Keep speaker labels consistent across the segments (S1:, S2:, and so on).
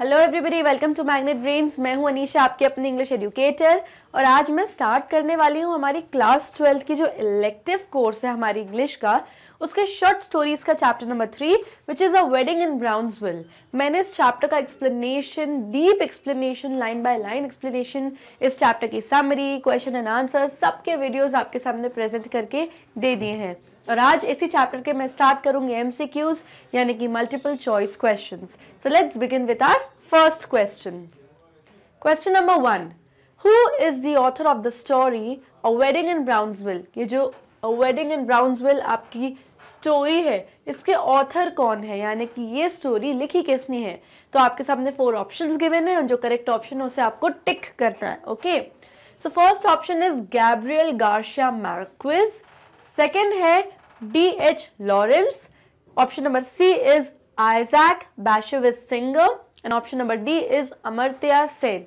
S1: Hello everybody welcome to Magnet Brains मैं हूं अनीशा आपके अपने इंग्लिश एजुकेटर और आज मैं स्टार्ट करने वाली हूं हमारी क्लास ट्वेल्थ की जो इलेक्टिव कोर्स है हमारी इंग्लिश का उसके शॉर्ट स्टोरीज का chapter number three which is a wedding in Browns मैंने इस चैप्टर का explanation deep explanation line by line explanation इस चैप्टर की समरी क्वेश्चन एंड आंसर सबके वीडियोज़ आपके सामने प्रेजेंट करके दे दिए हैं और आज इसी चैप्टर के मैं स्टार्ट करूंगी एमसीक्यूज यानी कि multiple choice question so let's begin with our first question question number one who is the author of the story a wedding in Brownsville ये जो अ वेडिंग इन ब्राउन्सविल आपकी स्टोरी है इसके ऑथर कौन है यानी कि ये स्टोरी लिखी किसने है तो आपके सामने फोर ऑप्शन गिवेन है और जो करेक्ट ऑप्शन है उसे आपको टिक करना है okay so first option is Gabriel Garcia Marquez second है D H Lawrence option number C is Isaac Bashevis Singer and option number D is Amartya Sen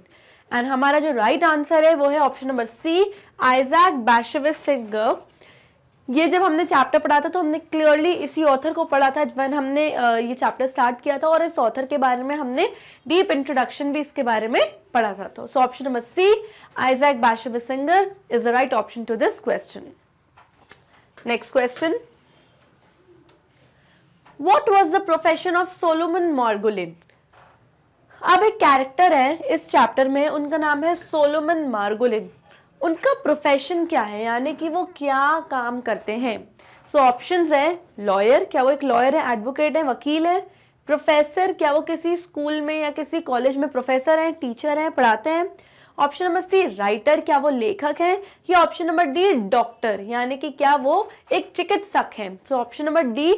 S1: and हमारा जो राइट right आंसर है वो है option number C Isaac Bashevis Singer ये जब हमने chapter पढ़ा था तो हमने क्लियरली इसी ऑथर को पढ़ा था जब हमने ये चैप्टर स्टार्ट किया था और इस ऑथर के बारे में हमने डीप इंट्रोडक्शन भी इसके बारे में पढ़ा था तो so option number C Isaac Bashevis Singer is the right option to this question Next question. What was the profession of Solomon Morgulin? अब एक कैरेक्टर है इस चैप्टर में उनका नाम है सोलोमन मार्गोलिन उनका प्रोफेशन क्या है यानी कि वो क्या काम करते हैं सो so, ऑप्शंस है लॉयर क्या वो एक लॉयर है एडवोकेट है वकील है प्रोफेसर क्या वो किसी स्कूल में या किसी कॉलेज में प्रोफेसर हैं टीचर हैं पढ़ाते हैं ऑप्शन नंबर सी राइटर क्या वो लेखक हैं या ऑप्शन नंबर डी डॉक्टर यानी कि क्या वो एक चिकित्सक हैं so option number D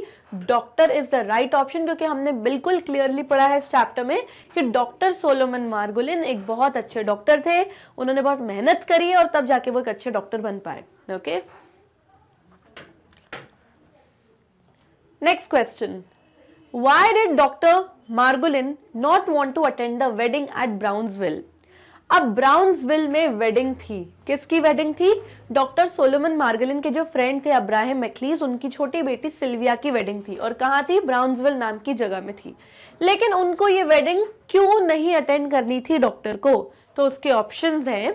S1: doctor is the right option क्योंकि हमने बिल्कुल क्लियरली पढ़ा है इस चैप्टर में कि डॉक्टर सोलोमन मार्गुलिन एक बहुत अच्छे डॉक्टर थे उन्होंने बहुत मेहनत करी और तब जाके वो एक अच्छे डॉक्टर बन पाए okay next question why did doctor Margolin not want to attend the wedding at Brownsville अब ब्राउन्सविल में वेडिंग थी किसकी वेडिंग थी डॉक्टर सोलोमन मार्गलिन के जो फ्रेंड थे अब्राहम मैकलीस उनकी छोटी बेटी सिल्विया की वेडिंग थी और कहाँ थी ब्राउन्सविल नाम की जगह में थी लेकिन उनको ये वेडिंग क्यों नहीं अटेंड करनी थी डॉक्टर को तो उसके ऑप्शन हैं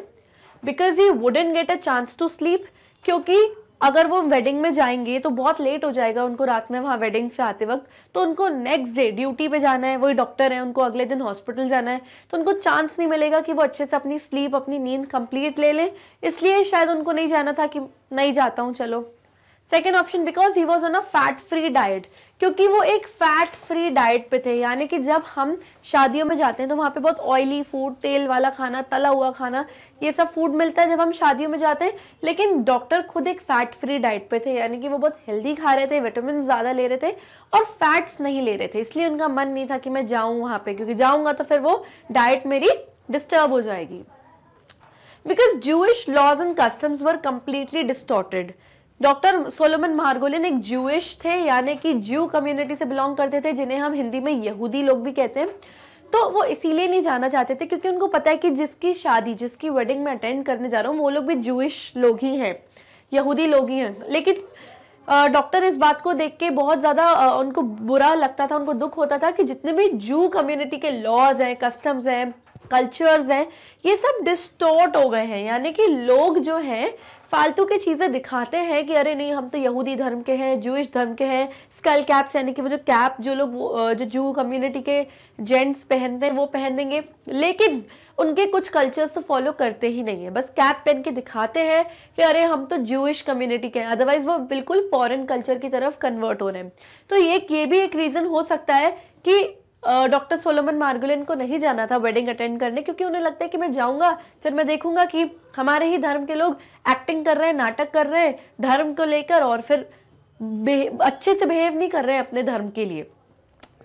S1: because he wouldn't get a chance to sleep क्योंकि अगर वो वेडिंग में जाएंगे तो बहुत लेट हो जाएगा उनको रात में वहाँ वेडिंग से आते वक्त तो उनको नेक्स्ट डे ड्यूटी पे जाना है वही डॉक्टर है उनको अगले दिन हॉस्पिटल जाना है तो उनको चांस नहीं मिलेगा कि वो अच्छे से अपनी स्लीप अपनी नींद कंप्लीट ले लें इसलिए शायद उनको नहीं जाना था कि नहीं जाता हूँ चलो second option because he was on a fat free diet क्योंकि वो एक फैट फ्री डाइट पे थे यानी कि जब हम शादियों में जाते हैं तो वहाँ पे बहुत ऑयली फूड तेल वाला खाना तला हुआ खाना ये सब फूड मिलता है जब हम शादियों में जाते हैं लेकिन डॉक्टर खुद एक फ़ैट फ्री डाइट पे थे यानी कि वो बहुत हेल्दी खा रहे थे विटामिन ज़्यादा ले रहे थे और फैट्स नहीं ले रहे थे इसलिए उनका मन नहीं था कि मैं जाऊँ वहाँ पर क्योंकि जाऊँगा तो फिर वो डाइट मेरी डिस्टर्ब हो जाएगी because Jewish laws and customs were completely distorted doctor Solomon Margolin एक जूश थे यानी कि ज्यू कम्युनिटी से बिलोंग करते थे जिन्हें हम हिंदी में यहूदी लोग भी कहते हैं तो वो इसीलिए नहीं जाना चाहते थे क्योंकि उनको पता है कि जिसकी शादी जिसकी वेडिंग में अटेंड करने जा रहा हूँ वो लोग भी जूश लोग ही हैं यहूदी लोग ही हैं लेकिन डॉक्टर इस बात को देख के बहुत ज़्यादा उनको बुरा लगता था उनको दुख होता था कि जितने भी जू कम्युनिटी के लॉज हैं कस्टम्स हैं कल्चर्स हैं ये सब डिस्टोर्ट हो गए हैं यानी कि लोग जो हैं फालतू की चीज़ें दिखाते हैं कि अरे नहीं हम तो यहूदी धर्म के हैं जूश धर्म के हैं स्कल कैप्स यानी कि वो जो कैप जो लोग जो जू कम्युनिटी के जेंट्स पहनते हैं वो पहन देंगे लेकिन उनके कुछ कल्चर्स तो फॉलो करते ही नहीं है बस कैप पहन के दिखाते हैं कि अरे हम तो जूश कम्युनिटी के हैं अदरवाइज़ वो बिल्कुल फॉरेन कल्चर की तरफ कन्वर्ट हो रहे हैं तो ये ये भी एक रीज़न हो सकता है कि डॉक्टर सोलोमन मार्गुलिन को नहीं जाना था वेडिंग अटेंड करने क्योंकि उन्हें लगता है कि मैं जाऊंगा फिर मैं देखूंगा कि हमारे ही धर्म के लोग एक्टिंग कर रहे हैं नाटक कर रहे हैं धर्म को लेकर और फिर अच्छे से बिहेव नहीं कर रहे हैं अपने धर्म के लिए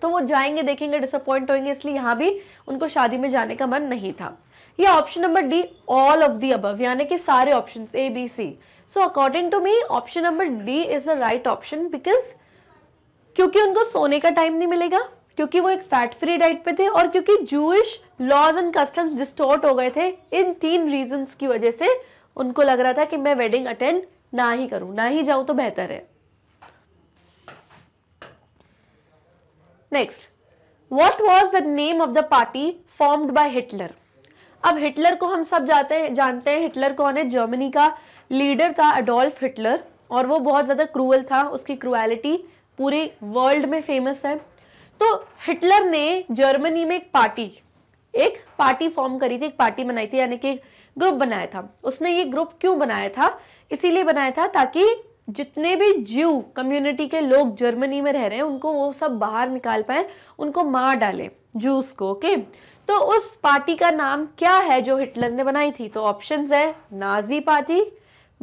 S1: तो वो जाएंगे देखेंगे डिसअपॉइंट होंगे इसलिए यहाँ भी उनको शादी में जाने का मन नहीं था ये option number D all of the above यानी कि सारे option A B C so according to me option number D is the right option because क्योंकि उनको सोने का टाइम नहीं मिलेगा क्योंकि वो एक फैट फ्री डाइट पे थे और क्योंकि Jewish laws and customs distort हो गए थे इन तीन रीजंस की वजह से उनको लग रहा था कि मैं वेडिंग अटेंड ना ही करूं ना ही जाऊं तो बेहतर है next what was the name of the party formed by Hitler अब हिटलर को हम सब जाते हैं जानते हैं हिटलर कौन है जर्मनी का लीडर था अडोल्फ हिटलर और वो बहुत ज़्यादा क्रूअल था उसकी क्रुएलिटी पूरे वर्ल्ड में फेमस है तो हिटलर ने जर्मनी में एक पार्टी एक पार्टी फॉर्म करी थी एक पार्टी बनाई थी यानी कि ग्रुप बनाया था उसने ये ग्रुप क्यों बनाया था इसीलिए बनाया था ताकि जितने भी जीव कम्युनिटी के लोग जर्मनी में रह रहे हैं उनको वो सब बाहर निकाल पाए उनको मार डालें जूस को ओके तो उस पार्टी का नाम क्या है जो हिटलर ने बनाई थी तो ऑप्शन है Nazi party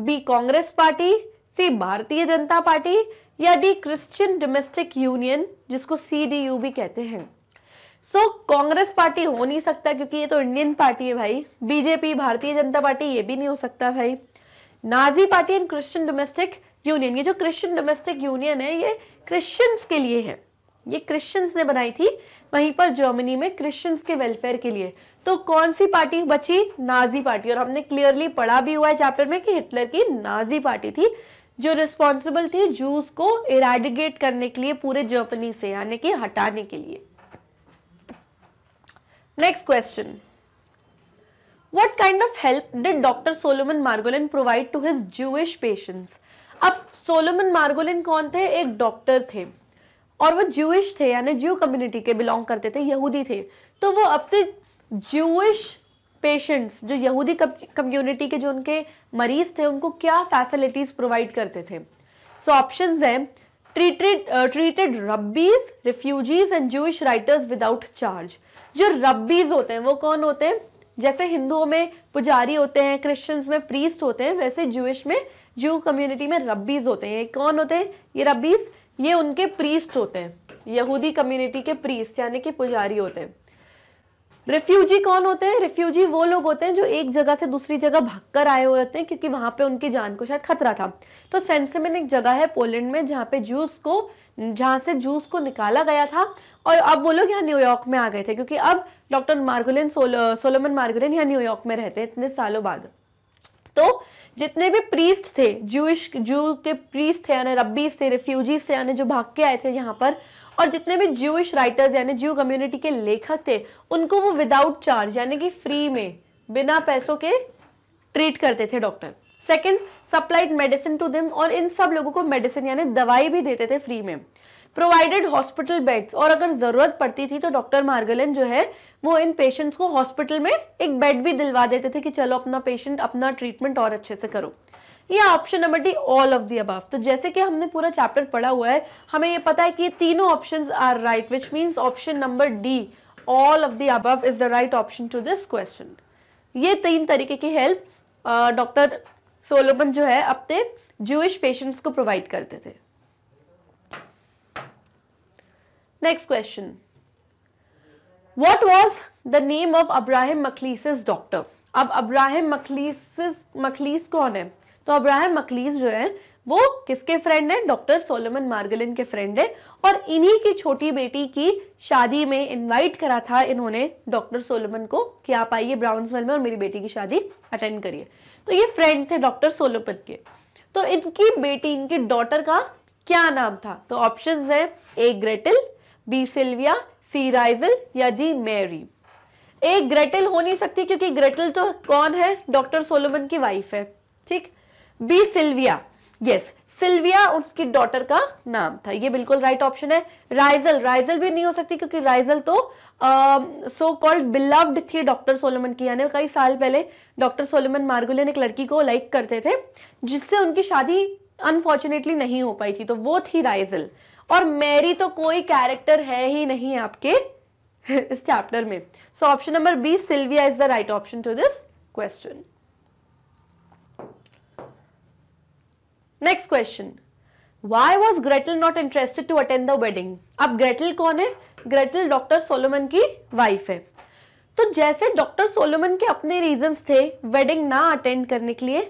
S1: B Congress party C Bharatiya Janata party या डी क्रिश्चियन डोमेस्टिक यूनियन जिसको सी भी कहते हैं सो so, कांग्रेस पार्टी हो नहीं सकता क्योंकि ये तो इंडियन पार्टी है भाई बीजेपी भारतीय जनता पार्टी ये भी नहीं हो सकता भाई Nazi party and Christian domestic union ये जो क्रिश्चियन डोमेस्टिक यूनियन है ये क्रिश्चियंस के लिए है ये क्रिश्चियंस ने बनाई थी वहीं पर जर्मनी में क्रिश्चियंस के वेलफेयर के लिए तो कौन सी पार्टी बची नाजी पार्टी और हमने क्लियरली पढ़ा भी हुआ है चैप्टर में कि हिटलर की नाजी पार्टी थी जो रिस्पॉन्सिबल थी जूस को इराडिगेट करने के लिए पूरे जर्मनी से यानी कि हटाने के लिए next question what kind of help did doctor Solomon Margolin provide to his Jewish patients अब सोलोमन मार्गोलिन कौन थे एक डॉक्टर थे और वो ज्यूश थे यानी ज्यू कम्युनिटी के बिलोंग करते थे यहूदी थे तो वो अपने ज्यूश पेशेंट्स जो यहूदी कम्युनिटी के जो उनके मरीज थे उनको क्या फैसिलिटीज़ प्रोवाइड करते थे सो ऑप्शन है treated treated rabbis refugees and Jewish writers without charge जो रब्बीज होते हैं वो कौन होते हैं जैसे हिंदुओं में पुजारी होते हैं क्रिश्चियंस में प्रीस्ट होते हैं वैसे जूश में जू कम्युनिटी में रब्बीज होते हैं ये कौन होते हैं ये रब्बीज ये उनके प्रीस्ट होते हैं यहूदी कम्युनिटी के प्रीस्ट यानी कि पुजारी होते हैं रिफ्यूजी कौन होते हैं रिफ्यूजी वो लोग होते हैं जो एक जगह से दूसरी जगह भागकर आए हुए होते हैं क्योंकि वहां पे उनकी जान को शायद खतरा था तो सेंसेमिन एक जगह है पोलैंड में जहाँ पे जूस को जहाँ से जूस को निकाला गया था और अब वो लोग यहाँ न्यूयॉर्क में आ गए थे क्योंकि अब doctor Margolin Solo, Solomon Margolin यहाँ न्यूयॉर्क में रहते हैं इतने सालों बाद तो जितने भी प्रीस्ट थे जूश जू के प्रीस्ट थे यानी रब्बीज थे रिफ्यूजीज थे यानी जो भाग के आए थे यहाँ पर और जितने भी ज्यूश राइटर्स यानी ज्यू कम्युनिटी के लेखक थे उनको वो विदाउट चार्ज यानी कि फ्री में बिना पैसों के ट्रीट करते थे doctor second supplied medicine to them और इन सब लोगों को मेडिसिन यानी दवाई भी देते थे फ्री में प्रोवाइडेड हॉस्पिटल बेड्स और अगर ज़रूरत पड़ती थी तो डॉक्टर मार्गलन जो है वो इन पेशेंट्स को हॉस्पिटल में एक बेड भी दिलवा देते थे कि चलो अपना पेशेंट अपना ट्रीटमेंट और अच्छे से करो या option number D all of the above तो जैसे कि हमने पूरा चैप्टर पढ़ा हुआ है हमें ये पता है कि ये तीनों option are right which means option number D all of the above is the right option to this question ये तीन तरीके की हेल्प डॉक्टर सोलोबन जो है अपने जूश पेशेंट्स को प्रोवाइड करते थे next question what was the name of Abraham Makhlis's doctor अब अब्राहिम मखलीस मखलीस कौन है तो अब्राहम मकलीस जो है वो किसके फ्रेंड है डॉक्टर सोलोमन मार्गलिन के फ्रेंड है और इन्हीं की छोटी बेटी की शादी में इनवाइट करा था इन्होंने डॉक्टर सोलोमन को कि आप आइए ब्राउन्सवेल में और मेरी बेटी की शादी अटेंड करिए तो ये फ्रेंड थे डॉक्टर सोलोपन के तो इनकी बेटी इनके डॉटर का क्या नाम था तो ऑप्शन है ए ग्रेटिल बी सिल्विया सी राइजल या डी मैरी एक ग्रेटल हो नहीं सकती क्योंकि ग्रेटल तो कौन है डॉक्टर सोलोमन की वाइफ है ठीक बी सिल्विया यस सिल्विया उसकी डॉटर का नाम था ये बिल्कुल राइट ऑप्शन है राइजल राइजल भी नहीं हो सकती क्योंकि राइजल तो सो कॉल्ड बिलव्ड थी डॉक्टर सोलोमन की यानी कई साल पहले डॉक्टर सोलोमन मार्गुलन एक लड़की को लाइक करते थे जिससे उनकी शादी अनफॉर्चुनेटली नहीं हो पाई थी तो वो थी राइजल और मैरी तो कोई कैरेक्टर है ही नहीं आपके इस चैप्टर में so option number B Sylvia is the right option to this question next question why was Gretl not interested to attend the wedding अब ग्रेटल कौन है ग्रेटल डॉक्टर सोलोमन की वाइफ है तो जैसे डॉक्टर सोलोमन के अपने रीजंस थे वेडिंग ना अटेंड करने के लिए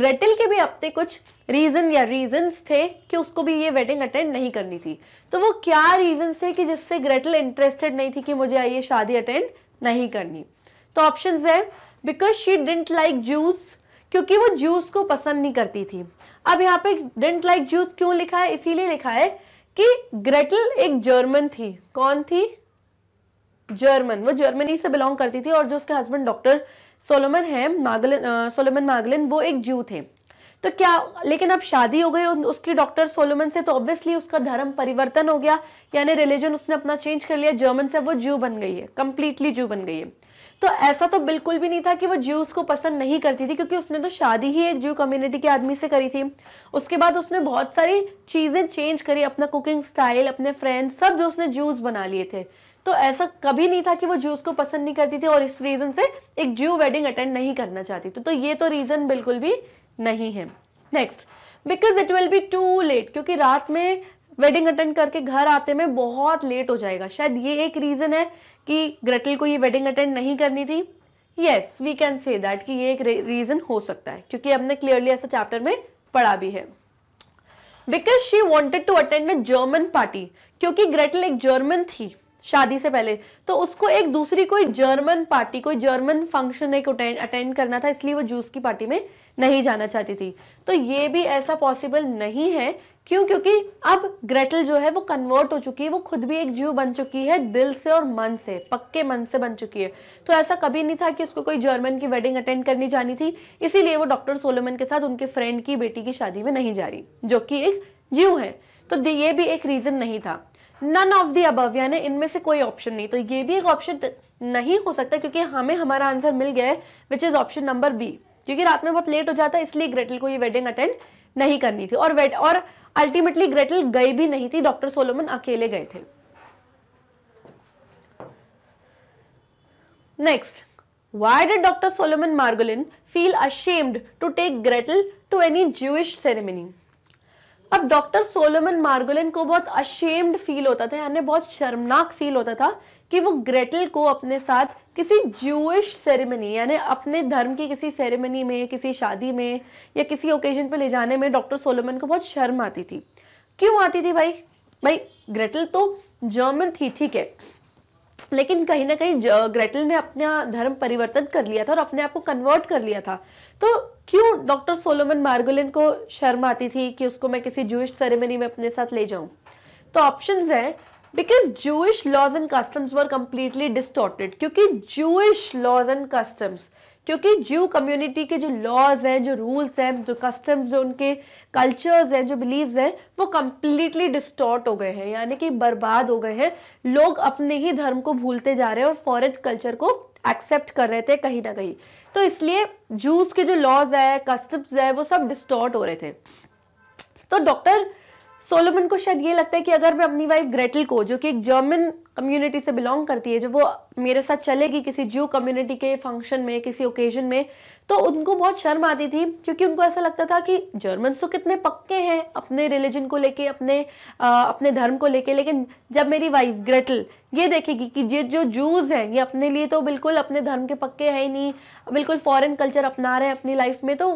S1: ग्रेटल के भी अपने कुछ रीजन या रीजंस थे कि उसको भी ये वेडिंग अटेंड नहीं करनी थी तो वो क्या रीजन थे कि जिससे ग्रेटल इंटरेस्टेड नहीं थी कि मुझे ये शादी अटेंड नहीं करनी तो ऑप्शन है because she didn't like Jews क्योंकि वो जूस को पसंद नहीं करती थी अब यहाँ पे डेंट लाइक जूस क्यों लिखा है इसीलिए लिखा है कि ग्रेटल एक जर्मन थी कौन थी जर्मन वो जर्मनी से बिलोंग करती थी और जो उसके हस्बैंड डॉक्टर सोलोमन है सोलोमन मागलिन वो एक जू थे तो क्या लेकिन अब शादी हो गई उसकी डॉक्टर सोलोमन से तो ऑब्वियसली उसका धर्म परिवर्तन हो गया यानी रिलीजन उसने अपना चेंज कर लिया जर्मन से वो जू बन गई है कंप्लीटली जू बन गई है तो ऐसा तो बिल्कुल भी नहीं था कि वो ज्यूस को पसंद नहीं करती थी क्योंकि उसने तो शादी ही एक ज्यू कम्युनिटी के आदमी से करी थी उसके बाद उसने बहुत सारी चीज़ें चेंज करी अपना कुकिंग स्टाइल अपने फ्रेंड्स सब जो उसने जूस बना लिए थे तो ऐसा कभी नहीं था कि वो जूस को पसंद नहीं करती थी और इस रीज़न से एक ज्यू वेडिंग अटेंड नहीं करना चाहती थी तो ये तो रीज़न बिल्कुल भी नहीं है next because it will be too late क्योंकि रात में वेडिंग अटेंड करके घर आते में बहुत लेट हो जाएगा शायद ये एक रीज़न है कि ग्रेटल को ये वेडिंग अटेंड नहीं करनी थी yes we can say that कि ये एक रीज़न हो सकता है क्योंकि हमने क्लियरली ऐसा चैप्टर में पढ़ा भी है because she wanted to attend a German party क्योंकि ग्रेटल एक जर्मन थी शादी से पहले तो उसको एक दूसरी कोई जर्मन पार्टी कोई जर्मन फंक्शन एक अटेंड करना था इसलिए वो जूस की पार्टी में नहीं जाना चाहती थी तो ये भी ऐसा पॉसिबल नहीं है क्यों क्योंकि अब ग्रेटल जो है वो कन्वर्ट हो चुकी है वो खुद भी एक जीव बन चुकी है दिल से और मन से पक्के मन से बन चुकी है तो ऐसा कभी नहीं था कि उसको कोई जर्मन की वेडिंग अटेंड करनी जानी थी इसीलिए वो डॉक्टर सोलोमन के साथ उनके फ्रेंड की बेटी की शादी में नहीं जा रही जो कि एक जीव है तो ये भी एक रीज़न नहीं था नन ऑफ दी अब यानी इनमें से कोई ऑप्शन नहीं तो ये भी एक ऑप्शन नहीं हो सकता क्योंकि हमें हमारा आंसर मिल गया है which is option number B क्योंकि रात में बहुत लेट हो जाता है इसलिए ग्रेटल को ये वेडिंग अटेंड नहीं करनी थी और वेट और अल्टीमेटली ग्रेटल गई भी नहीं थी डॉक्टर सोलोमन अकेले गए थे next why did doctor Solomon Margolin feel ashamed to take Gretl to any Jewish ceremony अब डॉक्टर सोलोमन मार्गोलिन को बहुत अशेम्ड फील होता था यानी बहुत शर्मनाक फील होता था कि वो ग्रेटल को अपने साथ किसी जूश सेरेमनी यानी अपने धर्म की किसी सेरेमनी में किसी शादी में या किसी ओकेजन पर ले जाने में डॉक्टर सोलोमन को बहुत शर्म आती थी क्यों आती थी भाई भाई ग्रेटल तो जर्मन थी ठीक है लेकिन कहीं ना कहीं ग्रेटल ने अपना धर्म परिवर्तन कर लिया था और अपने आप को कन्वर्ट कर लिया था तो क्यों डॉक्टर सोलोमन मार्गोलिन को शर्म आती थी कि उसको मैं किसी जूश सेरेमनी में अपने साथ ले जाऊं तो ऑप्शंस हैं because Jewish laws and customs were completely distorted क्योंकि जूश लॉज एंड कस्टम्स क्योंकि ज्यू कम्युनिटी के जो लॉज हैं जो रूल्स हैं जो कस्टम्स जो उनके कल्चर्स हैं जो बिलीव्स हैं वो कम्प्लीटली डिस्टॉर्ट हो गए हैं यानी कि बर्बाद हो गए हैं लोग अपने ही धर्म को भूलते जा रहे हैं और फॉरन कल्चर को एक्सेप्ट कर रहे थे कहीं ना कहीं तो इसलिए जूस के जो लॉज है कस्टम्स है वो सब डिस्टॉर्ट हो रहे थे तो डॉक्टर सोलोमन को शायद ये लगता है कि अगर मैं अपनी वाइफ ग्रेटल को जो कि एक जर्मन कम्युनिटी से बिलोंग करती है जो वो मेरे साथ चलेगी किसी ज्यू कम्युनिटी के फंक्शन में किसी ओकेजन में तो उनको बहुत शर्म आती थी क्योंकि उनको ऐसा लगता था कि जर्मन्स तो कितने पक्के हैं अपने रिलीजन को लेके अपने आ, अपने धर्म को लेके लेकिन जब मेरी वाइफ ग्रेटल ये देखेगी कि ये जो जूज हैं ये अपने लिए तो बिल्कुल अपने धर्म के पक्के हैं ही नहीं बिल्कुल फॉरेन कल्चर अपना रहे हैं अपनी लाइफ में तो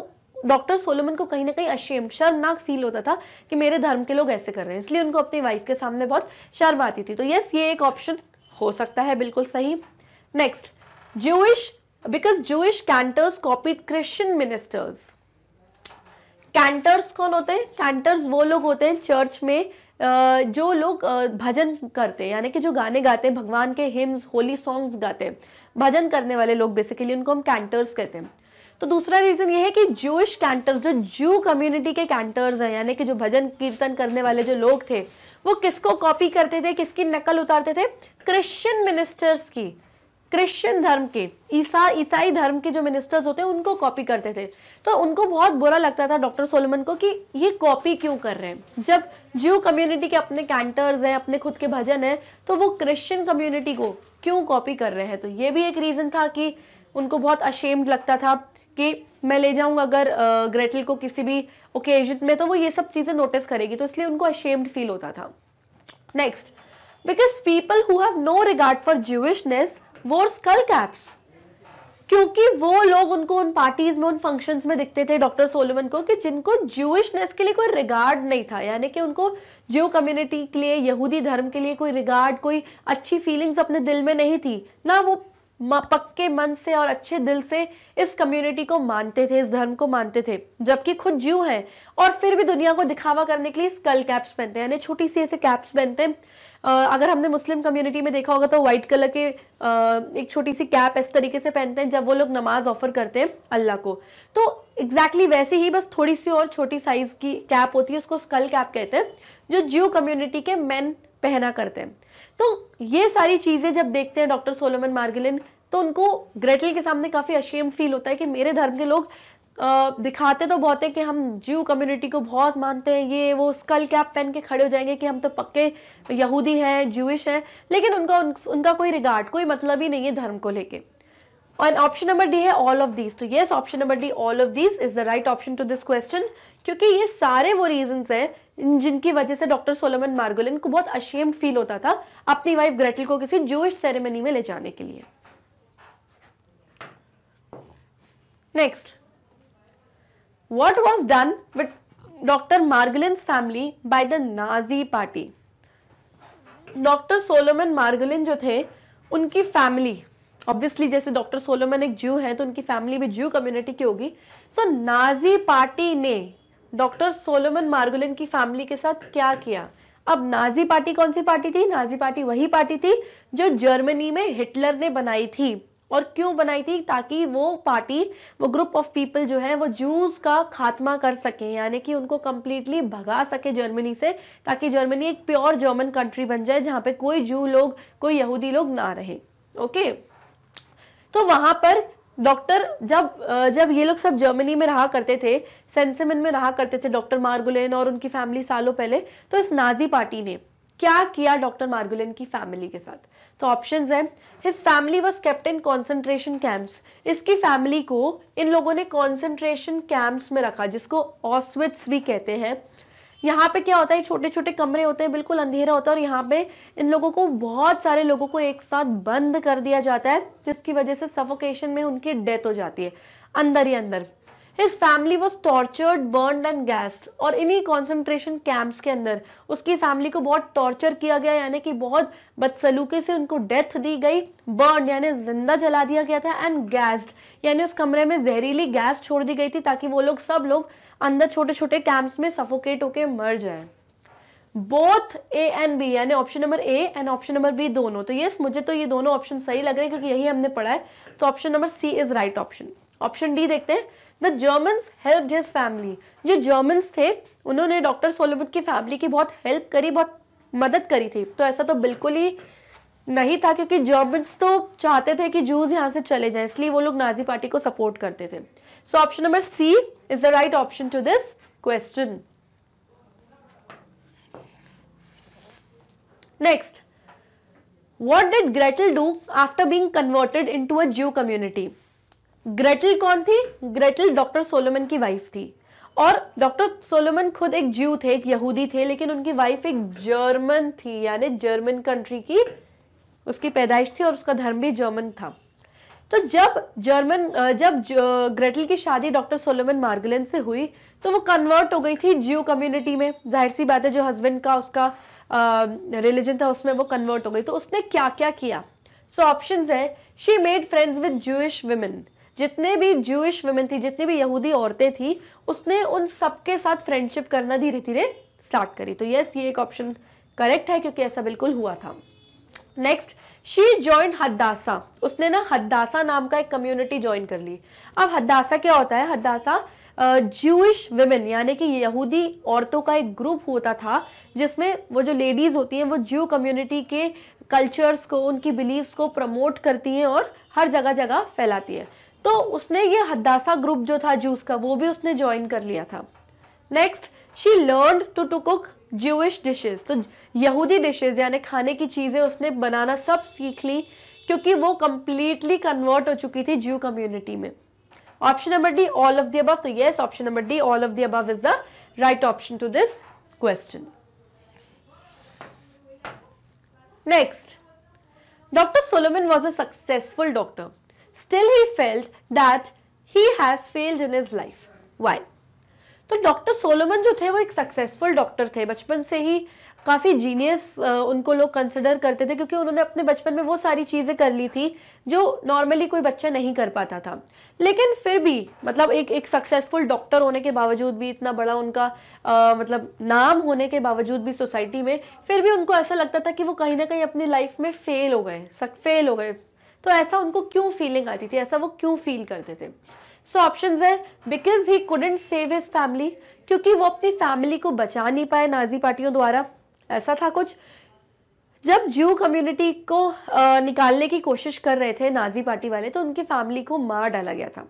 S1: डॉक्टर सोलोमन को कहीं ना कहीं अशेम शर्मनाक फील होता था कि मेरे धर्म के लोग ऐसे कर रहे हैं इसलिए उनको अपनी वाइफ के सामने बहुत शर्म आती थी तो यस ये एक ऑप्शन हो सकता है बिल्कुल सही next Jewish because Jewish cantors copied Christian ministers cantors कौन होते हैं कैंटर्स वो लोग होते हैं चर्च में जो लोग भजन करते हैं यानी कि जो गाने गाते हैं भगवान के हिम्स होली सॉन्ग्स गाते हैं भजन करने वाले लोग बेसिकली उनको हम कैंटर्स कहते हैं तो दूसरा रीज़न ये है कि जूश कैंटर्स जो जू कम्युनिटी के कैंटर्स हैं यानी कि जो भजन कीर्तन करने वाले जो लोग थे वो किसको कॉपी करते थे किसकी नकल उतारते थे क्रिश्चियन मिनिस्टर्स की क्रिश्चियन धर्म के ईसा ईसाई धर्म के जो मिनिस्टर्स होते हैं उनको कॉपी करते थे तो उनको बहुत बुरा लगता था डॉक्टर सोलमन को कि ये कॉपी क्यों कर रहे हैं जब जीव कम्युनिटी के अपने कैंटर्स हैं अपने खुद के भजन हैं तो वो क्रिश्चियन कम्युनिटी को क्यों कॉपी कर रहे हैं तो ये भी एक रीज़न था कि उनको बहुत अशेम्ड लगता था कि मैं ले जाऊँ अगर ग्रेटल को किसी भी ओकेजन में तो वो ये सब चीज़ें नोटिस करेगी तो इसलिए उनको अशेम्ड फील होता था next because people who have no regard for Jewishness wore skull caps क्योंकि वो लोग उनको उन पार्टीज में उन फंक्शंस में दिखते थे डॉक्टर सोलोमन को कि जिनको ज्यूशनेस के लिए कोई रिगार्ड नहीं था यानी कि उनको ज्यू कम्युनिटी के लिए यहूदी धर्म के लिए कोई रिगार्ड कोई अच्छी फीलिंग्स अपने दिल में नहीं थी ना वो पक्के मन से और अच्छे दिल से इस कम्युनिटी को मानते थे इस धर्म को मानते थे जबकि खुद जीव हैं और फिर भी दुनिया को दिखावा करने के लिए स्कल कैप्स पहनते हैं यानी छोटी सी ऐसे कैप्स पहनते हैं अगर हमने मुस्लिम कम्युनिटी में देखा होगा तो वाइट कलर के एक छोटी सी कैप इस तरीके से पहनते हैं जब वो लोग नमाज ऑफर करते हैं अल्लाह को तो एग्जैक्टली exactly वैसे ही बस थोड़ी सी और छोटी साइज़ की कैप होती है उसको स्कल कैप कहते हैं जो ज्यू कम्युनिटी के मैन पहना करते हैं तो ये सारी चीज़ें जब देखते हैं डॉक्टर सोलोमन मार्गिलिन तो उनको ग्रेटल के सामने काफ़ी अशेम फील होता है कि मेरे धर्म के लोग दिखाते तो बहुत है कि हम जीव कम्युनिटी को बहुत मानते हैं ये वो स्कल कैप पहन के खड़े हो जाएंगे कि हम तो पक्के यहूदी हैं जूश हैं लेकिन उनका उनका कोई रिगार्ड कोई मतलब ही नहीं है धर्म को लेके और ऑप्शन नंबर डी है ऑल ऑफ दीज तो yes option number D all of these is the right option to this question क्योंकि ये सारे वो रीजंस हैं जिनकी वजह से डॉक्टर सोलोमन मार्गोलिन को बहुत अशेम्ड फील होता था अपनी वाइफ ग्रेटल को किसी जूश सेरेमनी में ले जाने के लिए next what was done with doctor Margolin's family by the Nazi party doctor Solomon Margolin जो थे उनकी फैमिली ऑब्वियसली जैसे डॉक्टर सोलोमन एक ज्यू है तो उनकी फैमिली भी ज्यू कम्युनिटी की होगी तो नाजी पार्टी ने डॉक्टर सोलोमन मार्गुलिन की फैमिली के साथ क्या किया अब नाजी पार्टी कौन सी पार्टी थी नाजी पार्टी वही पार्टी थी जो जर्मनी में हिटलर ने बनाई थी और क्यों बनाई थी ताकि वो पार्टी वो ग्रुप ऑफ पीपल जो है वो जूस का खात्मा कर सके यानी कि उनको कम्प्लीटली भगा सके जर्मनी से ताकि जर्मनी एक प्योर जर्मन कंट्री बन जाए जहाँ पे कोई जू लोग कोई यहूदी लोग ना रहे ओके तो वहां पर डॉक्टर जब जब ये लोग सब जर्मनी में रहा करते थे सेंसेमिन में रहा करते थे डॉक्टर मार्गुलेन और उनकी फैमिली सालों पहले तो इस नाजी पार्टी ने क्या किया डॉक्टर मार्गुलेन की फैमिली के साथ तो ऑप्शन है his family was kept in concentration camps इसकी फैमिली को इन लोगों ने कॉन्सेंट्रेशन कैंप्स में रखा जिसको ऑसविट्स भी कहते हैं यहाँ पे क्या होता है छोटे छोटे कमरे होते हैं बिल्कुल अंधेरा होता है और यहाँ पे इन लोगों को बहुत सारे लोगों को एक साथ बंद कर दिया जाता है जिसकी वजह से सफोकेशन में उनकी डेथ हो जाती है अंदर ही अंदर his family was tortured burn and gas और इन्हीं कॉन्सेंट्रेशन कैंप्स के अंदर उसकी फैमिली को बहुत टॉर्चर किया गया यानी कि बहुत बदसलूकी से उनको डेथ दी गई बर्न यानी जिंदा जला दिया गया था एंड गैस्ड यानी उस कमरे में जहरीली गैस छोड़ दी गई थी ताकि वो लोग सब लोग अंदर छोटे छोटे कैंप्स में सफोकेट होके मर जाए बोथ ए एंड बी यानी option number A and option number B दोनों तो यस मुझे तो ये दोनों ऑप्शन सही लग रहे हैं क्योंकि यही हमने पढ़ा है तो option number C is right option option D देखते हैं the Germans help his family जो जर्मन्स थे उन्होंने डॉक्टर सोलोबुट की फैमिली की बहुत हेल्प करी बहुत मदद करी थी तो ऐसा तो बिल्कुल ही नहीं था क्योंकि जर्मन्स तो चाहते थे कि जूज यहाँ से चले जाए इसलिए वो लोग नाजी पार्टी को सपोर्ट करते थे So option number C is the right option to this question. Next, what did Gretel do after being converted into a Jew community? Gretl कौन थी ग्रेटल डॉक्टर सोलोमन की वाइफ थी और doctor Solomon खुद एक ज्यू थे एक यहूदी थे लेकिन उनकी वाइफ एक जर्मन थी यानी जर्मन कंट्री की उसकी पैदाइश थी और उसका धर्म भी जर्मन था तो जब जर्मन जब ग्रेटल की शादी डॉक्टर सोलोमन मार्गलिन से हुई तो वो कन्वर्ट हो गई थी जियो कम्युनिटी में जाहिर सी बात है जो हस्बैंड का उसका रिलीजन था उसमें वो कन्वर्ट हो गई तो उसने क्या क्या किया सो ऑप्शन है she made friends with Jewish women जितने भी जूश वुमेन थी जितनी भी यहूदी औरतें थी उसने उन सबके साथ फ्रेंडशिप करना धीरे धीरे स्टार्ट करी तो यस ये एक ऑप्शन करेक्ट है क्योंकि ऐसा बिल्कुल हुआ था नेक्स्ट शी ज्वाइन हद्दासा उसने ना हद्दासा नाम का एक कम्युनिटी ज्वाइन कर ली अब हद्दासा क्या होता है हद्दासा जूश वेमेन यानी कि यहूदी औरतों का एक ग्रुप होता था जिसमें वो जो लेडीज़ होती हैं वो ज्यू कम्युनिटी के कल्चर्स को उनकी बिलीव्स को प्रमोट करती हैं और हर जगह जगह फैलाती है तो उसने ये हद्दासा ग्रुप जो था जूस का वो भी उसने ज्वाइन कर लिया था next she learn to to cook Jewish dishes तो यहूदी डिशेस यानी खाने की चीज़ें उसने बनाना सब सीख ली क्योंकि वो कम्प्लीटली कन्वर्ट हो चुकी थी ज्यू कम्युनिटी में option number D all of the above तो yes option number D all of the above is the right option to this question next doctor Solomon was a successful doctor still he felt that he has failed in his life why तो doctor Solomon जो थे वो एक successful doctor थे बचपन से ही काफ़ी genius उनको लोग कंसिडर करते थे क्योंकि उन्होंने अपने बचपन में वो सारी चीज़ें कर ली थी जो नॉर्मली कोई बच्चा नहीं कर पाता था लेकिन फिर भी मतलब एक एक सक्सेसफुल डॉक्टर होने के बावजूद भी इतना बड़ा उनका आ, मतलब नाम होने के बावजूद भी सोसाइटी में फिर भी उनको ऐसा लगता था कि वो कहीं ना कहीं अपनी लाइफ में फेल हो गए फेल हो गए तो ऐसा उनको क्यों फीलिंग आती थी ऐसा वो क्यों फील करते थे सो ऑप्शन है because he couldn't save his family क्योंकि वो अपनी फैमिली को बचा नहीं पाए नाजी पार्टियों द्वारा ऐसा था कुछ जब ज्यू कम्युनिटी को निकालने की कोशिश कर रहे थे नाजी पार्टी वाले तो उनकी फैमिली को मार डाला गया था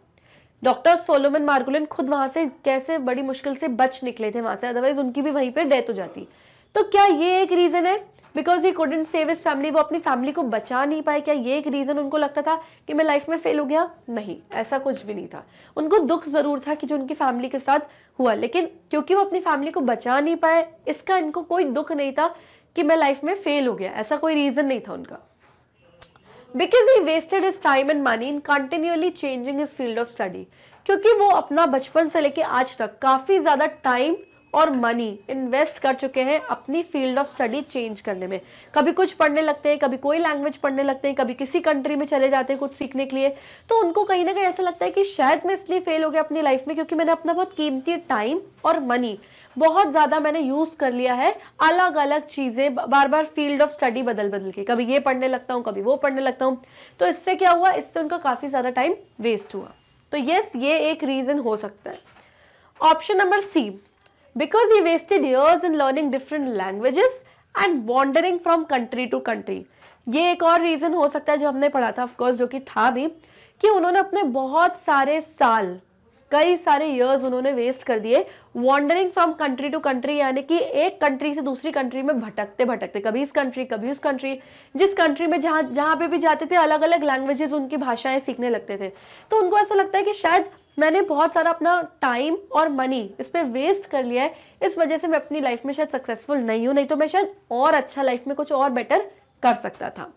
S1: डॉक्टर सोलोमन मार्गुलन खुद वहां से कैसे बड़ी मुश्किल से बच निकले थे वहां से अदरवाइज उनकी भी वहीं पर डेथ हो जाती तो क्या ये एक रीज़न है because he couldn't save his family वो अपनी फैमिली को बचा नहीं पाए क्या ये एक रीज़न उनको लगता था कि मैं लाइफ में फेल हो गया नहीं ऐसा कुछ भी नहीं था उनको दुख ज़रूर था कि जो उनकी फैमिली के साथ हुआ लेकिन क्योंकि वो अपनी फैमिली को बचा नहीं पाए इसका इनको कोई दुख नहीं था कि मैं लाइफ में फेल हो गया ऐसा कोई रीज़न नहीं था उनका because he wasted his time and money in continually changing his field of study क्योंकि वो अपना बचपन से लेके आज तक काफ़ी ज़्यादा टाइम और मनी इन्वेस्ट कर चुके हैं अपनी फील्ड ऑफ स्टडी चेंज करने में कभी कुछ पढ़ने लगते हैं कभी कोई लैंग्वेज पढ़ने लगते हैं कभी किसी कंट्री में चले जाते हैं कुछ सीखने के लिए तो उनको कहीं ना कहीं ऐसा लगता है कि शायद मैं इसलिए फेल हो गया अपनी लाइफ में क्योंकि मैंने अपना बहुत कीमती टाइम और मनी बहुत ज़्यादा मैंने यूज़ कर लिया है अलग अलग चीज़ें बार बार फील्ड ऑफ स्टडी बदल बदल के कभी ये पढ़ने लगता हूँ कभी वो पढ़ने लगता हूँ तो इससे क्या हुआ इससे उनका काफ़ी ज़्यादा टाइम वेस्ट हुआ तो यस ये एक रीज़न हो सकता है option number C because he wasted years in learning different languages and wandering from country to country ये एक और रीज़न हो सकता है जो हमने पढ़ा था ऑफकोर्स जो कि था भी कि उन्होंने अपने बहुत सारे साल कई सारे ईयर्स उन्होंने वेस्ट कर दिए wandering from country to country यानी कि एक कंट्री से दूसरी कंट्री में भटकते भटकते कभी इस कंट्री कभी उस कंट्री जिस कंट्री में जहाँ जहाँ पे भी जाते थे अलग अलग लैंग्वेजेस उनकी भाषाएं सीखने लगते थे तो उनको ऐसा लगता है कि शायद मैंने बहुत सारा अपना टाइम और मनी इस पर वेस्ट कर लिया है इस वजह से मैं अपनी लाइफ में शायद सक्सेसफुल नहीं हूँ नहीं तो मैं शायद और अच्छा लाइफ में कुछ और बेटर कर सकता था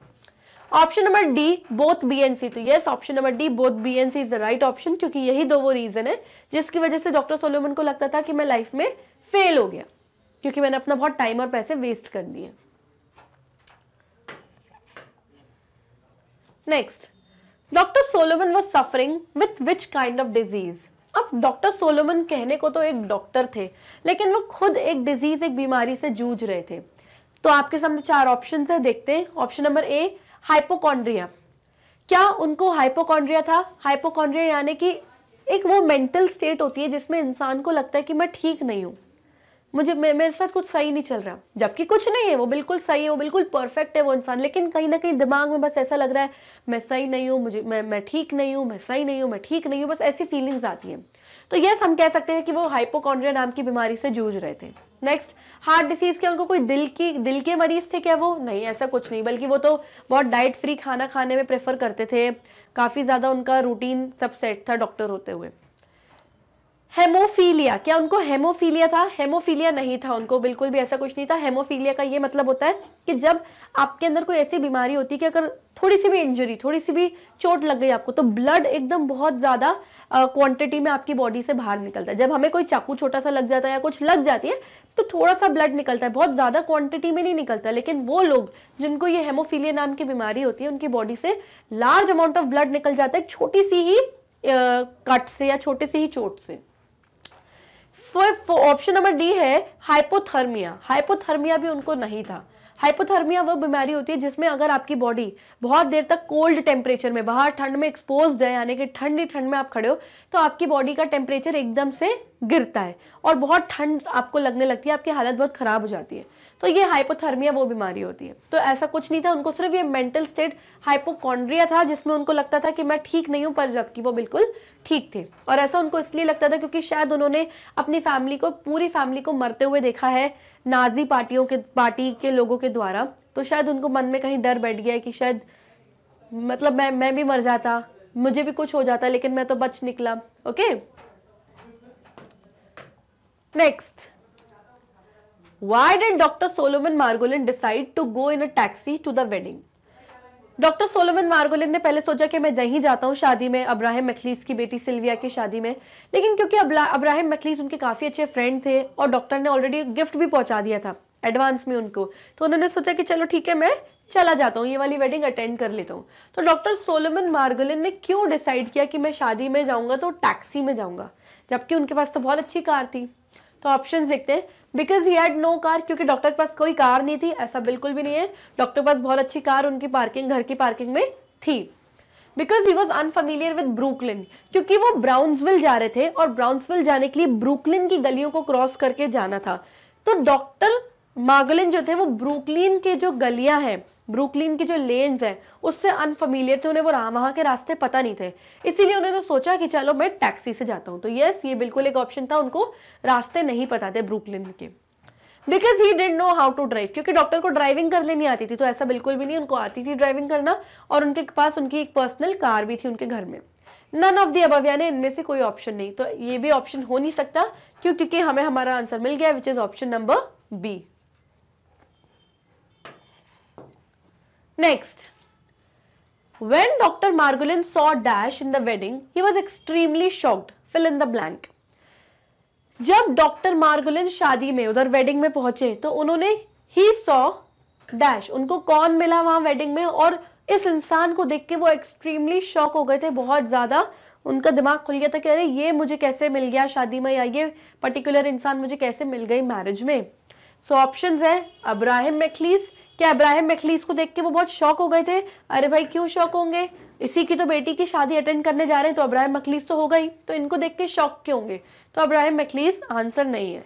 S1: option number D both B and C तो yes option number D both B and C is the right option क्योंकि यही दो वो रीजन है जिसकी वजह से डॉक्टर सोलोमन को लगता था कि मैं लाइफ में फेल हो गया क्योंकि मैंने अपना बहुत टाइम और पैसे वेस्ट कर दिए next doctor Solomon was suffering with which kind of disease अब डॉक्टर सोलोमन कहने को तो एक डॉक्टर थे लेकिन वो खुद एक डिजीज एक बीमारी से जूझ रहे थे तो आपके सामने चार ऑप्शन है देखते हैं ऑप्शन नंबर ए हाइपोकॉन्ड्रिया क्या उनको हाइपोकॉन्ड्रिया था हाइपोकॉन्ड्रिया यानी कि एक वो मेंटल स्टेट होती है जिसमें इंसान को लगता है कि मैं ठीक नहीं हूँ मुझे मे, मेरे साथ कुछ सही नहीं चल रहा जबकि कुछ नहीं है वो बिल्कुल सही है वो बिल्कुल परफेक्ट है वो इंसान लेकिन कहीं ना कहीं दिमाग में बस ऐसा लग रहा है मैं सही नहीं हूँ मुझे मैं मैं ठीक नहीं हूँ मैं सही नहीं हूँ मैं ठीक नहीं हूँ बस ऐसी फीलिंग्स आती हैं तो यस हम कह सकते हैं कि वो हाइपोकॉन्ड्रिया नाम की बीमारी से जूझ रहे थे नेक्स्ट हार्ट डिसीज के उनको कोई दिल की दिल के मरीज थे क्या वो नहीं ऐसा कुछ नहीं बल्कि वो तो बहुत डाइट फ्री खाना खाने में प्रेफर करते थे काफ़ी ज़्यादा उनका रूटीन सब सेट था डॉक्टर होते हुए हेमोफीलिया क्या उनको हेमोफीलिया था हेमोफीलिया नहीं था उनको बिल्कुल भी ऐसा कुछ नहीं था हेमोफीलिया का ये मतलब होता है कि जब आपके अंदर कोई ऐसी बीमारी होती है कि अगर थोड़ी सी भी इंजरी थोड़ी सी भी चोट लग गई आपको तो ब्लड एकदम बहुत ज़्यादा क्वांटिटी में आपकी बॉडी से बाहर निकलता है जब हमें कोई चाकू छोटा सा लग जाता है या कुछ लग जाती है तो थोड़ा सा ब्लड निकलता है बहुत ज़्यादा क्वांटिटी में नहीं निकलता लेकिन वो लोग जिनको ये हेमोफीलिया नाम की बीमारी होती है उनकी बॉडी से लार्ज अमाउंट ऑफ ब्लड निकल जाता है छोटी सी ही कट से या छोटे से ही चोट से ऑप्शन नंबर डी है हाइपोथर्मिया हाइपोथर्मिया भी उनको नहीं था हाइपोथर्मिया वो बीमारी होती है जिसमें अगर आपकी बॉडी बहुत देर तक कोल्ड टेम्परेचर में बाहर ठंड में एक्सपोज है यानी कि ठंडी ठंड में आप खड़े हो तो आपकी बॉडी का टेम्परेचर एकदम से गिरता है और बहुत ठंड आपको लगने लगती है आपकी हालत बहुत ख़राब हो जाती है तो ये हाइपोथर्मिया वो बीमारी होती है तो ऐसा कुछ नहीं था उनको सिर्फ ये मेंटल स्टेट हाइपोकॉन्ड्रिया था जिसमें उनको लगता था कि मैं ठीक नहीं हूँ पर जबकि वो बिल्कुल ठीक थे और ऐसा उनको इसलिए लगता था क्योंकि शायद उन्होंने अपनी फैमिली को पूरी फैमिली को मरते हुए देखा है नाजी पार्टियों के पार्टी के लोगों के द्वारा तो शायद उनको मन में कहीं डर बैठ गया कि शायद मतलब मैं मैं भी मर जाता मुझे भी कुछ हो जाता लेकिन मैं तो बच निकला okay next Why did Dr. Solomon Margolin decide to go in a taxi to the wedding? Doctor Solomon Margolin ने पहले सोचा कि मैं नहीं जाता हूँ शादी में अब्राहिम मखलीस की बेटी सिल्विया की शादी में लेकिन क्योंकि अब्राहिम मखलीस उनके काफ़ी अच्छे फ्रेंड थे और डॉक्टर ने ऑलरेडी गिफ्ट भी पहुँचा दिया था एडवांस में उनको तो उन्होंने सोचा कि चलो ठीक है मैं चला जाता हूँ ये वाली वेडिंग अटेंड कर लेता हूँ तो डॉक्टर सोलोमन मार्गोलिन ने क्यों डिसाइड किया कि मैं शादी में जाऊँगा तो टैक्सी में जाऊँगा जबकि उनके पास तो बहुत अच्छी कार थी तो ऑप्शन देखते हैं because he had no car क्योंकि डॉक्टर के पास कोई कार नहीं थी ऐसा बिल्कुल भी नहीं है डॉक्टर के पास बहुत अच्छी कार उनकी पार्किंग घर की पार्किंग में थी because he was unfamiliar with Brooklyn क्योंकि वो ब्राउन्सविल जा रहे थे और ब्राउन्सविल जाने के लिए ब्रुकलिन की गलियों को क्रॉस करके जाना था तो डॉक्टर मागलिन जो थे वो ब्रुकलिन के जो गलियां हैं ब्रुकलिन की जो लेन्स हैं उससे अनफमिलियर थे उन्हें वो वहाँ के रास्ते पता नहीं थे इसीलिए उन्होंने तो सोचा कि चलो मैं टैक्सी से जाता हूँ तो यस ये बिल्कुल एक ऑप्शन था उनको रास्ते नहीं पता थे ब्रुकलिन के because he didn't know how to drive क्योंकि डॉक्टर को ड्राइविंग कर लेनी आती थी तो ऐसा बिल्कुल भी नहीं उनको आती थी ड्राइविंग करना और उनके पास उनकी एक पर्सनल कार भी थी उनके घर में नन ऑफ दी अबव यानी इनमें से कोई ऑप्शन नहीं तो ये भी ऑप्शन हो नहीं सकता क्यों क्योंकि हमें हमारा आंसर मिल गया which is option number B Next, when Dr. Margolin saw Dash in the wedding, he was extremely shocked. Fill in the blank. जब डॉक्टर मार्गुलिन शादी में उधर वेडिंग में पहुंचे तो उन्होंने ही सॉ डैश उनको कौन मिला वहां वेडिंग में और इस इंसान को देख के वो एक्सट्रीमली शॉक हो गए थे बहुत ज़्यादा उनका दिमाग खुल गया था कि अरे ये मुझे कैसे मिल गया शादी में या ये पर्टिकुलर इंसान मुझे कैसे मिल गई मैरिज में सो ऑप्शन है अब्राहिम मैखलीस क्या इब्राहिम मखलीस को देख के वो बहुत शौक हो गए थे अरे भाई क्यों शौक होंगे इसी की तो बेटी की शादी अटेंड करने जा रहे हैं तो अब्राहिम मखलीस तो होगा ही तो इनको देख के शौक क्यों होंगे तो अब्राहिम मखलीस आंसर नहीं है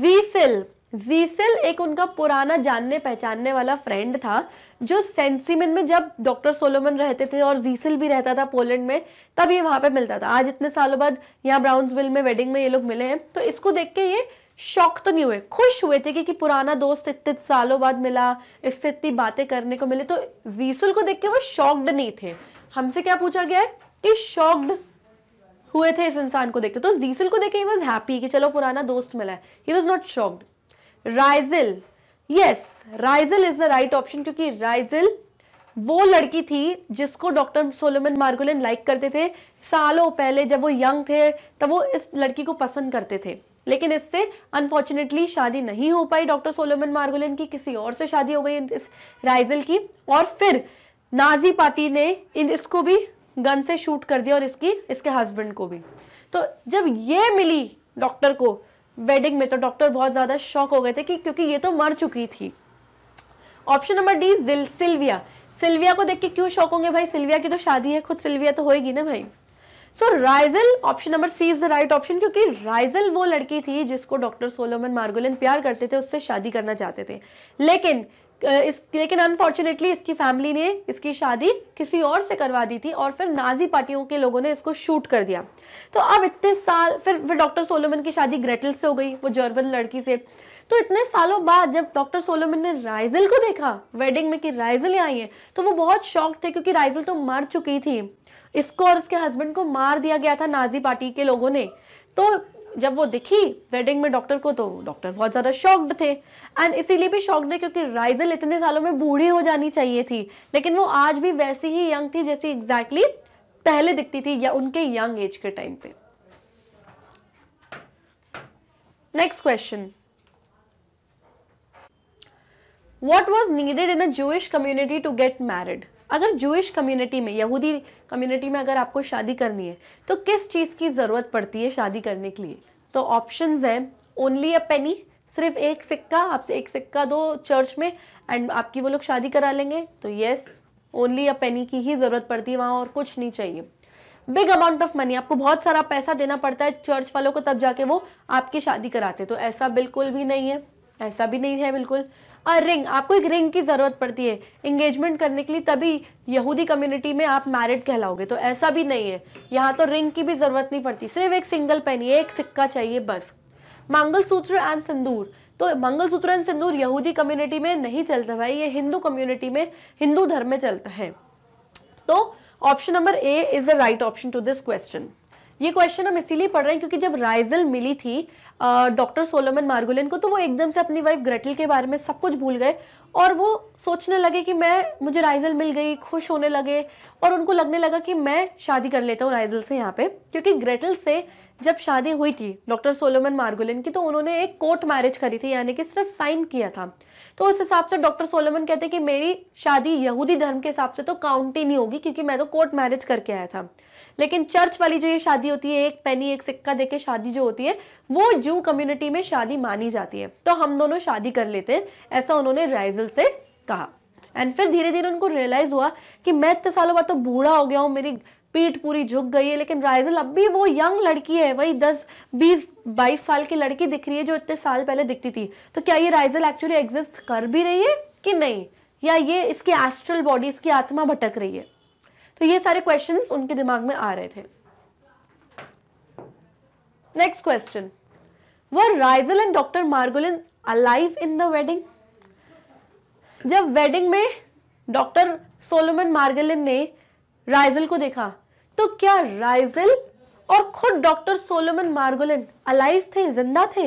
S1: जीसिल जीसिल एक उनका पुराना जानने पहचानने वाला फ्रेंड था जो सेंसीमिन में जब डॉक्टर सोलोमन रहते थे और जीसिल भी रहता था पोलैंड में तब ये वहां पे मिलता था आज इतने सालों बाद यहाँ ब्राउन्सविल में वेडिंग में ये लोग मिले हैं तो इसको देख के ये शौक तो नहीं हुए खुश हुए थे कि, कि पुराना दोस्त इतने सालों बाद मिला इससे इतनी बातें करने को मिले तो जीसुल को देख के वो शॉक्ड नहीं थे हमसे क्या पूछा गया है कि शॉक्ड हुए थे इस इंसान को देख के तो जीसल को देख के वॉज हैप्पी कि चलो पुराना दोस्त मिला है he was not shocked Raizel yes Raizel is the right option क्योंकि राइजिल वो लड़की थी जिसको डॉक्टर सोलोमन मार्गोलिन लाइक करते थे सालों पहले जब वो यंग थे तब वो इस लड़की को पसंद करते थे लेकिन इससे अनफॉर्चुनेटली शादी नहीं हो पाई डॉक्टर सोलोमन मार्गोलिन की किसी और से शादी हो गई इस राइजल की और फिर नाजी पार्टी ने इन इसको भी गन से शूट कर दिया और इसकी इसके हस्बैंड को भी तो जब ये मिली डॉक्टर को वेडिंग में तो डॉक्टर बहुत ज़्यादा शॉक हो गए थे कि क्योंकि ये तो मर चुकी थी option number D Sylvia Sylvia को देख के क्यों शौक होंगे भाई सिल्विया की तो शादी है खुद सिल्विया तो होएगी ना भाई so Raizel option number C is the right option क्योंकि राइजल वो लड़की थी जिसको डॉक्टर सोलोमन मार्गोलिन प्यार करते थे उससे शादी करना चाहते थे लेकिन इस लेकिन अनफॉर्चुनेटली इसकी फैमिली ने इसकी शादी किसी और से करवा दी थी और फिर नाजी पार्टियों के लोगों ने इसको शूट कर दिया तो अब इतने साल फिर फिर डॉक्टर सोलोमन की शादी ग्रेटल से हो गई वो जर्मन लड़की से तो इतने सालों बाद जब डॉक्टर सोलोमन ने राइजल को देखा वेडिंग में कि राइजल आई है तो वो बहुत शॉक थे क्योंकि राइजल तो मर चुकी थी इसको और उसके हस्बैंड को मार दिया गया था नाजी पार्टी के लोगों ने तो जब वो दिखी वेडिंग में डॉक्टर को तो डॉक्टर बहुत ज़्यादा शॉक्ड थे एंड इसीलिए भी शॉक्ड है क्योंकि राइजल इतने सालों में बूढ़ी हो जानी चाहिए थी लेकिन वो आज भी वैसी ही यंग थी जैसी एग्जैक्टली पहले दिखती थी या उनके यंग एज के टाइम पे next question what was needed in a Jewish community to get married अगर जूश कम्युनिटी में यहूदी कम्युनिटी में अगर आपको शादी करनी है तो किस चीज़ की ज़रूरत पड़ती है शादी करने के लिए तो ऑप्शन है ओनली अ पेनी सिर्फ एक सिक्का आपसे एक सिक्का दो चर्च में एंड आपकी वो लोग शादी करा लेंगे तो येस ओनली अ पेनी की ही ज़रूरत पड़ती है वहाँ और कुछ नहीं चाहिए बिग अमाउंट ऑफ मनी आपको बहुत सारा पैसा देना पड़ता है चर्च वालों को तब जाके वो आपकी शादी कराते तो ऐसा बिल्कुल भी नहीं है ऐसा भी नहीं है बिल्कुल अ रिंग आपको एक रिंग की ज़रूरत पड़ती है इंगेजमेंट करने के लिए तभी यहूदी कम्युनिटी में आप मैरिड कहलाओगे तो ऐसा भी नहीं है यहाँ तो रिंग की भी ज़रूरत नहीं पड़ती सिर्फ एक सिंगल पेनी एक सिक्का चाहिए बस मंगलसूत्र एंड सिंदूर तो मंगलसूत्र एंड सिंदूर यहूदी कम्युनिटी में नहीं चलता भाई ये हिंदू कम्युनिटी में हिंदू धर्म में चलता है तो option number A is the right option to this question ये क्वेश्चन हम इसीलिए पढ़ रहे हैं क्योंकि जब राइजल मिली थी डॉक्टर सोलोमन मार्गुलिन को तो वो एकदम से अपनी वाइफ ग्रेटल के बारे में सब कुछ भूल गए और वो सोचने लगे कि मैं मुझे राइजल मिल गई खुश होने लगे और उनको लगने लगा कि मैं शादी कर लेता हूँ राइजल से यहाँ पे क्योंकि ग्रेटल से जब शादी हुई थी डॉक्टर सोलोमन मार्गुलिन की तो उन्होंने एक कोर्ट मैरिज करी थी यानी कि सिर्फ साइन किया था तो उस हिसाब से डॉक्टर सोलोमन कहते कि मेरी शादी यहूदी धर्म के हिसाब से तो काउंट ही नहीं होगी क्योंकि मैं तो कोर्ट मैरिज करके आया था लेकिन चर्च वाली जो ये शादी होती है एक पैनी एक सिक्का देके शादी जो होती है वो जू कम्युनिटी में शादी मानी जाती है तो हम दोनों शादी कर लेते हैं ऐसा उन्होंने राइजल से कहा एंड फिर धीरे धीरे उनको रियलाइज हुआ कि मैं इतने सालों बाद तो बूढ़ा हो गया हूँ मेरी पीठ पूरी झुक गई है लेकिन राइजल अब भी वो यंग लड़की है वही दस बीस बाईस साल की लड़की दिख रही है जो इतने साल पहले दिखती थी तो क्या ये राइजल एक्चुअली एग्जिस्ट कर भी रही है कि नहीं या ये इसकी एस्ट्रल बॉडी इसकी आत्मा भटक रही है तो ये सारे क्वेश्चन उनके दिमाग में आ रहे थे next question were Raizel and doctor Margolin alive in the wedding जब वेडिंग में डॉक्टर सोलोमन मार्गोलिन ने राइजल को देखा तो क्या राइजल और खुद डॉक्टर सोलोमन मार्गोलिन अलाइव थे जिंदा थे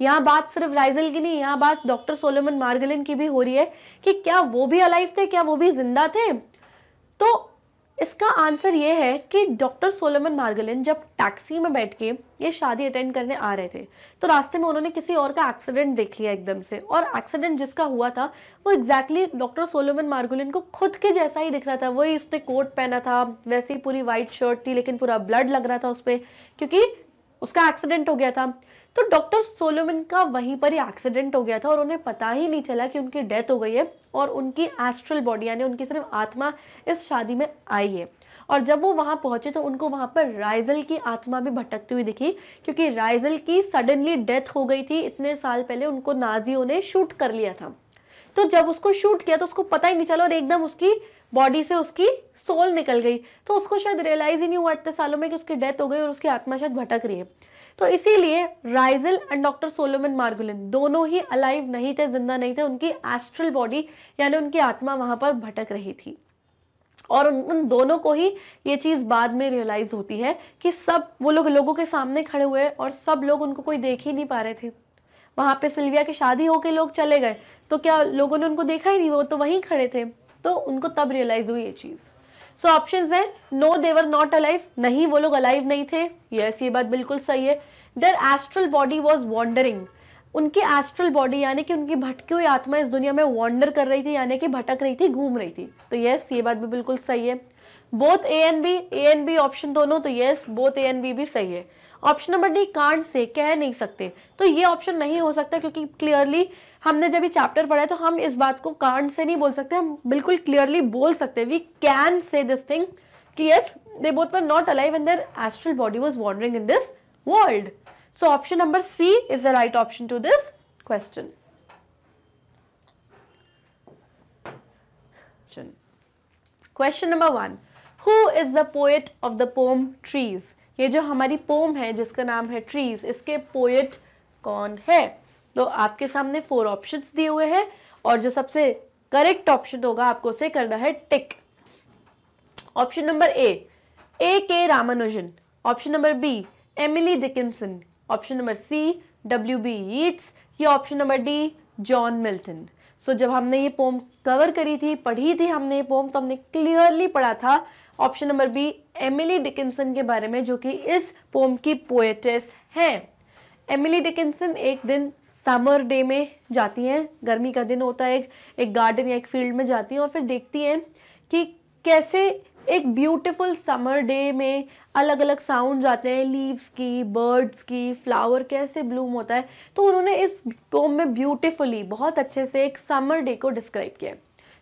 S1: यहां बात सिर्फ राइजल की नहीं यहां बात डॉक्टर सोलोमन मार्गलिन की भी हो रही है कि क्या वो भी अलाइव थे क्या वो भी जिंदा थे तो इसका आंसर ये है कि डॉक्टर सोलोमन मार्गलिन जब टैक्सी में बैठ के ये शादी अटेंड करने आ रहे थे तो रास्ते में उन्होंने किसी और का एक्सीडेंट देख लिया एकदम से और एक्सीडेंट जिसका हुआ था वो एग्जैक्टली डॉक्टर सोलोमन मार्गुलिन को खुद के जैसा ही दिख रहा था वही उसने कोट पहना था वैसे ही पूरी वाइट शर्ट थी लेकिन पूरा ब्लड लग रहा था उस पर क्योंकि उसका एक्सीडेंट हो गया था तो डॉक्टर सोलोमिन का वहीं पर ही एक्सीडेंट हो गया था और उन्हें पता ही नहीं चला कि उनकी डेथ हो गई है और उनकी एस्ट्रल बॉडी यानी उनकी सिर्फ आत्मा इस शादी में आई है और जब वो वहाँ पहुँचे तो उनको वहाँ पर राइजल की आत्मा भी भटकती हुई दिखी क्योंकि राइजल की सडनली डेथ हो गई थी इतने साल पहले उनको नाजियों ने शूट कर लिया था तो जब उसको शूट किया तो उसको पता ही नहीं चला और एकदम उसकी बॉडी से उसकी सोल निकल गई तो उसको शायद रियलाइज ही नहीं हुआ इतने सालों में कि उसकी डेथ हो गई और उसकी आत्मा शायद भटक रही है तो इसीलिए Raizel and doctor Solomon Margolin दोनों ही अलाइव नहीं थे जिंदा नहीं थे उनकी एस्ट्रल बॉडी यानी उनकी आत्मा वहां पर भटक रही थी और उन उन दोनों को ही ये चीज़ बाद में रियलाइज़ होती है कि सब वो लोग लोगों के सामने खड़े हुए और सब लोग उनको कोई देख ही नहीं पा रहे थे वहां पे सिल्विया की शादी होके लोग चले गए तो क्या लोगों ने उनको देखा ही नहीं वो तो वहीं खड़े थे तो उनको तब रियलाइज़ हुई ये चीज़ सो ऑप्शन है नो देवर नॉट अलाइव नहीं वो लोग अलाइव नहीं थे यस yes, ये बात बिल्कुल सही है their astral body was wandering उनकी एस्ट्रल बॉडी यानी कि उनकी भटकी हुई आत्मा इस दुनिया में वॉन्डर कर रही थी यानी कि भटक रही थी घूम रही थी तो यस ये बात भी बिल्कुल सही है both A and B A and B option दोनों तो yes both A and B भी सही है ऑप्शन नंबर डी कांड से कह नहीं सकते तो ये ऑप्शन नहीं हो सकता क्योंकि क्लियरली हमने जब भी चैप्टर पढ़ा है तो हम इस बात को कांड से नहीं बोल सकते हम बिल्कुल क्लियरली बोल सकते we can say this thing कि yes they both were not alive in their astral body was wandering in this world so option number C is the right option to this question question number one who is the poet of the poem trees ये जो हमारी poem है जिसका नाम है trees इसके poet कौन है तो आपके सामने फोर ऑप्शंस दिए हुए हैं और जो सबसे करेक्ट ऑप्शन होगा आपको उसे करना है tick option number A A K Ramanujan option number B Emily Dickinson option number C W B Yeats या option number D John Milton so जब हमने ये पोम कवर करी थी पढ़ी थी हमने ये पोम तो हमने क्लियरली पढ़ा था option number B Emily Dickinson के बारे में जो कि इस पोम की पोएटेस हैं एमिली डिकिंसन एक दिन समर डे में जाती हैं गर्मी का दिन होता है एक एक गार्डन या एक फील्ड में जाती हैं और फिर देखती हैं कि कैसे एक ब्यूटीफुल समर डे में अलग अलग साउंड आते हैं लीव्स की बर्ड्स की फ्लावर कैसे ब्लूम होता है तो उन्होंने इस पोम में ब्यूटीफुली बहुत अच्छे से एक समर डे को डिस्क्राइब किया है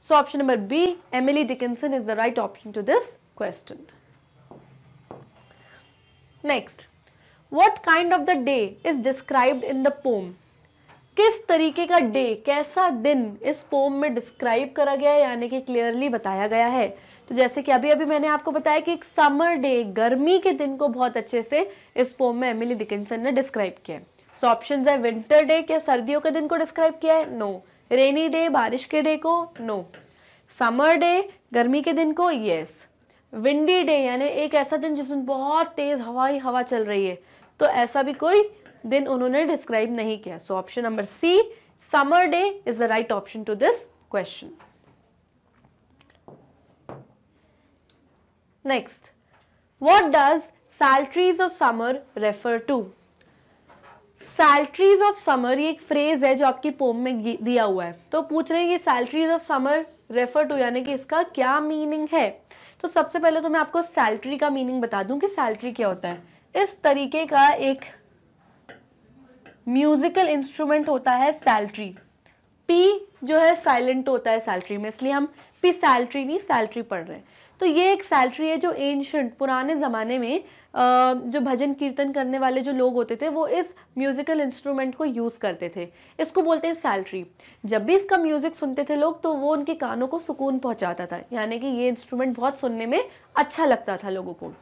S1: so option number B Emily Dickinson is the right option to this question next what kind of the day is described in the poem किस तरीके का डे कैसा दिन इस पोम में डिस्क्राइब करा गया है यानी कि क्लियरली बताया गया है तो जैसे कि अभी अभी मैंने आपको बताया कि एक समर डे गर्मी के दिन को बहुत अच्छे से इस पोम में एमिली डिकिंसन ने डिस्क्राइब किया सो ऑप्शन है विंटर डे क्या सर्दियों के दिन को डिस्क्राइब किया है नो रेनी डे बारिश के डे को नो समर डे गर्मी के दिन को येस विंडी डे यानी एक ऐसा दिन जिस दिन बहुत तेज़ हवा ही हवा चल रही है तो ऐसा भी कोई दिन उन्होंने डिस्क्राइब नहीं किया so option number C summer day is the right option to this question next what does psalteries of summer refer to psalteries of summer ये एक फ्रेज है जो आपकी पोम में दिया हुआ है तो पूछ रहे हैं कि psalteries of summer refer to यानी कि इसका क्या मीनिंग है तो सबसे पहले तो मैं आपको सैल्ट्री का मीनिंग बता दूं कि सैल्ट्री क्या होता है इस तरीके का एक म्यूजिकल इंस्ट्रूमेंट होता है सैलट्री पी जो है साइलेंट होता है सैलट्री में इसलिए हम पी सैल्ट्री नहीं सैलट्री पढ़ रहे हैं तो ये एक सैल्ट्री है जो एंशंट पुराने ज़माने में जो भजन कीर्तन करने वाले जो लोग होते थे वो इस म्यूज़िकल इंस्ट्रूमेंट को यूज़ करते थे इसको बोलते हैं सैलट्री जब भी इसका म्यूज़िक सुनते थे लोग तो वो उनके कानों को सुकून पहुंचाता था यानी कि ये इंस्ट्रूमेंट बहुत सुनने में अच्छा लगता था लोगों को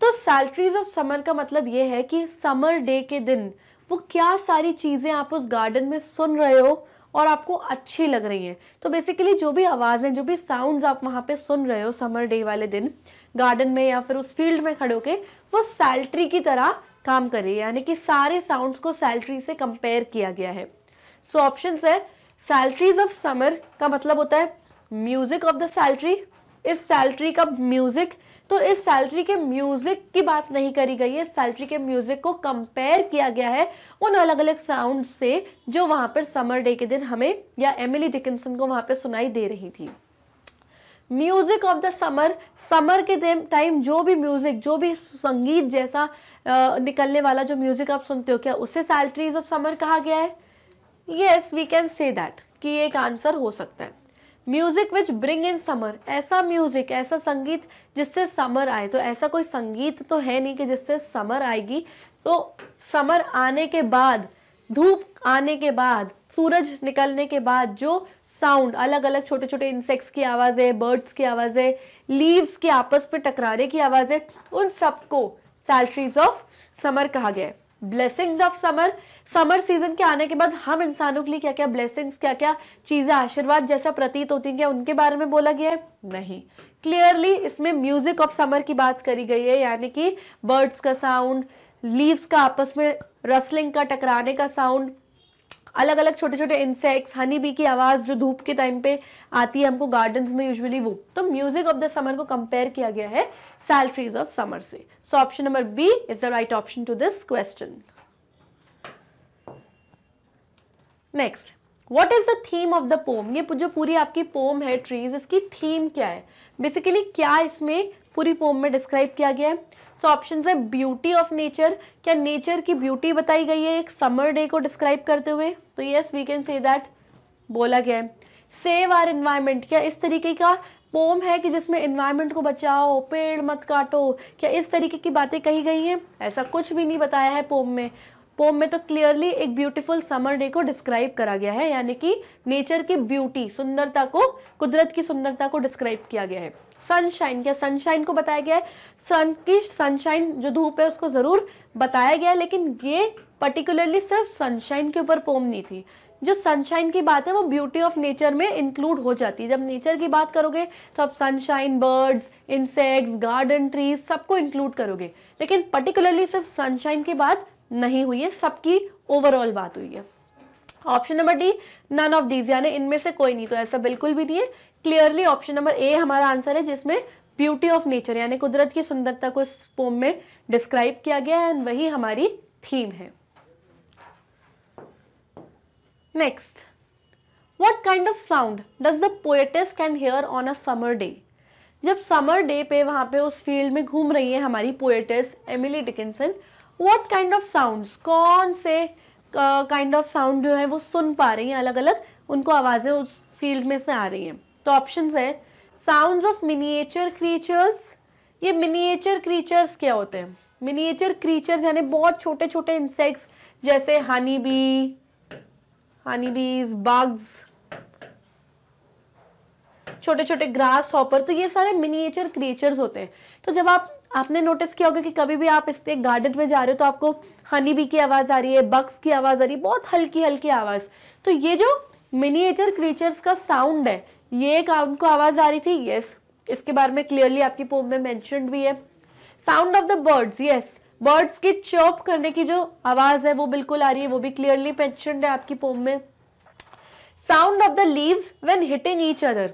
S1: तो सैल्ट्रीज ऑफ समर का मतलब ये है कि समर डे के दिन वो क्या सारी चीज़ें आप उस गार्डन में सुन रहे हो और आपको अच्छी लग रही हैं तो बेसिकली जो भी आवाज़ें जो भी साउंड्स आप वहाँ पे सुन रहे हो समर डे वाले दिन गार्डन में या फिर उस फील्ड में खड़े होके वो सैल्ट्री की तरह काम कर रही है यानी कि सारे साउंड्स को सैल्ट्री से कंपेयर किया गया है सो ऑप्शन है सैल्ट्रीज ऑफ समर का मतलब होता है म्यूजिक ऑफ द सैल्ट्री इस सैल्ट्री का म्यूजिक तो इस सैलरी के म्यूजिक की बात नहीं करी गई है सैलरी के म्यूजिक को कंपेयर किया गया है उन अलग अलग साउंड से जो वहां पर समर डे के दिन हमें या एमिली डिकिनसन को वहां पर सुनाई दे रही थी music of the summer summer के टाइम जो भी म्यूज़िक जो भी संगीत जैसा आ, निकलने वाला जो म्यूज़िक आप सुनते हो क्या उसे सैलरीज ऑफ समर कहा गया है yes we can say that कि एक आंसर हो सकता है music which bring in summer ऐसा म्यूजिक ऐसा संगीत जिससे समर आए तो ऐसा कोई संगीत तो है नहीं कि जिससे समर आएगी तो समर आने के बाद धूप आने के बाद सूरज निकलने के बाद जो साउंड अलग अलग छोटे छोटे इंसेक्ट्स की आवाज़ें बर्ड्स की आवाज़ें लीव्स के आपस में टकराने की आवाज़ें उन सबको सैलट्रीज ऑफ समर कहा गया है blessings of summer summer season के आने के बाद हम इंसानों के लिए क्या क्या ब्लेसिंग्स क्या क्या चीज़ें आशीर्वाद जैसा प्रतीत होती हैं उनके बारे में बोला गया है नहीं क्लियरली इसमें म्यूजिक ऑफ समर की बात करी गई है यानी कि बर्ड्स का साउंड लीव्स का आपस में रसलिंग का टकराने का साउंड अलग अलग छोटे छोटे इंसेक्ट्स हनी बी की आवाज़ जो धूप के टाइम पे आती है हमको गार्डन्स में यूजुअली वो तो म्यूजिक ऑफ द समर को कंपेयर किया गया है सैलट्रीज ऑफ समर से so option number B is the right option to this question next what is the theme of the poem ये जो पूरी आपकी पोम है ट्रीज इसकी थीम क्या है बेसिकली क्या इसमें पूरी पोम में डिस्क्राइब किया गया है सो ऑप्शन है ब्यूटी ऑफ नेचर क्या नेचर की ब्यूटी बताई गई है एक समर डे को डिस्क्राइब करते हुए तो yes we can say that बोला गया है सेव आर इन्वायरमेंट क्या इस तरीके का पोम है कि जिसमें इन्वायरमेंट को बचाओ पेड़ मत काटो क्या इस तरीके की बातें कही गई हैं ऐसा कुछ भी नहीं बताया है पोम में पोम में तो क्लियरली एक ब्यूटीफुल समर डे को डिस्क्राइब करा गया है यानी कि नेचर की ब्यूटी सुंदरता को कुदरत की सुंदरता को डिस्क्राइब किया गया है सनशाइन क्या सनशाइन को बताया गया है सन की सनशाइन जो धूप है उसको ज़रूर बताया गया है लेकिन ये पर्टिकुलरली सिर्फ सनशाइन के ऊपर पोम नहीं थी जो सनशाइन की बात है वो ब्यूटी ऑफ नेचर में इंक्लूड हो जाती है जब नेचर की बात करोगे तो आप sunshine birds insects garden trees सबको इंक्लूड करोगे लेकिन पर्टिकुलरली सिर्फ सनशाइन की बात नहीं हुई है सबकी ओवरऑल बात हुई है option number D none of these यानी इनमें से कोई नहीं तो ऐसा बिल्कुल भी नहीं है क्लियरली ऑप्शन नंबर ए हमारा आंसर है जिसमें ब्यूटी ऑफ नेचर यानी कुदरत की सुंदरता को इस पोम में डिस्क्राइब किया गया है एंड वही हमारी थीम है next what kind of sound does the poetess can hear on a summer day जब समर डे पे वहाँ पे उस फील्ड में घूम रही है हमारी poetess Emily Dickinson what kind of sound कौन से काइंड ऑफ साउंड जो है वो सुन पा रही हैं अलग अलग उनको आवाज़ें उस फील्ड में से आ रही हैं तो ऑप्शन है साउंड ऑफ मिनिएचर क्रीचर्स ये मिनिएचर क्रीचर्स क्या होते हैं मिनिएचर क्रीचर्स यानी बहुत छोटे छोटे इंसेक्ट्स जैसे हनी बी हनी बीज बग्स छोटे छोटे ग्रास हॉपर तो ये सारे मिनिएचर क्रिएचर्स होते हैं तो जब आप आपने नोटिस किया होगा कि कभी भी आप इसके गार्डन में जा रहे हो तो आपको हनी बी की आवाज़ आ रही है बक्स की आवाज़ आ रही है बहुत हल्की हल्की आवाज़ तो ये जो मिनिएचर क्रीचर्स का साउंड है ये एक आपको आवाज़ आ रही थी yes. इसके बारे में क्लियरली आपकी पोम में मैंशनड भी है sound of the birds yes birds की चॉप करने की जो आवाज़ है वो बिल्कुल आ रही है वो भी क्लियरली मैंशनड है आपकी पोम में sound of the leaves when hitting each other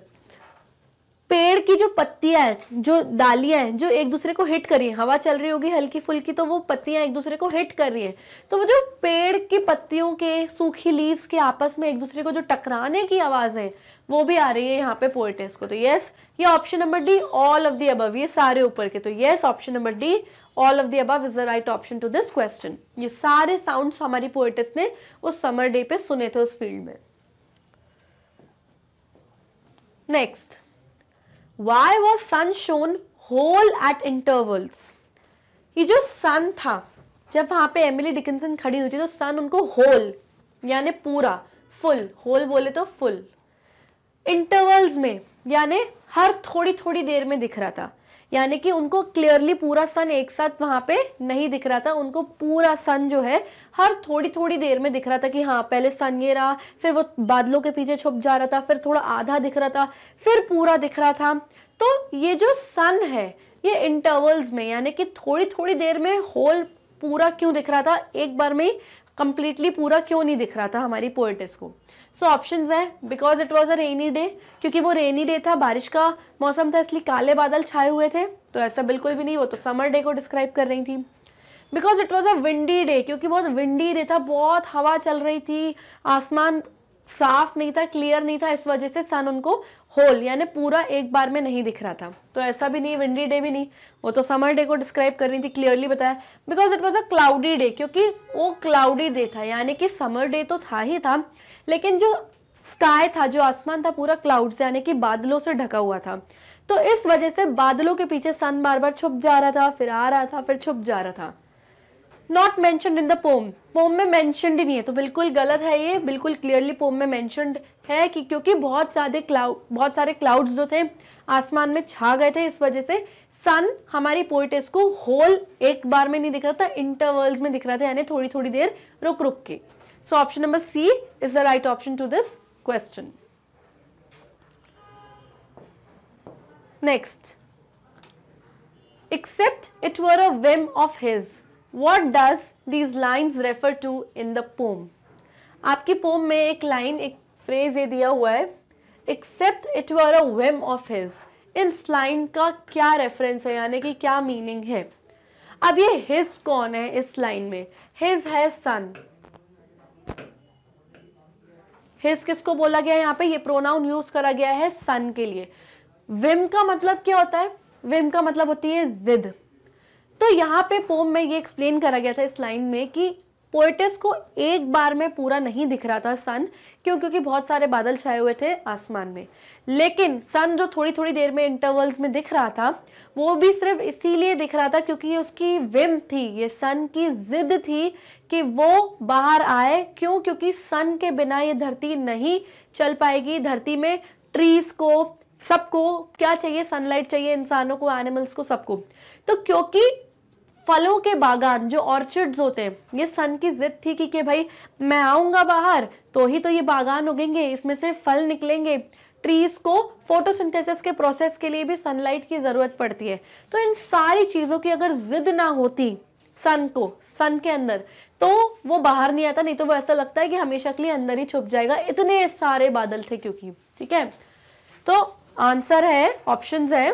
S1: पेड़ की जो पत्तियां हैं जो डालियां हैं जो एक दूसरे को हिट कर रही है हवा चल रही होगी हल्की फुल्की तो वो पत्तियां एक दूसरे को हिट कर रही है तो वो जो पेड़ की पत्तियों के सूखी लीव्स के आपस में एक दूसरे को जो टकराने की आवाज़ है वो भी आ रही है यहाँ पे पोएटेस को तो यस ये option number D all of the above ये सारे ऊपर के तो yes option number D all of the above is the right option to this question ये सारे साउंड हमारी पोएटिस ने उस समर डे पे सुने थे उस फील्ड में next why was sun shown whole at intervals ये जो सन था जब वहाँ पे एमिली डिकिंसन खड़ी हुई थी तो सन उनको होल यानी पूरा फुल होल बोले तो फुल इंटरवल्स में यानी हर थोड़ी थोड़ी देर में दिख रहा था यानी कि उनको क्लियरली पूरा सन एक साथ वहाँ पे नहीं दिख रहा था उनको पूरा सन जो है हर थोड़ी थोड़ी देर में दिख रहा था कि हाँ पहले सन ये रहा फिर वो बादलों के पीछे छुप जा रहा था फिर थोड़ा आधा दिख रहा था फिर पूरा दिख रहा था तो ये जो सन है ये इंटरवल्स में यानी कि थोड़ी थोड़ी देर में होल पूरा क्यों दिख रहा था एक बार में कंप्लीटली पूरा क्यों नहीं दिख रहा था हमारी पोएटिस को सो ऑप्शन है because it was a rainy day क्योंकि वो रेनी डे था बारिश का मौसम था इसलिए काले बादल छाए हुए थे तो ऐसा बिल्कुल भी नहीं वो तो समर डे को डिस्क्राइब कर रही थी because it was a windy day क्योंकि बहुत विंडी डे था बहुत हवा चल रही थी आसमान साफ नहीं था क्लियर नहीं था इस वजह से सन उनको होल यानी पूरा एक बार में नहीं दिख रहा था तो ऐसा भी नहीं विंडी डे भी नहीं वो तो समर डे को डिस्क्राइब कर रही थी क्लियरली बताया because it was a cloudy day क्योंकि वो क्लाउडी डे था यानी कि समर डे तो था ही था लेकिन जो स्काई था जो आसमान था पूरा क्लाउड्स यानी कि बादलों से ढका हुआ था तो इस वजह से बादलों के पीछे सन बार बार छुप जा रहा था फिर आ रहा था फिर छुप जा रहा था not mentioned in the poem poem में मैंशनड ही नहीं है तो बिल्कुल गलत है ये बिल्कुल क्लियरली पोम में मैंशनड है कि क्योंकि बहुत सारे क्लाउड बहुत सारे क्लाउड्स जो थे आसमान में छा गए थे इस वजह से सन हमारी पोइटेस को होल एक बार में नहीं दिख रहा था इंटरवल्स में दिख रहा था यानी थोड़ी थोड़ी देर रुक रुक के so option number C is the right option to this question next except it were a whim of his what does these lines refer to in the poem आपकी पोम में एक लाइन एक फ्रेज ये दिया हुआ है accept it were a whim of his इस line का क्या रेफरेंस है यानी कि क्या मीनिंग है अब ये हिज कौन है इस लाइन में हिज है सन हिज किसको बोला गया है यहाँ पे ये प्रोनाउन यूज करा गया है सन के लिए विम का मतलब क्या होता है विम का मतलब होती है जिद तो यहाँ पे पोम में ये एक्सप्लेन करा गया था इस लाइन में कि पोएटिस को एक बार में पूरा नहीं दिख रहा था सन क्यों क्योंकि बहुत सारे बादल छाए हुए थे आसमान में लेकिन सन जो थोड़ी थोड़ी देर में इंटरवल्स में दिख रहा था वो भी सिर्फ इसीलिए दिख रहा था क्योंकि ये उसकी विम थी ये सन की जिद थी कि वो बाहर आए क्यों क्योंकि सन के बिना ये धरती नहीं चल पाएगी धरती में ट्रीज को सबको क्या चाहिए सनलाइट चाहिए इंसानों को एनिमल्स को सबको तो क्योंकि फलों के बागान जो ऑर्चिड्स होते हैं ये सन की जिद थी कि, कि भाई मैं आऊंगा बाहर तो ही तो ये बागान उगेंगे इसमें से फल निकलेंगे ट्रीज को फोटोसिंथेसिस के प्रोसेस के लिए भी सनलाइट की ज़रूरत पड़ती है तो इन सारी चीज़ों की अगर जिद ना होती सन को सन के अंदर तो वो बाहर नहीं आता नहीं तो वो ऐसा लगता है कि हमेशा के लिए अंदर ही छुप जाएगा इतने सारे बादल थे क्योंकि ठीक है तो आंसर है ऑप्शन है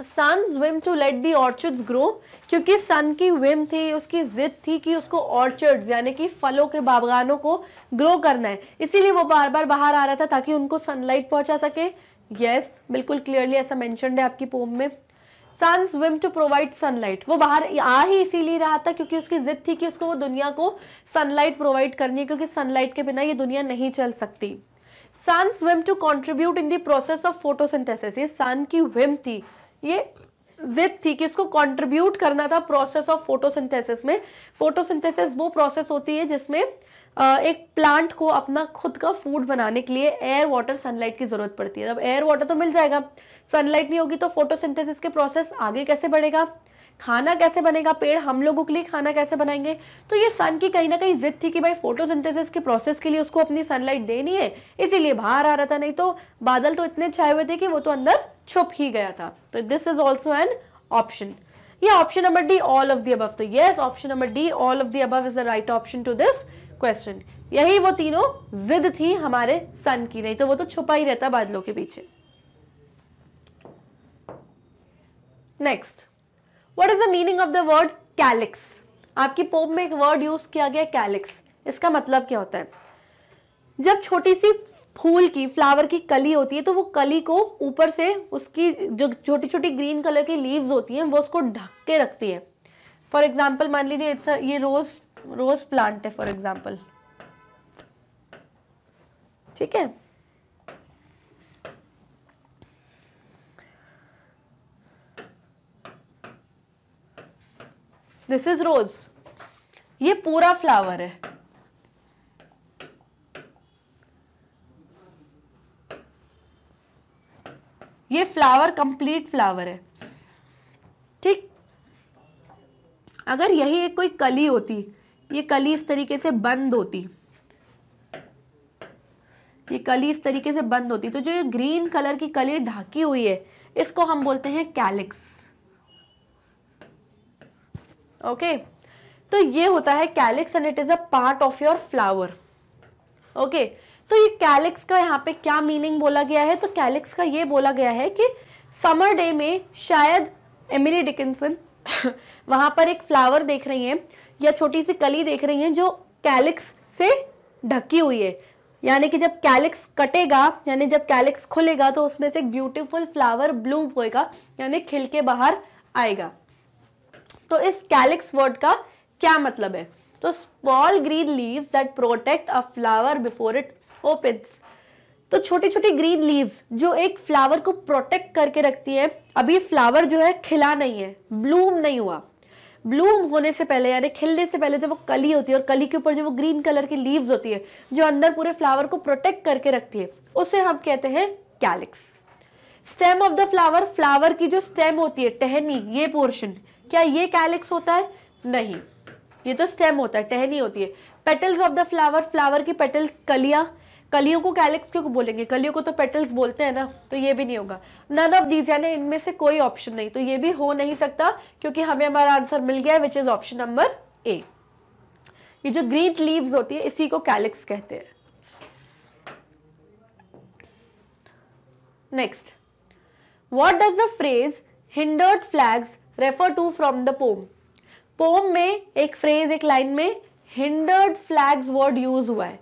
S1: sun's whim to let the orchids grow क्योंकि सन की विम थी उसकी जिद थी कि उसको ऑर्चर्ड यानी कि फलों के बागानों को ग्रो करना है इसीलिए वो बार बार बाहर आ रहा था ताकि उनको सनलाइट पहुंचा सके यस yes, बिल्कुल क्लियरली ऐसा मैंशन है आपकी पोम में sun's whim to provide sunlight वो बाहर आ ही इसीलिए रहा था क्योंकि उसकी जिद थी कि उसको वो दुनिया को सनलाइट प्रोवाइड करनी है क्योंकि सनलाइट के बिना ये दुनिया नहीं चल सकती sun's whim to contribute in the process of photosynthesis ये सन की विम थी ये जिद थी कि इसको कंट्रीब्यूट करना था प्रोसेस ऑफ फोटोसिंथेसिस में फोटोसिंथेसिस वो प्रोसेस होती है जिसमें एक प्लांट को अपना खुद का फूड बनाने के लिए एयर वाटर सनलाइट की ज़रूरत पड़ती है अब एयर वाटर तो मिल जाएगा सनलाइट नहीं होगी तो फोटोसिंथेसिस के प्रोसेस आगे कैसे बढ़ेगा खाना कैसे बनेगा पेड़ हम लोगों के लिए खाना कैसे बनाएंगे तो ये सन की कहीं ना कहीं जिद थी कि भाई फोटोसिंथेसिस के प्रोसेस के लिए उसको अपनी सनलाइट देनी है इसीलिए बाहर आ रहा था नहीं तो बादल तो इतने छाए हुए थे कि वो तो अंदर छुप ही गया था तो this is also an option या option number D all of the above तो yes option number D all of the above is the right option to this question यही वो तीनों जिद थी हमारे सन की नहीं तो वो तो छुपा ही रहता बादलों के पीछे next what is the meaning of the word calyx आपकी पोप में एक वर्ड यूज किया गया कैलिक्स इसका मतलब क्या होता है जब छोटी सी फूल की फ्लावर की कली होती है तो वो कली को ऊपर से उसकी जो छोटी छोटी ग्रीन कलर की लीव्स होती हैं वो उसको ढक के रखती है फॉर एग्जाम्पल मान लीजिए इट्स ये रोज़ रोज़ प्लांट है फॉर एग्जाम्पल ठीक है दिस इज रोज ये पूरा फ्लावर है ये फ्लावर कंप्लीट फ्लावर है ठीक अगर यही एक कोई कली होती ये कली इस तरीके से बंद होती ये कली इस तरीके से बंद होती तो जो ये ग्रीन कलर की कली ढाकी हुई है इसको हम बोलते हैं कैलिक्स ओके तो ये होता है calyx and it is a part of your flower okay तो ये कैलिक्स का यहाँ पे क्या मीनिंग बोला गया है तो कैलिक्स का ये बोला गया है कि समर डे में शायद एमिली डिकिंसन वहां पर एक फ्लावर देख रही हैं या छोटी सी कली देख रही हैं जो कैलिक्स से ढकी हुई है यानी कि जब कैलिक्स कटेगा यानी जब कैलिक्स खुलेगा तो उसमें से एक ब्यूटीफुल फ्लावर ब्लू होएगा यानी खिल के बाहर आएगा तो इस कैलिक्स वर्ड का क्या मतलब है तो small green leaves that protect a flower before it opens तो छोटी छोटी ग्रीन लीव्स जो एक फ्लावर को प्रोटेक्ट करके रखती है अभी फ्लावर जो है खिला नहीं है ब्लूम नहीं हुआ ब्लूम होने से पहले यानी खिलने से पहले जब वो कली होती है और कली के ऊपर जो वो ग्रीन कलर की लीव्स होती है जो अंदर पूरे फ्लावर को प्रोटेक्ट करके रखती है उसे हम कहते हैं calyx stem of the flower flower की जो स्टेम होती है टहनी ये पोर्शन क्या ये कैलिक्स होता है नहीं ये तो स्टेम होता है टहनी होती है petals of the flower flower की पेटल्स कलियाँ कलियों को कैलिक्स क्यों बोलेंगे कलियों को तो पेटल्स बोलते हैं ना तो ये भी नहीं होगा नन ऑफ दीज यानी इनमें से कोई ऑप्शन नहीं तो ये भी हो नहीं सकता क्योंकि हमें हमारा आंसर मिल गया है which is option number A ये जो ग्रीन लीव्स होती है इसी को कैलिक्स कहते हैं next what does the phrase hindered flags refer to from the poem poem में एक फ्रेज एक लाइन में हिंडर्ड फ्लैग्स वर्ड यूज हुआ है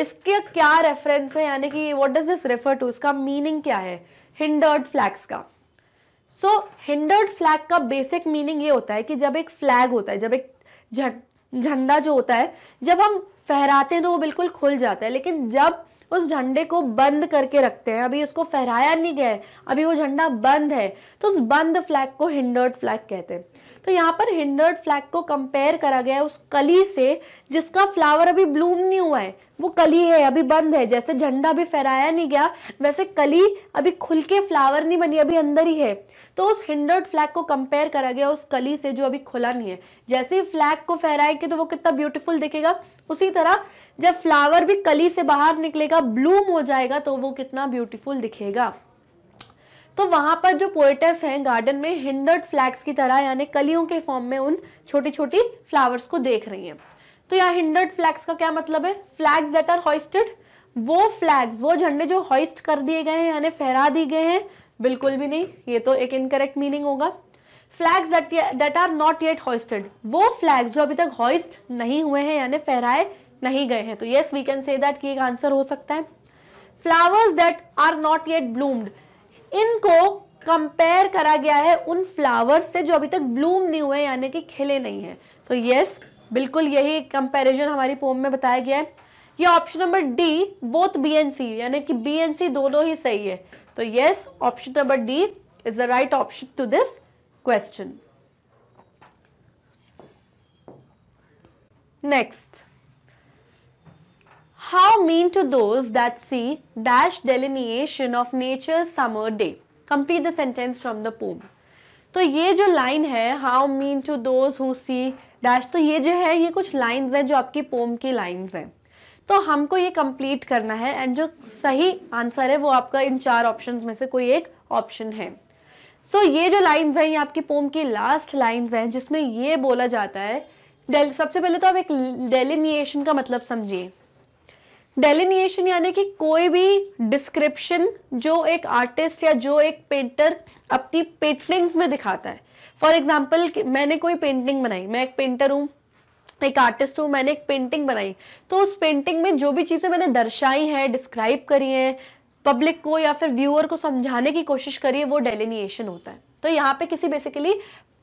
S1: इसके क्या रेफरेंस है यानी कि what does this refer to इसका मीनिंग क्या है हिंडर्ड फ्लैग्स का सो हिंडर्ड फ्लैग का बेसिक मीनिंग ये होता है कि जब एक फ्लैग होता है जब एक झंडा जो होता है जब हम फहराते हैं तो वो बिल्कुल खुल जाता है लेकिन जब उस झंडे को बंद करके रखते हैं अभी उसको फहराया नहीं गया है अभी वो झंडा बंद है तो उस बंद फ्लैग को हिंडर्ड फ्लैग कहते हैं तो यहाँ पर हिंडर्ड फ्लैग को कंपेयर करा गया है उस कली से जिसका फ्लावर अभी ब्लूम नहीं हुआ है वो कली है अभी बंद है जैसे झंडा अभी फहराया नहीं गया वैसे कली अभी खुल के फ्लावर नहीं बनी अभी अंदर ही है तो उस हिंडर्ड फ्लैग को कंपेयर करा गया उस कली से जो अभी खुला नहीं है जैसे ही फ्लैग को फहराएगी तो वो कितना ब्यूटीफुल दिखेगा उसी तरह जब फ्लावर भी कली से बाहर निकलेगा ब्लूम हो जाएगा तो वो कितना ब्यूटीफुल दिखेगा तो वहां पर जो पोइटस हैं गार्डन में हिंडर्ड फ्लैग्स की तरह यानी कलियों के फॉर्म में उन छोटी छोटी फ्लावर्स को देख रही हैं तो यहाँ हिंडर्ड फ्लैग्स का क्या मतलब है फ्लैग्स दैट आर हॉइस्टेड वो फ्लैग्स वो झंडे जो हॉइस्ट कर दिए गए हैं यानी फहरा दिए गए हैं बिल्कुल भी नहीं ये तो एक इनकरेक्ट मीनिंग होगा flags that are not yet hoisted वो फ्लैग्स जो अभी तक हॉइस्ट नहीं हुए हैं यानी फहराए नहीं गए हैं तो yes we can say that की एक आंसर हो सकता है flowers that are not yet bloomed इनको कंपेयर करा गया है उन फ्लावर्स से जो अभी तक ब्लूम नहीं हुए यानी कि खिले नहीं है तो यस बिल्कुल यही कंपैरिजन हमारी पोम में बताया गया है ये option number D both B and C यानी कि बी एन सी दोनों ही सही है तो yes option number D is the right option to this question next how mean to those that see dash delineation of nature summer day complete the sentence from the poem तो ये जो line है how mean to those who see dash तो ये जो है ये कुछ लाइंस हैं जो आपकी पोम की लाइंस हैं तो हमको ये कंप्लीट करना है एंड जो सही आंसर है वो आपका इन चार ऑप्शन में से कोई एक ऑप्शन है सो so, ये जो लाइन्स हैं ये आपकी पोम की लास्ट लाइन्स हैं जिसमें ये बोला जाता है सबसे पहले तो आप एक डेलिनिएशन का मतलब समझिए डेलिनिएशन यानी कि कोई भी डिस्क्रिप्शन जो एक आर्टिस्ट या जो एक पेंटर अपनी पेंटिंग्स में दिखाता है फॉर एग्जाम्पल मैंने कोई पेंटिंग बनाई मैं एक पेंटर हूँ एक आर्टिस्ट हूँ मैंने एक पेंटिंग बनाई तो उस पेंटिंग में जो भी चीज़ें मैंने दर्शाई है डिस्क्राइब करी है पब्लिक को या फिर व्यूअर को समझाने की कोशिश करी है वो डेलिनिएशन होता है तो यहाँ पे किसी बेसिकली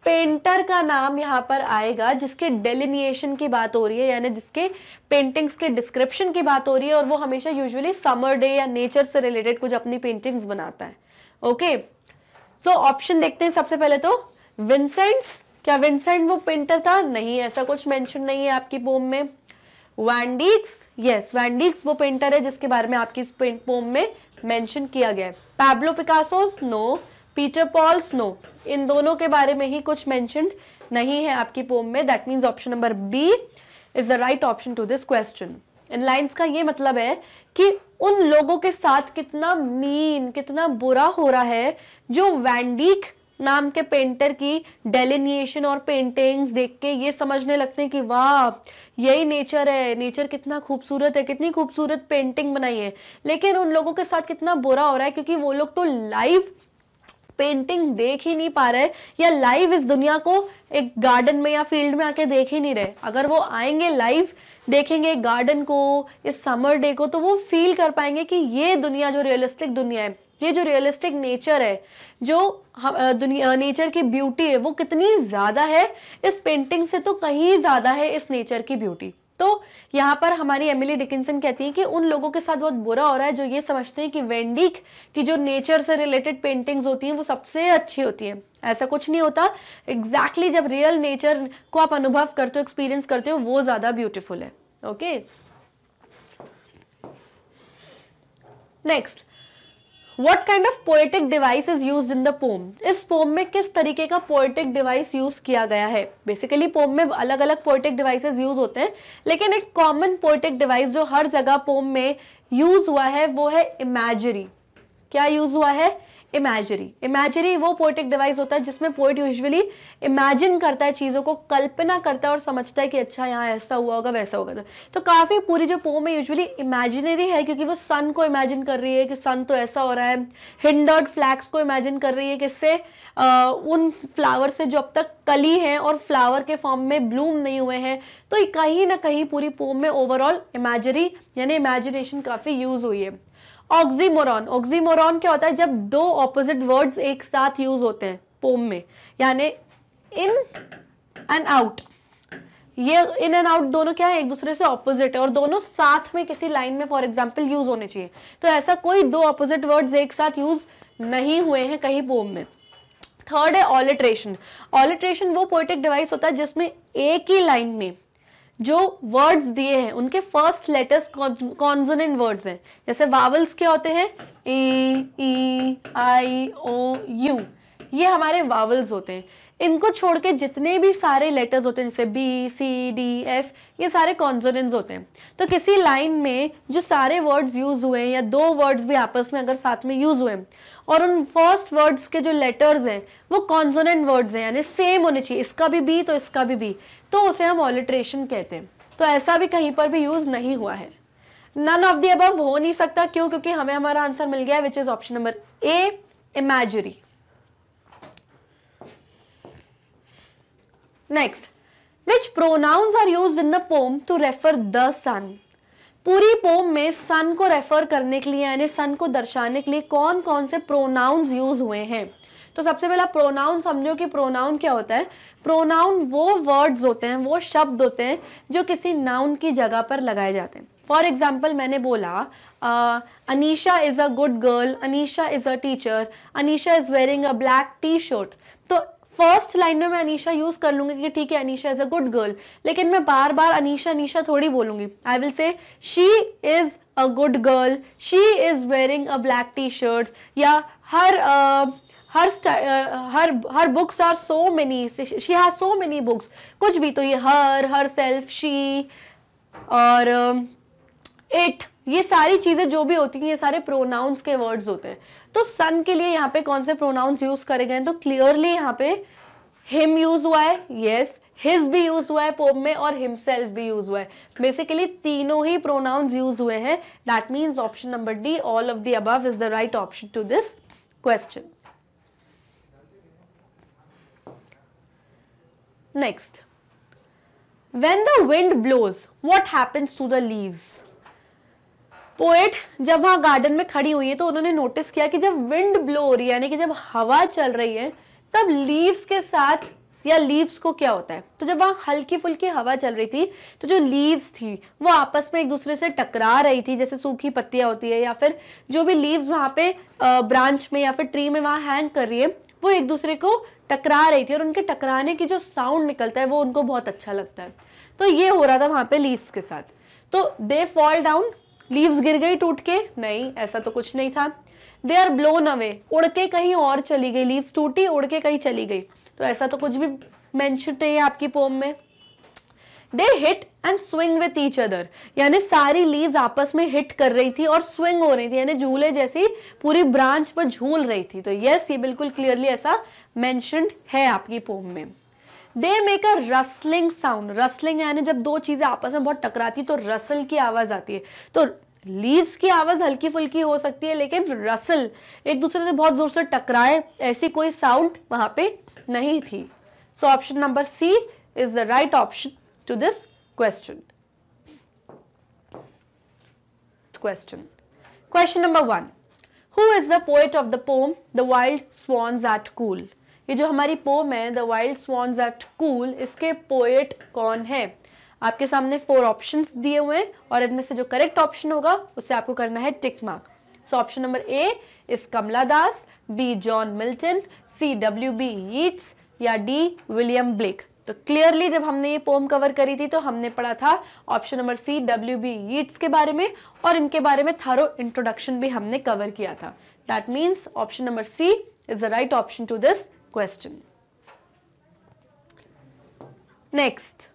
S1: पेंटर का नाम यहाँ पर आएगा जिसके डेलिनिएशन की बात हो रही है यानी जिसके पेंटिंग्स के डिस्क्रिप्शन की बात हो रही है और वो हमेशा यूजुअली समर डे या नेचर से रिलेटेड कुछ अपनी पेंटिंग्स बनाता है ओके सो ऑप्शन देखते हैं सबसे पहले तो विंसेंट्स क्या विंसेंट वो पेंटर था नहीं ऐसा कुछ मेंशन नहीं है आपकी पोम में वैंडिक्स यस वैंडिक्स वो पेंटर है जिसके बारे में आपकी पोम में मेंशन किया गया है Pablo Picasso's no Peter Paul's no इन दोनों के बारे में ही कुछ मेंशन नहीं है आपकी पोम में that means option number B is the right option to this question इन लाइन्स का ये मतलब है कि उन लोगों के साथ कितना मीन कितना बुरा हो रहा है जो वैंडिक नाम के पेंटर की डेलिनिएशन और पेंटिंग्स देख के ये समझने लगते हैं कि वाह यही नेचर है नेचर कितना खूबसूरत है कितनी खूबसूरत पेंटिंग बनाई है लेकिन उन लोगों के साथ कितना बुरा हो रहा है क्योंकि वो लोग तो लाइव पेंटिंग देख ही नहीं पा रहे या लाइव इस दुनिया को एक गार्डन में या फील्ड में आके देख ही नहीं रहे अगर वो आएंगे लाइव देखेंगे गार्डन को इस समर डे को तो वो फील कर पाएंगे कि ये दुनिया जो रियलिस्टिक दुनिया है ये जो रियलिस्टिक नेचर है जो दुनिया नेचर की ब्यूटी है वो कितनी ज़्यादा है इस पेंटिंग से तो कहीं ज़्यादा है इस नेचर की ब्यूटी तो यहाँ पर हमारी एमिली डिकिंसन कहती है कि उन लोगों के साथ बहुत बुरा हो रहा है जो ये समझते हैं कि वेंडिक की जो नेचर से रिलेटेड पेंटिंग्स होती हैं वो सबसे अच्छी होती हैं ऐसा कुछ नहीं होता एग्जैक्टली exactly जब रियल नेचर को आप अनुभव करते हो एक्सपीरियंस करते हो वो ज़्यादा ब्यूटिफुल है okay next what kind of poetic device is use in the poem इस पोम में किस तरीके का पोएटिक डिवाइस यूज किया गया है बेसिकली पोम में अलग अलग पोएटिक डिवाइसेज यूज होते हैं लेकिन एक कॉमन पोएटिक डिवाइस जो हर जगह पोम में यूज हुआ है वो है इमेजरी क्या यूज हुआ है इमेजरी इमेजरी वो पोइटिक डिवाइस होता है जिसमें पोइट यूजुअली इमेजिन करता है चीज़ों को कल्पना करता है और समझता है कि अच्छा यहाँ ऐसा हुआ होगा वैसा होगा तो, तो काफ़ी पूरी जो पोम है यूजुअली इमेजिनरी है क्योंकि वो सन को इमेजिन कर रही है कि सन तो ऐसा हो रहा है हिंडर्ड फ्लैक्स को इमेजिन कर रही है किससे उन फ्लावर से जो अब तक कली हैं और फ्लावर के फॉर्म में ब्लूम नहीं हुए हैं तो कहीं ना कहीं पूरी पोम में ओवरऑल इमेजरी यानी इमेजिनेशन काफ़ी यूज़ हुई है ऑक्सीमोरॉन ऑक्सीमोरॉन क्या होता है जब दो ऑपोजिट वर्ड्स एक साथ यूज होते हैं पोम में यानी इन एंड आउट ये इन एंड आउट दोनों क्या है एक दूसरे से ऑपोजिट है और दोनों साथ में किसी लाइन में फॉर एग्जाम्पल यूज होने चाहिए तो ऐसा कोई दो ऑपोजिट वर्ड्स एक साथ यूज नहीं हुए हैं कहीं पोम में थर्ड है ऑलिट्रेशन ऑलिट्रेशन वो पोइटिक डिवाइस होता है जिसमें एक ही लाइन में जो वर्ड्स दिए हैं उनके फर्स्ट लेटर्स कॉन्जोनेंट वर्ड्स हैं जैसे वावल्स क्या होते हैं ए ई आई ओ यू ये हमारे वावल्स होते हैं इनको छोड़ के जितने भी सारे लेटर्स होते हैं जैसे बी सी डी एफ ये सारे कॉन्जोनेंट्स होते हैं तो किसी लाइन में जो सारे वर्ड्स यूज़ हुए हैं या दो वर्ड्स भी आपस में अगर साथ में यूज़ हुए और उन फर्स्ट वर्ड्स के जो लेटर्स हैं वो कॉन्सोनेंट वर्ड्स हैं यानी सेम होने चाहिए इसका भी बी तो इसका भी बी तो उसे हम ऑलिट्रेशन कहते हैं तो ऐसा भी कहीं पर भी यूज़ नहीं हुआ है नन ऑफ दी अब हो नहीं सकता क्यों क्योंकि हमें हमारा आंसर मिल गया which is option number A imagery next which pronouns are use in the poem to refer the sun पूरी पोम में सन को रेफर करने के लिए यानी सन को दर्शाने के लिए कौन कौन से प्रोनाउंस यूज हुए हैं तो सबसे पहला प्रोनाउन समझो कि प्रोनाउन क्या होता है प्रोनाउन वो वर्ड्स होते हैं वो शब्द होते हैं जो किसी नाउन की जगह पर लगाए जाते हैं फॉर एग्जाम्पल मैंने बोला Anisha is a good girl Anisha is a teacher Anisha is wearing a black T shirt first line में मैं अनिशा यूज कर लूंगी कि ठीक है Anisha is a good girl लेकिन मैं बार बार अनिशा अनिशा थोड़ी बोलूंगी I will say she is a good girl she is wearing a black T shirt या her uh, her her her books are so many she has so many books कुछ भी तो ये हर हर सेल्फ शी और it uh, ये सारी चीज़ें जो भी होती हैं ये सारे प्रोनाउंस के वर्ड्स होते हैं तो सन के लिए यहाँ पे कौन से प्रोनाउंस यूज़ करे गए तो क्लियरली यहाँ पे हिम यूज़ हुआ है यस हिज भी यूज हुआ है पोम में और हिमसेल्फ भी यूज हुआ है बेसिकली तीनों ही प्रोनाउंस यूज हुए हैं that means option number D all of the above is the right option to this question next when the wind blows what happens to the leaves poet जब वहाँ garden में खड़ी हुई है तो उन्होंने नोटिस किया कि जब विंड ब्लो हो रही है यानी कि जब हवा चल रही है तब लीव्स के साथ या लीव्स को क्या होता है तो जब वहाँ हल्की फुल्की हवा चल रही थी तो जो लीव्स थी वो आपस में एक दूसरे से टकरा रही थी जैसे सूखी पत्तियाँ होती है या फिर जो भी लीव्स वहाँ पे ब्रांच में या फिर ट्री में वहाँ हैंग कर रही है वो एक दूसरे को टकरा रही थी और उनके टकराने की जो साउंड निकलता है वो उनको बहुत अच्छा लगता है तो ये हो रहा था वहाँ पे लीव्स के साथ तो दे फॉल डाउन लीव्स गिर गई टूट के नहीं ऐसा तो कुछ नहीं था दे आर ब्लोन अवे उड़ के कहीं और चली गई लीव्स टूटी उड़ के कहीं चली गई तो ऐसा तो कुछ भी मैंशन नहीं है आपकी पोम में they hit and swing with each other यानी सारी लीव्स आपस में हिट कर रही थी और स्विंग हो रही थी यानी झूले जैसी पूरी ब्रांच पर झूल रही थी तो यस ये बिल्कुल क्लियरली ऐसा मैंशन है आपकी पोम में they make a rustling sound rustling यानी जब दो चीज़ें आपस में बहुत टकराती तो रसल की आवाज़ आती है तो लीव्स की आवाज़ हल्की फुल्की हो सकती है लेकिन रसल एक दूसरे से बहुत ज़ोर से टकराए ऐसी कोई साउंड वहां पे नहीं थी so option number C is the right option to this question question question number one who is the poet of the poem the wild swans at Coole ये जो हमारी पोम है the wild swans at Coole इसके poet कौन है आपके सामने four option दिए हुए हैं और इनमें से जो करेक्ट ऑप्शन होगा उसे आपको करना है tick mark so option number A is Kamala Das B John Milton C W B Yeats या डी विलियम ब्लेक तो क्लियरली जब हमने ये पोम कवर करी थी तो हमने पढ़ा था option number C W B Yeats के बारे में और इनके बारे में थारो इंट्रोडक्शन भी हमने कवर किया था that means option number C is the right option to this question. Next.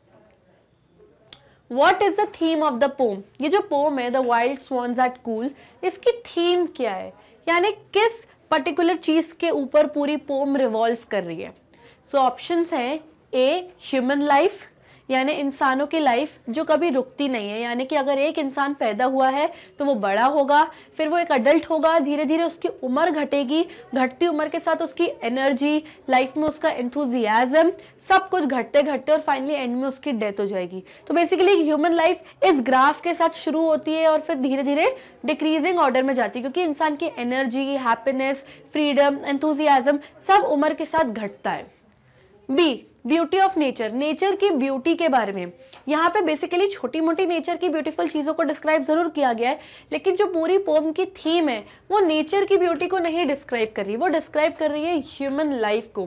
S1: What is the theme of the poem ये जो पोम है the wild swans at Coole इसकी थीम क्या है यानी किस पर्टिकुलर चीज के ऊपर पूरी पोम रिवॉल्व कर रही है सो ऑप्शंस हैं ए ह्यूमन लाइफ यानी इंसानों की लाइफ जो कभी रुकती नहीं है यानी कि अगर एक इंसान पैदा हुआ है तो वो बड़ा होगा फिर वो एक अडल्ट होगा धीरे धीरे उसकी उम्र घटेगी घटती उम्र के साथ उसकी एनर्जी लाइफ में उसका इंथुजियाज़म सब कुछ घटते घटते और फाइनली एंड में उसकी डेथ हो जाएगी तो बेसिकली ह्यूमन लाइफ इस ग्राफ के साथ शुरू होती है और फिर धीरे धीरे डिक्रीजिंग ऑर्डर में जाती है क्योंकि इंसान की एनर्जी हैप्पीनेस फ्रीडम एंथुजियाज़म सब उम्र के साथ घटता है B beauty of nature nature की ब्यूटी के बारे में यहाँ पे बेसिकली छोटी मोटी नेचर की ब्यूटीफुल चीज़ों को डिस्क्राइब ज़रूर किया गया है लेकिन जो पूरी पोम की थीम है वो नेचर की ब्यूटी को नहीं डिस्क्राइब कर रही वो डिस्क्राइब कर रही है ह्यूमन लाइफ को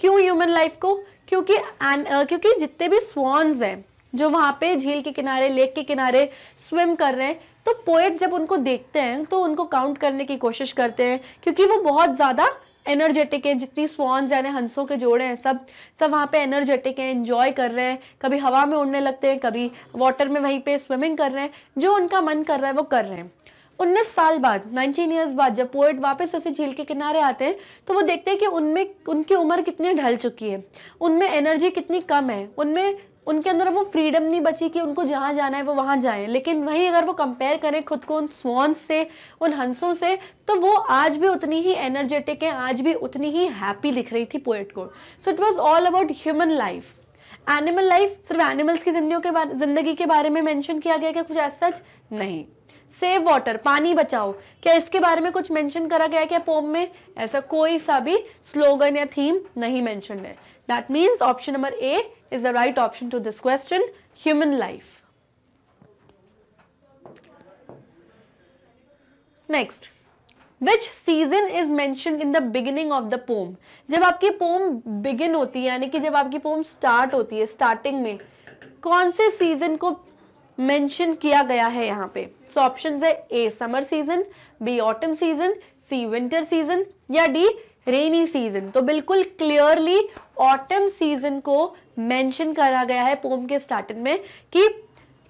S1: क्यों ह्यूमन लाइफ को क्योंकि आ, क्योंकि जितने भी स्वान्स हैं जो वहाँ पे झील के किनारे लेक के किनारे स्विम कर रहे हैं तो पोएट जब उनको देखते हैं तो उनको काउंट करने की कोशिश करते हैं क्योंकि वो बहुत ज़्यादा एनर्जेटिक हैं जितनी स्वान्स यानी हंसों के जोड़े हैं सब सब वहाँ पे एनर्जेटिक हैं इन्जॉय कर रहे हैं कभी हवा में उड़ने लगते हैं कभी वाटर में वहीं पे स्विमिंग कर रहे हैं जो उनका मन कर रहा है वो कर रहे हैं उन्नीस साल बाद नाइनटीन ईयर्स बाद जब पोइट वापस उसी झील के किनारे आते हैं तो वो देखते हैं कि उनमें उनकी उम्र कितनी ढल चुकी है उनमें एनर्जी कितनी कम है उनमें उनके अंदर वो फ्रीडम नहीं बची कि उनको जहाँ जाना है वो वहाँ जाएं लेकिन वहीं अगर वो कंपेयर करें खुद को उन स्वॉन्स से उन हंसों से तो वो आज भी उतनी ही एनर्जेटिक है आज भी उतनी ही हैप्पी दिख रही थी पोएट को so it was all about human life animal life सिर्फ एनिमल्स की जिंदगी के बारे जिंदगी के बारे में मैंशन किया गया क्या कुछ एज सच नहीं सेव वाटर पानी बचाओ क्या इसके बारे में कुछ मेंशन करा गया क्या पोम में ऐसा कोई सा भी स्लोगन या थीम नहीं मेंशन है That means option number A is the right option to this question, human life. Next, which season is mention in the beginning of the poem जब आपकी पोम बिगिन होती है यानी कि जब आपकी पोम स्टार्ट होती है स्टार्टिंग में कौन से सीजन को मेंशन किया गया है यहाँ पे सो ऑप्शन है A summer season B autumn season C winter season या डी रेनी सीजन तो बिल्कुल क्लियरली ऑटम सीजन को मेंशन करा गया है पोम के स्टार्टिंग में कि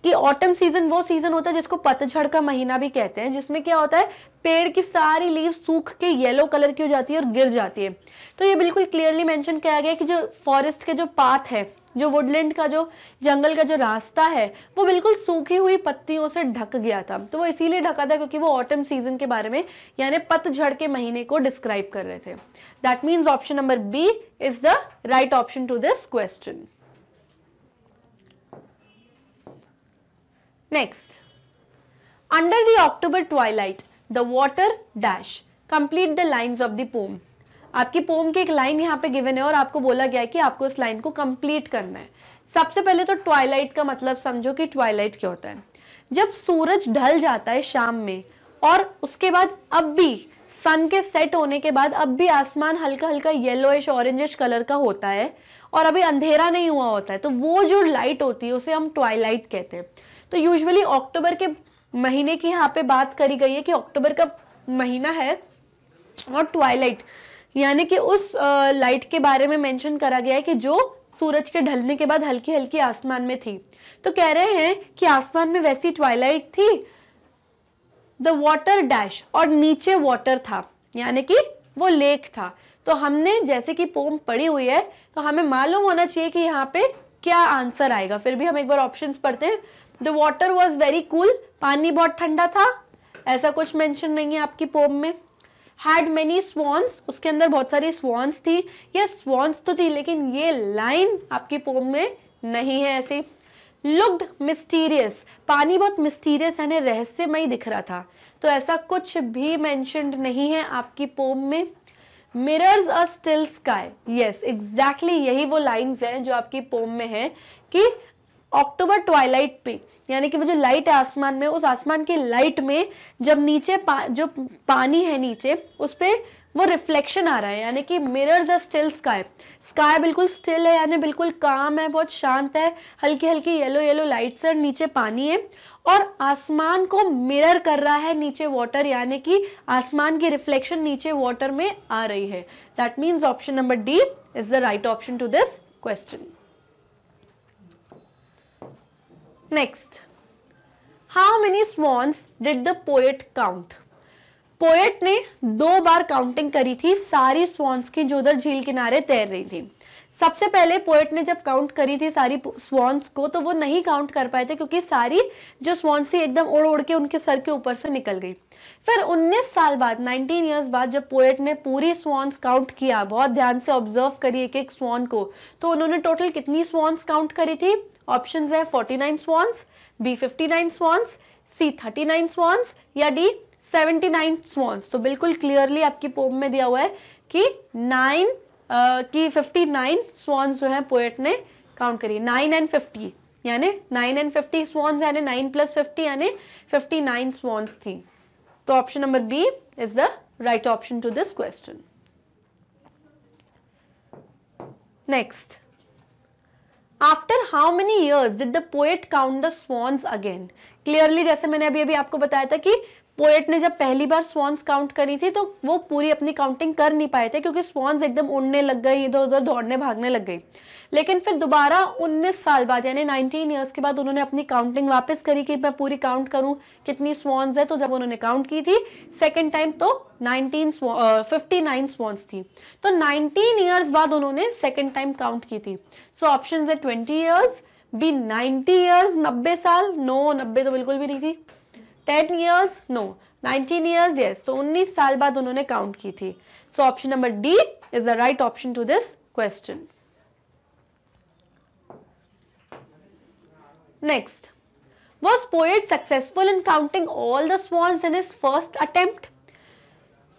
S1: कि ऑटम सीजन वो सीजन होता है जिसको पतझड़ का महीना भी कहते हैं जिसमें क्या होता है पेड़ की सारी लीव सूख के येलो कलर की हो जाती है और गिर जाती है तो ये बिल्कुल क्लियरली मेंशन किया गया है कि जो फॉरेस्ट के जो पाथ है जो वुडलैंड का जो जंगल का जो रास्ता है वो बिल्कुल सूखी हुई पत्तियों से ढक गया था तो वो इसीलिए ढका था क्योंकि वो ऑटम सीजन के बारे में यानी पतझड़ के महीने को डिस्क्राइब कर रहे थे that means option number B is the right option to this question next under the October twilight the water dash complete the lines of the poem आपकी पोम की एक लाइन यहाँ पे गिवन है और आपको बोला गया है कि आपको इस लाइन को कंप्लीट करना है सबसे पहले तो ट्वाइलाइट का मतलब समझो कि ट्वाइलाइट क्या होता है जब सूरज ढल जाता है शाम में और उसके बाद अब भी सन के सेट होने के बाद अब भी आसमान हल्का हल्का येलोइश ऑरेंजिश कलर का होता है और अभी अंधेरा नहीं हुआ होता है तो वो जो लाइट होती है उसे हम ट्वाइलाइट कहते हैं तो यूजुअली अक्टूबर के महीने की यहाँ पे बात करी गई है कि अक्टूबर का महीना है और ट्वाइलाइट यानी कि उस लाइट के बारे में मेंशन करा गया है कि जो सूरज के ढलने के बाद हल्की हल्की आसमान में थी तो कह रहे हैं कि आसमान में वैसी ट्वाइलाइट थी द वॉटर डैश और नीचे वॉटर था यानी कि वो लेक था तो हमने जैसे कि पोम पड़ी हुई है तो हमें मालूम होना चाहिए कि यहाँ पे क्या आंसर आएगा फिर भी हम एक बार ऑप्शंस पढ़ते हैं the water was very cool पानी बहुत ठंडा था ऐसा कुछ मेंशन नहीं है आपकी पोम में हैड मेनी स्वॉन्स उसके अंदर बहुत सारी स्वॉन्स थी ये स्वॉन्स तो थी लेकिन ये लाइन आपकी पोम में नहीं है ऐसी लुक्ड मिस्टीरियस पानी बहुत मिस्टीरियस यानी रहस्यमय दिख रहा था तो ऐसा कुछ भी मैंशनड नहीं है आपकी पोम में mirrors a still sky yes exactly यही वो लाइन्स हैं जो आपकी पोम में है कि अक्टूबर ट्वाइलाइट पे यानी कि वो जो लाइट है आसमान में उस आसमान की लाइट में जब नीचे पा, जो पानी है नीचे उस पर वो रिफ्लेक्शन आ रहा है यानी कि mirrors are still sky sky बिल्कुल स्टिल है यानी बिल्कुल काम है बहुत शांत है हल्की हल्की येलो येलो लाइट्स है नीचे पानी है और आसमान को मिरर कर रहा है नीचे वाटर यानी कि आसमान की रिफ्लेक्शन नीचे वाटर में आ रही है that means option number D is the right option to this question next how many swans did the poet count poet ने दो बार काउंटिंग करी थी सारी स्वॉन्स की जो उधर झील किनारे तैर रही थी सबसे पहले पोएट ने जब काउंट करी थी सारी स्वॉन्स को तो वो नहीं काउंट कर पाए थे क्योंकि सारी जो स्वॉन्स थी एकदम उड़ उड़ के उनके सर के ऊपर से निकल गई फिर 19 साल बाद 19 इयर्स बाद जब पोएट ने पूरी स्वॉन्स काउंट किया बहुत ध्यान से ऑब्जर्व करी एक एक स्वॉन को तो उन्होंने टोटल कितनी स्वॉन्स काउंट करी थी ऑप्शन है forty nine swans B fifty nine swans C thirty nine swans या डी सेवेंटी नाइन स्वान्स तो बिल्कुल क्लियरली आपकी पोम में दिया हुआ है कि नाइन की फिफ्टी नाइन स्वान्स जो है पोएट ने काउंट करी नाइन एंड फिफ्टी यानी नाइन एंड फिफ्टी स्वान्स यानी नाइन प्लस फिफ्टी यानी फिफ्टी नाइन स्वान्स थी तो option number B is the right option to this question next after how many years did the poet count the swans again clearly जैसे मैंने अभी अभी आपको बताया था कि पोएट ने जब पहली बार स्वान्स काउंट करी थी तो वो पूरी अपनी काउंटिंग कर नहीं पाए थे क्योंकि स्वॉन्स एकदम उड़ने लग गई इधर उधर दौड़ने भागने लग गई लेकिन फिर दोबारा 19 साल बाद यानी 19 ईयर्स के बाद उन्होंने अपनी काउंटिंग वापस करी कि मैं पूरी काउंट करूं कितनी स्वॉन्स है तो जब उन्होंने काउंट की थी सेकेंड टाइम तो 19 फिफ्टी नाइन स्वॉन्स थी तो 19 ईयर्स बाद उन्होंने सेकेंड टाइम काउंट की थी सो ऑप्शन है twenty years B ninety years नब्बे साल नो no, नब्बे तो बिल्कुल भी नहीं थी ten years no nineteen years ये तो उन्नीस साल बाद उन्होंने काउंट की थी so option number D is the right option to this question next was poet successful in counting all the swans in his first attempt?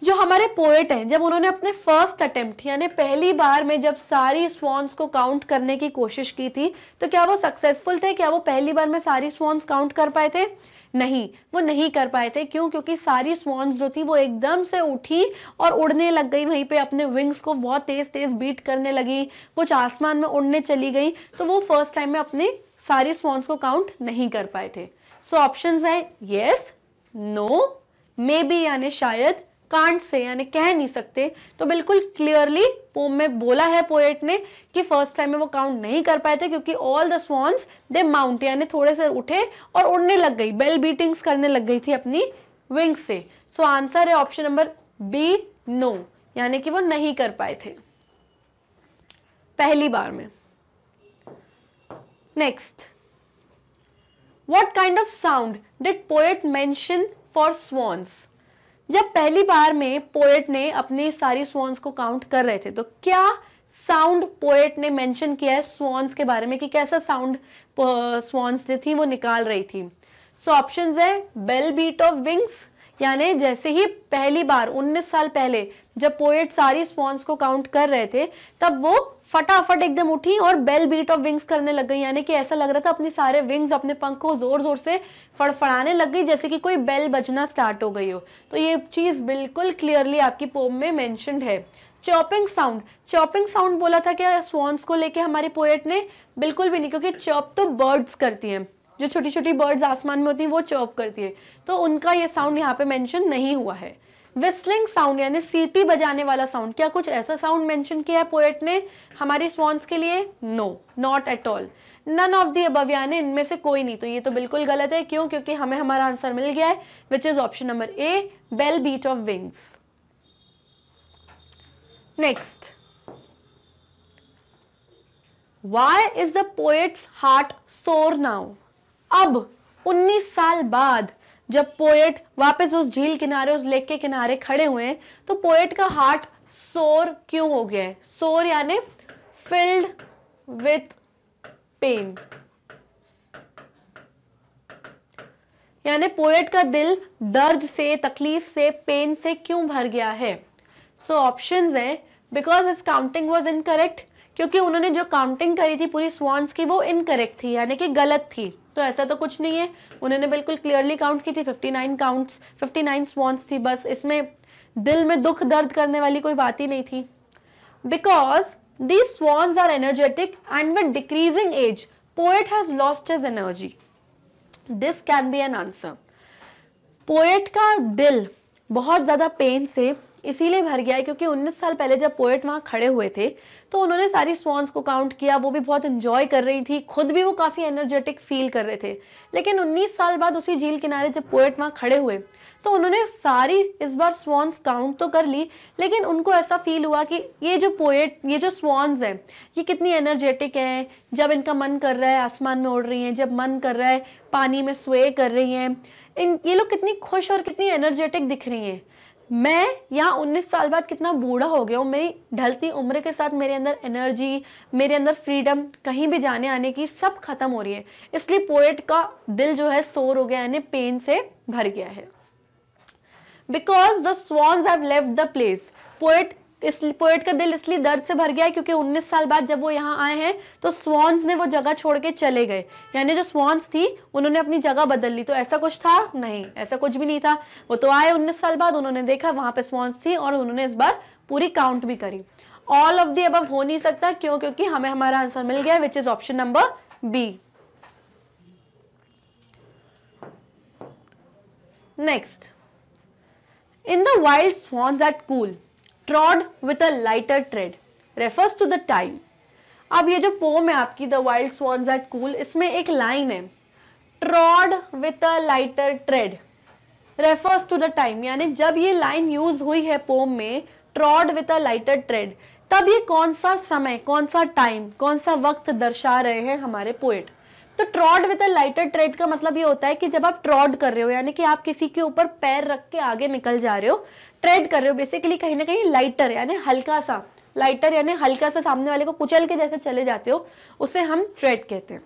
S1: जो हमारे पोएट हैं जब उन्होंने अपने फर्स्ट अटेम्प्ट यानी पहली बार में जब सारी स्वॉन्स को काउंट करने की कोशिश की थी तो क्या वो सक्सेसफुल थे क्या वो पहली बार में सारी स्वॉन्स काउंट कर पाए थे नहीं वो नहीं कर पाए थे क्यों क्योंकि सारी स्वॉन्स जो थी वो एकदम से उठी और उड़ने लग गई वहीं पे अपने विंग्स को बहुत तेज़ तेज़ बीट करने लगी कुछ आसमान में उड़ने चली गई तो वो फर्स्ट टाइम में अपनी सारे स्वॉन्स को काउंट नहीं कर पाए थे सो ऑप्शन है येस नो मे बी यानी शायद कांट से यानी कह नहीं सकते तो बिल्कुल क्लियरली पोम में बोला है पोएट ने कि फर्स्ट टाइम में वो काउंट नहीं कर पाए थे क्योंकि all the swans they mount यानी थोड़े से उठे और उड़ने लग गई बेल बीटिंग्स करने लग गई थी अपनी विंग्स से सो so, आंसर है ऑप्शन नंबर बी नो यानी कि वो नहीं कर पाए थे पहली बार में Next, what kind of sound did poet mention for swans? जब पहली बार में पोएट ने अपने सारी स्वान्स को काउंट कर रहे थे तो क्या साउंड पोएट ने मेंशन किया है स्वान्स के बारे में कि कैसा साउंड स्वान्स जो थी वो निकाल रही थी सो ऑप्शंस है बेल बीट ऑफ विंग्स यानी जैसे ही पहली बार 19 साल पहले जब पोएट सारी स्वॉन्स को काउंट कर रहे थे तब वो फटाफट एकदम उठी और बेल बीट ऑफ विंग्स करने लग गई यानी कि ऐसा लग रहा था अपने सारे विंग्स अपने पंख को जोर जोर से फड़फड़ाने लग गई जैसे कि कोई बेल बजना स्टार्ट हो गई हो तो ये चीज़ बिल्कुल क्लियरली आपकी पोम में मैंशनड है चॉपिंग साउंड चॉपिंग साउंड बोला था क्या स्वॉन्स को लेके हमारे पोएट ने बिल्कुल भी नहीं क्योंकि चॉप तो बर्ड्स करती हैं जो छोटी छोटी बर्ड्स आसमान में होती हैं वो चर्प करती है तो उनका ये साउंड यहाँ पे मेंशन नहीं हुआ है विस्लिंग साउंड यानी सीटी बजाने वाला साउंड क्या कुछ ऐसा साउंड मेंशन किया है पोएट ने हमारी स्वान्स के लिए no not at all none of the अब यानी इनमें से कोई नहीं तो ये तो बिल्कुल गलत है क्यों क्योंकि हमें हमारा आंसर मिल गया है which is option number A bell beat of wings next why is the poet's heart sore now अब 19 साल बाद जब पोएट वापस उस झील किनारे उस लेक के किनारे खड़े हुए तो पोएट का हार्ट सोर क्यों हो गया है सोर यानी फिल्ड विथ पेन यानी पोएट का दिल दर्द से तकलीफ से पेन से क्यों भर गया है सो ऑप्शन है because is counting was incorrect क्योंकि उन्होंने जो काउंटिंग करी थी पूरी स्वान्स की वो इनकरेक्ट थी यानी कि गलत थी तो ऐसा तो कुछ नहीं है उन्होंने बिल्कुल क्लियरली काउंट की थी fifty nine counts fifty nine swans थी बस इसमें दिल में दुख दर्द करने वाली कोई बात ही नहीं थी because the swans are energetic and with decreasing age poet has lost is energy this can be an answer poet का दिल बहुत ज़्यादा पेन से इसीलिए भर गया है क्योंकि 19 साल पहले जब पोएट वहाँ खड़े हुए थे तो उन्होंने सारी स्वॉन्स को काउंट किया वो भी बहुत इन्जॉय कर रही थी खुद भी वो काफ़ी एनर्जेटिक फील कर रहे थे लेकिन 19 साल बाद उसी झील किनारे जब पोएट वहाँ खड़े हुए तो उन्होंने सारी इस बार स्वॉन्स काउंट तो कर ली लेकिन उनको ऐसा फील हुआ कि ये जो पोएट ये जो स्वान्स हैं ये कितनी एनर्जेटिक हैं जब इनका मन कर रहा है आसमान में उड़ रही हैं जब मन कर रहा है पानी में स्वे कर रही हैं इन ये लोग कितनी खुश और कितनी एनर्जेटिक दिख रही हैं मैं यहाँ उन्नीस साल बाद कितना बूढ़ा हो गया हूँ मेरी ढलती उम्र के साथ मेरे अंदर एनर्जी मेरे अंदर फ्रीडम कहीं भी जाने आने की सब खत्म हो रही है इसलिए पोएट का दिल जो है सोर हो गया यानी पेन से भर गया है because the swans have left the place poet इस पोएट का दिल इसलिए दर्द से भर गया है क्योंकि 19 साल बाद जब वो यहाँ आए हैं तो स्वान्स ने वो जगह छोड़ के चले गए यानी जो स्वान्स थी उन्होंने अपनी जगह बदल ली तो ऐसा कुछ था नहीं ऐसा कुछ भी नहीं था वो तो आए उन्नीस साल बाद उन्होंने देखा वहाँ पे स्वान्स थी और उन्होंने इस बार पूरी काउंट भी करी ऑल ऑफ दी अब हो नहीं सकता क्यों क्योंकि हमें हमारा आंसर मिल गया which is option number B next in the wild swans at cool trod with a lighter tread refers to the time अब ये जो पोम है आपकी the wild swans at Coole इसमें एक लाइन है trod with a lighter tread refers to the time यानी जब ये लाइन यूज हुई है पोम में trod with a lighter tread तब ये कौन सा समय कौन सा टाइम कौन सा वक्त दर्शा रहे हैं हमारे पोएट तो trod with a lighter tread का मतलब ये होता है कि जब आप ट्रॉड कर रहे हो यानी कि आप किसी के ऊपर पैर रख के आगे निकल जा रहे हो ट्रेड कर रहे हो बेसिकली कहीं ना कहीं लाइटर यानी हल्का सा लाइटर यानी हल्का सा सामने वाले को कुचल के जैसे चले जाते हो उसे हम ट्रेड कहते हैं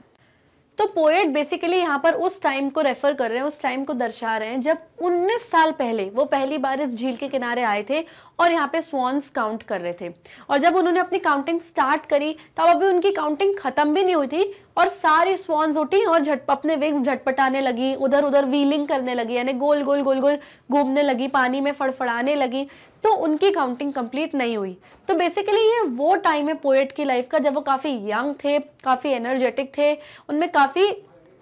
S1: तो पोएट बेसिकली यहाँ पर उस टाइम को रेफर कर रहे हैं उस टाइम को दर्शा रहे हैं जब 19 साल पहले वो पहली बार इस झील के किनारे आए थे और यहाँ पे स्वान्स काउंट कर रहे थे और जब उन्होंने अपनी काउंटिंग स्टार्ट करी तब अभी उनकी काउंटिंग खत्म भी नहीं हुई थी और सारी स्वान्स उठी और झट अपने विंग्स झटपटाने लगी उधर उधर व्हीलिंग करने लगी यानी गोल गोल गोल गोल घूमने लगी पानी में फड़फड़ाने लगी तो उनकी काउंटिंग कंप्लीट नहीं हुई तो बेसिकली ये वो टाइम है पोएट की लाइफ का जब वो काफ़ी यंग थे काफ़ी एनर्जेटिक थे उनमें काफ़ी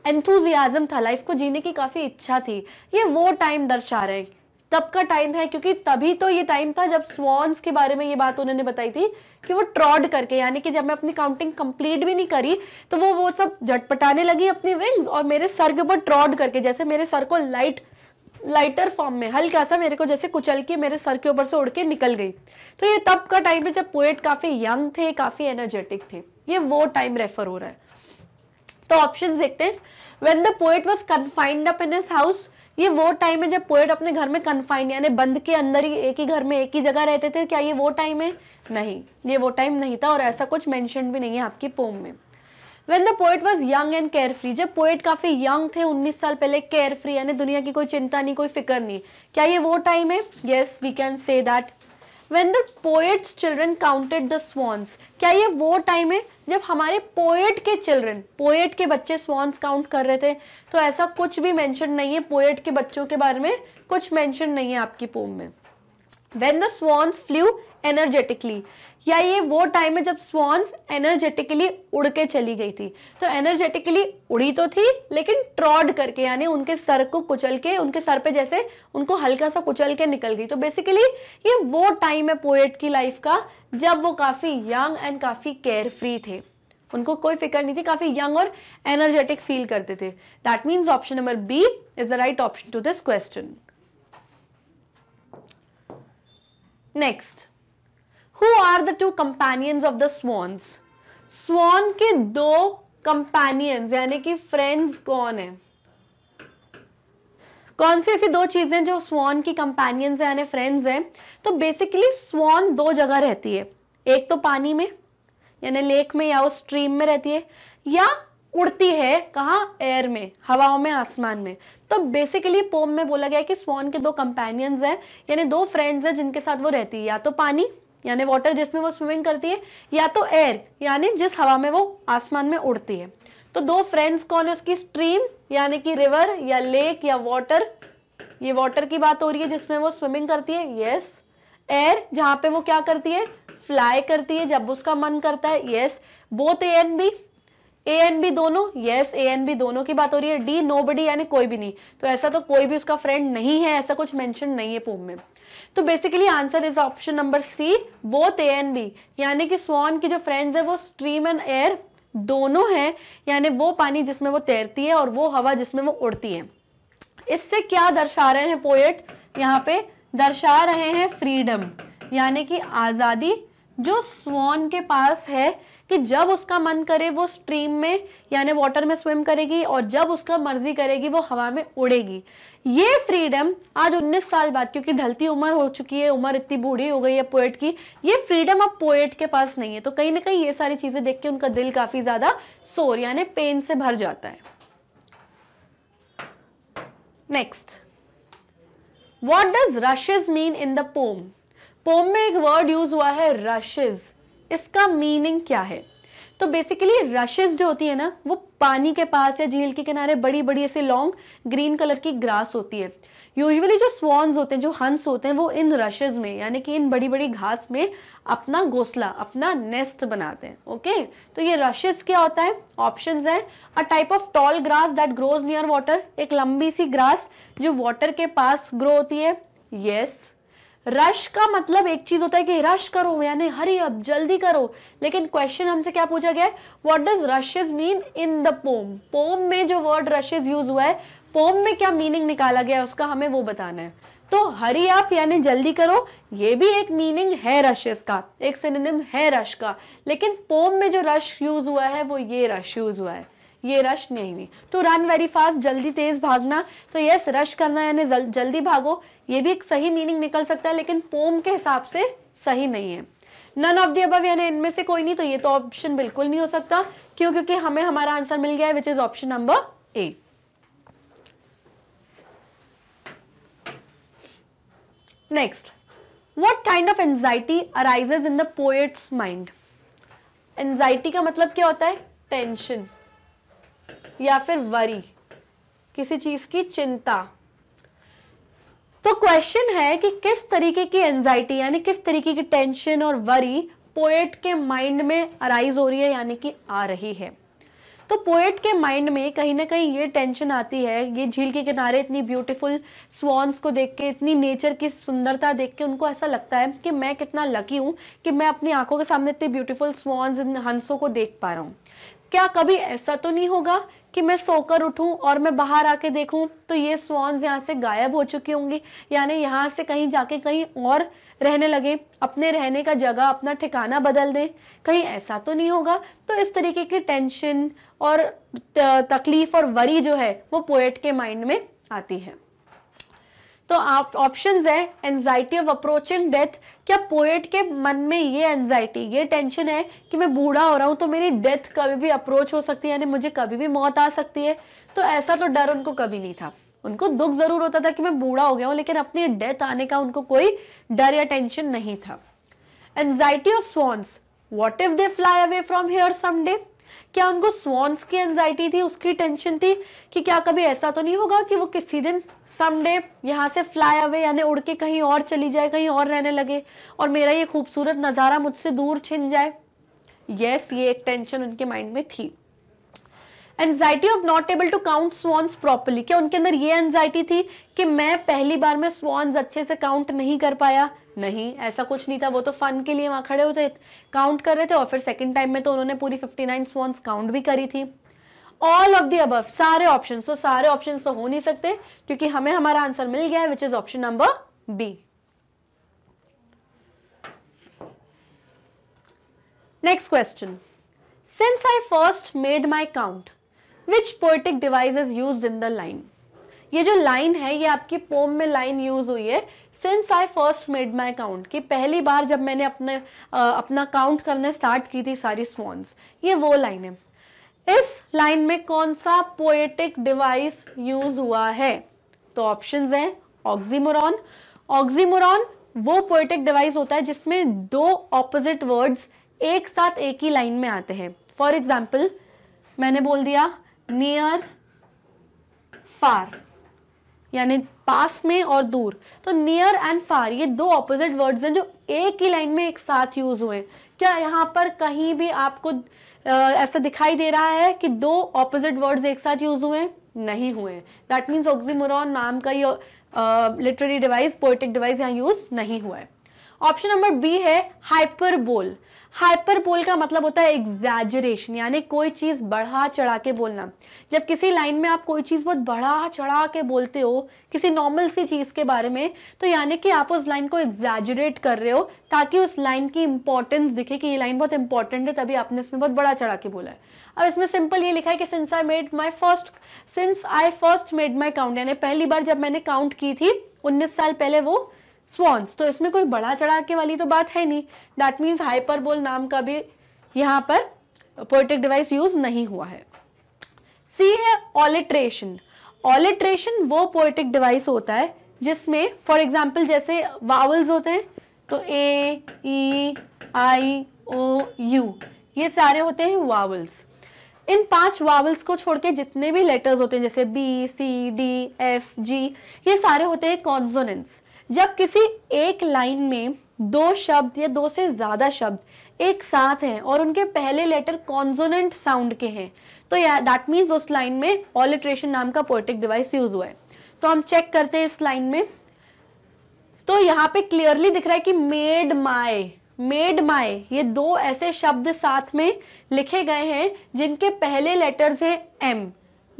S1: एंथुजियाज़म था लाइफ को जीने की काफ़ी इच्छा थी ये वो टाइम दर्शा रहे हैं तब का टाइम है क्योंकि तभी तो ये टाइम था जब स्वॉन्स के बारे में ये बात उन्होंने बताई थी कि वो ट्रॉड करके यानी कि जब मैं अपनी काउंटिंग कंप्लीट भी नहीं करी तो वो वो सब झटपटाने लगी अपनी विंग्स और मेरे सर के ऊपर ट्रॉड करके जैसे मेरे सर को लाइट लाइटर फॉर्म में हल्का सा मेरे को जैसे कुचल के मेरे सर के ऊपर से उड़ के निकल गई तो ये तब का टाइम है जब पोएट काफ़ी यंग थे काफ़ी एनर्जेटिक थे ये वो टाइम रेफर हो रहा है तो ऑप्शन देखते हैं when the poet was confined up in this house ये वो टाइम है जब पोएट अपने घर में कन्फाइंड यानी बंद के अंदर ही एक ही घर में एक ही जगह रहते थे क्या ये वो टाइम है नहीं ये वो टाइम नहीं था और ऐसा कुछ मैंशन भी नहीं है आपकी पोम में when the poet was young and carefree जब पोइट काफ़ी यंग थे 19 साल पहले केयर फ्री यानी दुनिया की कोई चिंता नहीं कोई फिक्र नहीं क्या ये वो टाइम है yes we can say that when the poet's children counted the swans क्या ये वो टाइम है जब हमारे पोएट के चिल्ड्रन पोएट के बच्चे स्वान्स काउंट कर रहे थे तो ऐसा कुछ भी मैंशन नहीं है पोएट के बच्चों के बारे में कुछ मैंशन नहीं है आपकी पोम में when the swans flew energetically या ये वो टाइम है जब स्वान्स एनर्जेटिकली उड़ के चली गई थी तो एनर्जेटिकली उड़ी तो थी लेकिन ट्रॉड करके यानी उनके सर को कुचल के उनके सर पे जैसे उनको हल्का सा कुचल के निकल गई तो बेसिकली ये वो टाइम है पोएट की लाइफ का जब वो काफ़ी यंग एंड काफ़ी केयर फ्री थे उनको कोई फिक्र नहीं थी काफ़ी यंग और एनर्जेटिक फील करते थे that means option number B is the right option to this question next who are the two companions of the swans swan के दो कंपेनियंस यानी कि फ्रेंड्स कौन है कौन सी ऐसी दो चीजें जो स्वॉन की कंपेनियंस है यानी फ्रेंड्स हैं तो बेसिकली स्वॉन दो जगह रहती है एक तो पानी में यानी लेक में या उस स्ट्रीम में रहती है या उड़ती है कहा एयर में हवाओं में आसमान में तो बेसिकली पोम में बोला गया कि स्वॉन के दो कंपेनियंस हैं यानी दो फ्रेंड्स हैं जिनके साथ वो रहती है या तो पानी यानी वाटर जिसमें वो स्विमिंग करती है या तो एयर यानी जिस हवा में वो आसमान में उड़ती है तो दो फ्रेंड्स कौन है उसकी स्ट्रीम यानी कि रिवर या लेक या वाटर ये वाटर की बात हो रही है जिसमें वो स्विमिंग करती है यस एयर जहां पे वो क्या करती है फ्लाई करती है जब उसका मन करता है yes both A and B A and B दोनों यस ए एन बी दोनों की बात हो रही है डी नो यानी कोई भी नहीं तो ऐसा तो कोई भी उसका फ्रेंड नहीं है ऐसा कुछ मेंशन नहीं है पोम में तो basically answer is option number C both A and B यानी कि स्वान की जो फ्रेंड्स है वो स्ट्रीम एंड एयर दोनों हैं यानी वो पानी जिसमें वो तैरती है और वो हवा जिसमें वो उड़ती है इससे क्या दर्शा रहे हैं पोएट यहाँ पे दर्शा रहे हैं फ्रीडम यानी कि आज़ादी जो स्वान के पास है कि जब उसका मन करे वो स्ट्रीम में यानी वाटर में स्विम करेगी और जब उसका मर्जी करेगी वो हवा में उड़ेगी ये फ्रीडम आज 19 साल बाद क्योंकि ढलती उम्र हो चुकी है उम्र इतनी बूढ़ी हो गई है पोएट की ये फ्रीडम अब पोएट के पास नहीं है तो कहीं ना कहीं ये सारी चीज़ें देख के उनका दिल काफ़ी ज़्यादा सोर यानी पेन से भर जाता है next what does rushes mean in the poem poem में एक वर्ड यूज हुआ है रशेज इसका मीनिंग क्या है तो बेसिकली रशेज जो होती है ना वो पानी के पास या झील के किनारे बड़ी बड़ी ऐसे लॉन्ग ग्रीन कलर की ग्रास होती है यूजुअली जो स्वॉन्स होते हैं जो हंस होते हैं वो इन रशेज में यानी कि इन बड़ी बड़ी घास में अपना घोसला अपना नेस्ट बनाते हैं ओके तो ये रशेज क्या होता है ऑप्शन है a type of tall grass that grows near water एक लंबी सी ग्रास जो वाटर के पास ग्रो होती है येस yes, रश का मतलब एक चीज होता है कि रश करो यानी हरी अब जल्दी करो लेकिन क्वेश्चन हमसे क्या पूछा गया what does rushes mean in the poem poem में जो वर्ड रशेज यूज हुआ है पोम में क्या मीनिंग निकाला गया है उसका हमें वो बताना है तो हरी आप यानी जल्दी करो ये भी एक मीनिंग है रशेज का एक सिनेम है रश का लेकिन पोम में जो रश यूज हुआ है वो ये रश यूज हुआ है ये रश नहीं हुई टू रन वेरी फास्ट जल्दी तेज भागना तो यस रश करना यानी जल, जल्दी भागो ये भी एक सही मीनिंग निकल सकता है लेकिन पोम के हिसाब से सही नहीं है नन ऑफ दी अबव यानी इनमें से कोई नहीं तो ये तो ऑप्शन बिल्कुल नहीं हो सकता क्यों क्योंकि हमें हमारा आंसर मिल गया है which is option number A next what kind of anxiety arises in the poet's mind anxiety का मतलब क्या होता है टेंशन या फिर वरी किसी चीज की चिंता तो क्वेश्चन है कि किस तरीके की एंजाइटी यानी किस तरीके की टेंशन और वरी पोएट के माइंड में अराइज हो रही है यानी कि आ रही है तो पोएट के माइंड में कहीं ना कहीं ये टेंशन आती है ये झील के किनारे इतनी ब्यूटीफुल स्वान्स को देख के इतनी नेचर की सुंदरता देख के उनको ऐसा लगता है कि मैं कितना लकी हूँ कि मैं अपनी आंखों के सामने इतनी ब्यूटीफुल स्वान्स हंसों को देख पा रहा हूँ क्या कभी ऐसा तो नहीं होगा कि मैं सोकर उठूं और मैं बाहर आके देखूं तो ये स्वान्स यहाँ से गायब हो चुकी होंगी यानी यहाँ से कहीं जाके कहीं और रहने लगे अपने रहने का जगह अपना ठिकाना बदल दें कहीं ऐसा तो नहीं होगा तो इस तरीके की टेंशन और तकलीफ़ और वरी जो है वो पोएट के माइंड में आती है तो आप ऑप्शन है एनजाइटी ऑफ अप्रोचिंग डेथ क्या पोएट के मन में ये एनजाइटी ये टेंशन है कि मैं बूढ़ा हो रहा हूँ तो मेरी डेथ कभी भी अप्रोच हो सकती है यानी मुझे कभी भी मौत आ सकती है तो ऐसा तो डर उनको कभी नहीं था उनको दुख जरूर होता था कि मैं बूढ़ा हो गया हूँ लेकिन अपनी डेथ आने का उनको कोई डर या टेंशन नहीं था anxiety of swans what if they fly away from here someday क्या उनको स्वॉन्स की एनजाइटी थी उसकी टेंशन थी कि क्या कभी ऐसा तो नहीं होगा कि वो किसी दिन समडे यहाँ से फ्लाई अवे यानी उड़ के कहीं और चली जाए कहीं और रहने लगे और मेरा ये खूबसूरत नज़ारा मुझसे दूर छिन जाए यस ये एक टेंशन उनके माइंड में थी anxiety of not able to count swans properly क्या उनके अंदर ये एनजाइटी थी कि मैं पहली बार में स्वान्स अच्छे से काउंट नहीं कर पाया नहीं ऐसा कुछ नहीं था वो तो फन के लिए वहाँ खड़े होते काउंट कर रहे थे और फिर सेकेंड टाइम में तो उन्होंने पूरी 59 स्वॉन्स काउंट भी करी थी ऑल ऑफ दी अबव सारे ऑप्शन तो सारे ऑप्शन तो हो नहीं सकते क्योंकि हमें हमारा आंसर मिल गया है which is option number B next question since I first made my count which poetic device is use in the line ये जो लाइन है ये आपकी पोम में लाइन यूज हुई है since I first made my count कि पहली बार जब मैंने अपने आ, अपना काउंट करने स्टार्ट की थी सारी स्वॉन्स ये वो लाइन है इस लाइन में कौन सा पोएटिक डिवाइस यूज हुआ है तो ऑप्शंस हैं ऑक्सीमोरॉन ऑक्सीमोरॉन वो पोएटिक डिवाइस होता है जिसमें दो ऑपोजिट वर्ड्स एक साथ एक ही लाइन में आते हैं फॉर एग्जाम्पल मैंने बोल दिया नियर फार यानी पास में और दूर तो नियर एंड फार ये दो ऑपोजिट वर्ड्स हैं जो एक ही लाइन में एक साथ यूज हुए क्या यहाँ पर कहीं भी आपको ऐसा दिखाई दे रहा है कि दो ऑपोजिट वर्ड्स एक साथ यूज हुए नहीं हुए दैट मीन्स ऑक्सीमोरॉन नाम का ये लिटरेरी डिवाइस पोइटिक डिवाइस यहाँ यूज नहीं हुआ है ऑप्शन नंबर बी है हाइपरबोल हाइपरबोल का मतलब होता है एग्जैजरेशन यानी कोई चीज़ बढ़ा चढ़ा के बोलना जब किसी लाइन में आप कोई चीज़ बहुत बढ़ा चढ़ा के बोलते हो किसी नॉर्मल सी चीज़ के बारे में तो यानी कि आप उस लाइन को एग्जैजरेट कर रहे हो ताकि उस लाइन की इंपॉर्टेंस दिखे कि ये लाइन बहुत इंपॉर्टेंट है तभी आपने इसमें बहुत बड़ा चढ़ा के बोला है अब इसमें सिंपल ये लिखा है कि since I made my first since I first made my count यानी पहली बार जब मैंने काउंट की थी उन्नीस साल पहले वो स्वान्स तो इसमें कोई बड़ा चढ़ा के वाली तो बात है नहीं दैट मीन्स हाइपरबोल नाम का भी यहाँ पर पोइटिक डिवाइस यूज नहीं हुआ है सी है ऑलिट्रेशन ऑलिट्रेशन वो पोइटिक डिवाइस होता है जिसमें फॉर एग्जाम्पल जैसे वावल्स होते हैं तो ए ई आई ओ यू ये सारे होते हैं वावल्स इन पांच वावल्स को छोड़ के जितने भी लेटर्स होते हैं जैसे B C D F G ये सारे होते हैं कॉन्जोनेंट्स जब किसी एक लाइन में दो शब्द या दो से ज़्यादा शब्द एक साथ हैं और उनके पहले लेटर कॉन्जोनेंट साउंड के हैं तो दैट मीन्स उस लाइन में ऑलिट्रेशन नाम का पोइटिक डिवाइस यूज हुआ है तो हम चेक करते हैं इस लाइन में तो यहाँ पे क्लियरली दिख रहा है कि मेड माय मेड माय ये दो ऐसे शब्द साथ में लिखे गए हैं जिनके पहले लेटर्स हैं एम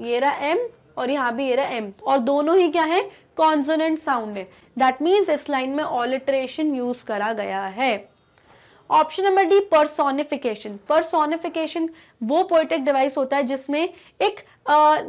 S1: ये रहा एम और यहाँ भी ये रहा एम और दोनों ही क्या है कॉन्सोनेंट साउंड है दैट मीन्स इस लाइन में ऑलिट्रेशन यूज करा गया है option number D personification personification वो पोइटिक डिवाइस होता है जिसमें एक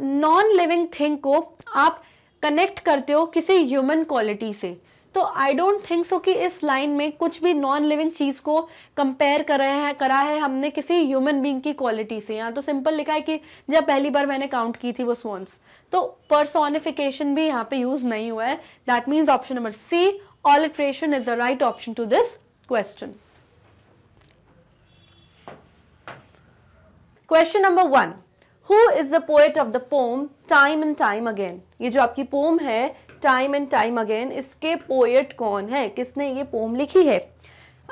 S1: नॉन लिविंग थिंग को आप कनेक्ट करते हो किसी ह्यूमन क्वालिटी से तो आई डोंट थिंक सो कि इस लाइन में कुछ भी नॉन लिविंग चीज़ को कंपेयर कर रहे हैं करा है हमने किसी ह्यूमन बींग की क्वालिटी से यहाँ तो सिंपल लिखा है कि जब पहली बार मैंने काउंट की थी वो स्वॉन्स तो पर्सोनिफिकेशन भी यहाँ पे यूज़ नहीं हुआ है that means option number C alliteration is the right option to this question question number one who is the poet of the poem time and time again ये जो आपकी पोम है टाइम एंड टाइम अगेन इसके poet कौन है किसने ये poem लिखी है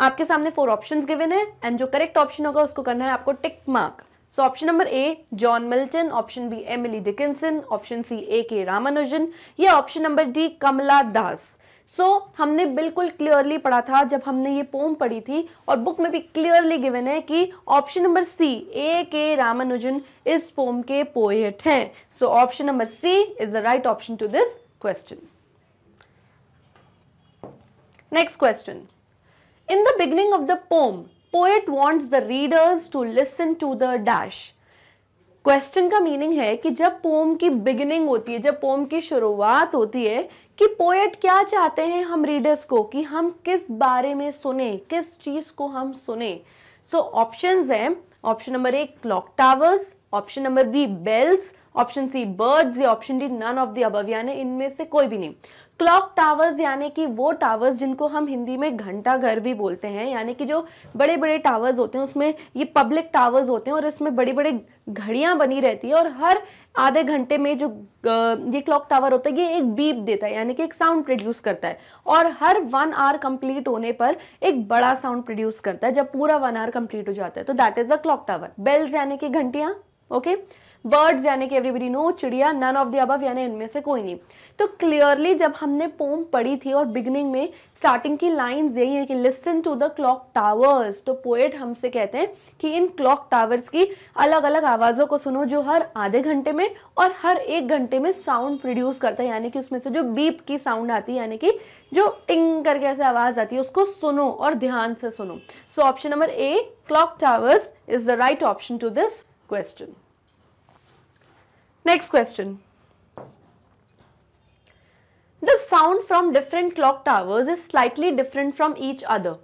S1: आपके सामने फोर ऑप्शन गिवन है एंड जो करेक्ट ऑप्शन होगा उसको करना है आपको tick mark so option number A John Milton option B Emily Dickinson option C A K Ramanujan या option number D Kamala Das so so, हमने बिल्कुल क्लियरली पढ़ा था जब हमने ये पोम पढ़ी थी और बुक में भी क्लियरली गिवन है कि option number C A K Ramanujan इस पोम के पोएट हैं so option number C is the right option to this question. Next question. In the beginning of the poem, poet wants the readers to listen to the dash. Question का meaning है कि जब pome की beginning होती है जब pome की शुरुआत होती है कि पोएट क्या चाहते हैं हम रीडर्स को कि हम किस बारे में सुने किस चीज़ को हम सुने सो so, ऑप्शंस हैं ऑप्शन नंबर एक clock towers option number B bells option C birds या option D none of the above यानी इनमें से कोई भी नहीं क्लॉक टावर्स यानी कि वो टावर्स जिनको हम हिंदी में घंटा घर भी बोलते हैं यानी कि जो बड़े बड़े टावर्स होते हैं उसमें ये पब्लिक टावर्स होते हैं और इसमें बड़ी बड़ी घड़ियां बनी रहती है और हर आधे घंटे में जो ये क्लॉक टावर होता है ये एक बीप देता है यानी कि एक साउंड प्रोड्यूस करता है और हर वन आवर कंप्लीट होने पर एक बड़ा साउंड प्रोड्यूस करता है जब पूरा वन आवर कंप्लीट हो जाता है तो that is a clock tower bells यानी कि घंटियां ओके बर्ड्स यानी कि एवरीबडी नो चिड़िया नन ऑफ द अबव यानी इनमें से कोई नहीं तो क्लियरली जब हमने पोम पढ़ी थी और बिगनिंग में स्टार्टिंग की लाइन यही है कि listen to the clock towers तो पोएट हमसे कहते हैं कि इन क्लॉक टावर्स की अलग अलग आवाज़ों को सुनो जो हर आधे घंटे में और हर एक घंटे में साउंड प्रोड्यूस करता है यानी कि उसमें से जो बीप की साउंड आती है यानी कि जो टिंग करके ऐसे आवाज़ आती है उसको सुनो और ध्यान से सुनो so option number A clock towers is the right option to this question. Next question. The sound from different clock towers is slightly different from each other.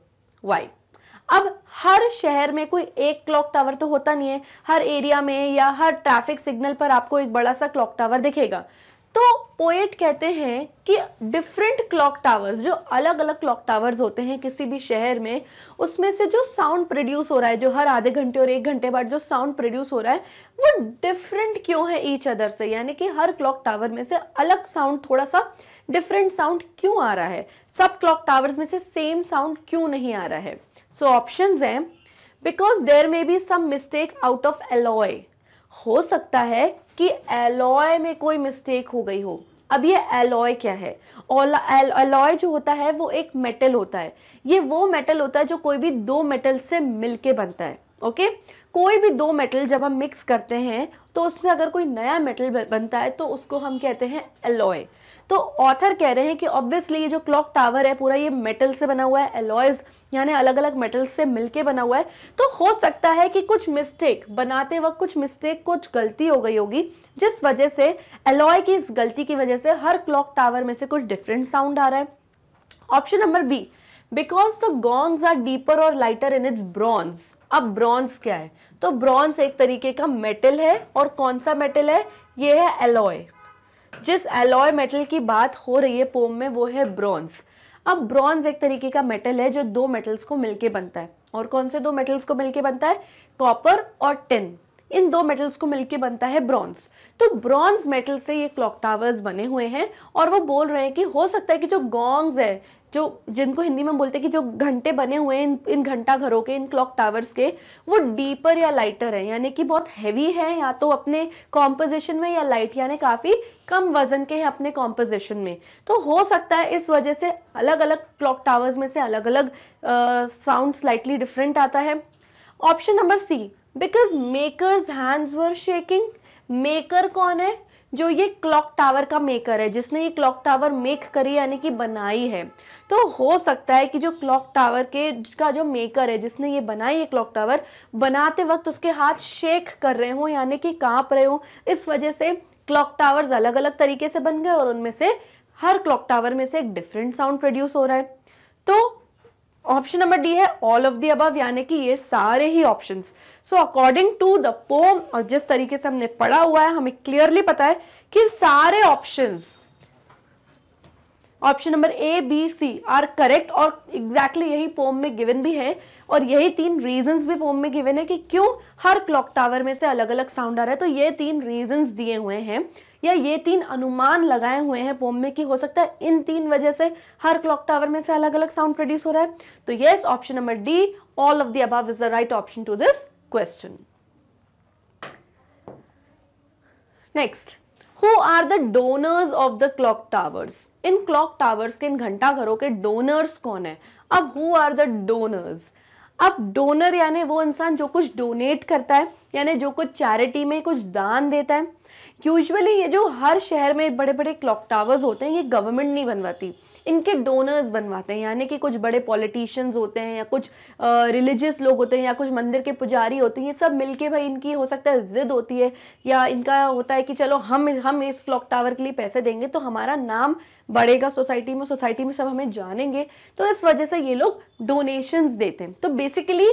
S1: Why? अब हर शहर में कोई एक क्लॉक टावर तो होता नहीं है हर एरिया में या हर ट्रैफिक सिग्नल पर आपको एक बड़ा सा क्लॉक टावर दिखेगा तो पोएट कहते हैं कि डिफरेंट क्लॉक टावर्स जो अलग अलग क्लॉक टावर्स होते हैं किसी भी शहर में उसमें से जो साउंड प्रोड्यूस हो रहा है जो हर आधे घंटे और एक घंटे बाद जो साउंड प्रोड्यूस हो रहा है वो डिफरेंट क्यों है ईच अदर से यानी कि हर क्लॉक टावर में से अलग साउंड थोड़ा सा डिफरेंट साउंड क्यों आ रहा है सब क्लॉक टावर्स में से सेम साउंड क्यों नहीं आ रहा है सो ऑप्शन हैं because there may be some mistake out of alloy हो सकता है कि एलॉय में कोई मिस्टेक हो गई हो अब ये एलॉय क्या है एलॉय जो होता है वो एक मेटल होता है ये वो मेटल होता है जो कोई भी दो मेटल से मिलके बनता है ओके कोई भी दो मेटल जब हम मिक्स करते हैं तो उससे अगर कोई नया मेटल बनता है तो उसको हम कहते हैं एलॉय तो ऑथर कह रहे हैं कि ऑब्वियसली ये जो क्लॉक टावर है पूरा ये मेटल से बना हुआ है एलॉयज यानी अलग अलग मेटल्स से मिलके बना हुआ है तो हो सकता है कि कुछ मिस्टेक बनाते वक्त कुछ मिस्टेक कुछ गलती हो गई होगी जिस वजह से एलॉय की इस गलती की वजह से हर क्लॉक टावर में से कुछ डिफरेंट साउंड आ रहा है option number B because the gongs are deeper और लाइटर इन इट्स ब्रॉन्ज अब ब्रॉन्ज क्या है तो ब्रॉन्ज एक तरीके का मेटल है और कौन सा मेटल है ये है एलॉय जिस एलॉय मेटल की बात हो रही है पोम में वो है ब्रॉन्ज अब ब्रॉन्ज एक तरीके का मेटल है जो दो मेटल्स को मिलके बनता है और कौन से दो मेटल्स को मिलके बनता है कॉपर और टिन इन दो मेटल्स को मिलकर बनता है ब्रॉन्ज तो ब्रॉन्ज मेटल से ये क्लॉक टावर्स बने हुए हैं और वो बोल रहे हैं कि हो सकता है कि जो गोंग्स है जो जिनको हिंदी में बोलते हैं कि जो घंटे बने हुए हैं इन इन घंटा घरों के इन क्लॉक टावर्स के वो डीपर या लाइटर हैं यानी कि बहुत हैवी है या तो अपने कॉम्पोजिशन में या लाइट यानी काफ़ी कम वजन के हैं अपने कॉम्पोजिशन में तो हो सकता है इस वजह से अलग अलग क्लॉक टावर्स में से अलग अलग साउंड स्लाइटली डिफरेंट आता है option number C because maker's hands were shaking maker कौन है जो ये क्लॉक टावर का मेकर है जिसने ये क्लॉक टावर मेक करी यानी कि बनाई है तो हो सकता है कि जो क्लॉक टावर के का जो मेकर है जिसने ये बनाई ये क्लॉक टावर बनाते वक्त उसके हाथ शेक कर रहे हों यानी कि कांप रहे हों इस वजह से क्लॉक टावर्स अलग अलग तरीके से बन गए और उनमें से हर क्लॉक टावर में से एक डिफरेंट साउंड प्रोड्यूस हो रहा है तो ऑप्शन नंबर डी है ऑल ऑफ दी अब यानी कि ये सारे ही options so according to the poem और जिस तरीके से हमने पढ़ा हुआ है हमें क्लियरली पता है कि सारे option option number A B C are correct और एग्जैक्टली exactly यही पोम में गिवन भी है और यही तीन रीजंस भी पोम में गिवन है कि क्यों हर क्लॉक टावर में से अलग अलग साउंड आ रहा है तो ये तीन रीजंस दिए हुए हैं या ये तीन अनुमान लगाए हुए हैं पोम में कि हो सकता है इन तीन वजह से हर क्लॉक टावर में से अलग अलग साउंड प्रोड्यूस हो रहा है तो yes option number D all of the above is the right option to this question. Next, who are the donors of the clock towers? इन clock towers के इन घंटा घरों के donors कौन है अब who are the donors? अब donor यानी वो इंसान जो कुछ डोनेट करता है यानी जो कुछ चैरिटी में कुछ दान देता है यूजुअली ये जो हर शहर में बड़े बड़े क्लॉक टावर्स होते हैं ये गवर्नमेंट नहीं बनवाती इनके डोनर्स बनवाते हैं यानी कि कुछ बड़े पॉलिटिशियंस होते हैं या कुछ रिलीजियस लोग होते हैं या कुछ मंदिर के पुजारी होते हैं ये सब मिलके भाई इनकी हो सकता है ज़िद होती है या इनका होता है कि चलो हम हम इस क्लॉक टावर के लिए पैसे देंगे तो हमारा नाम बढ़ेगा सोसाइटी में सोसाइटी में सब हमें जानेंगे तो इस वजह से ये लोग डोनेशंस देते हैं तो बेसिकली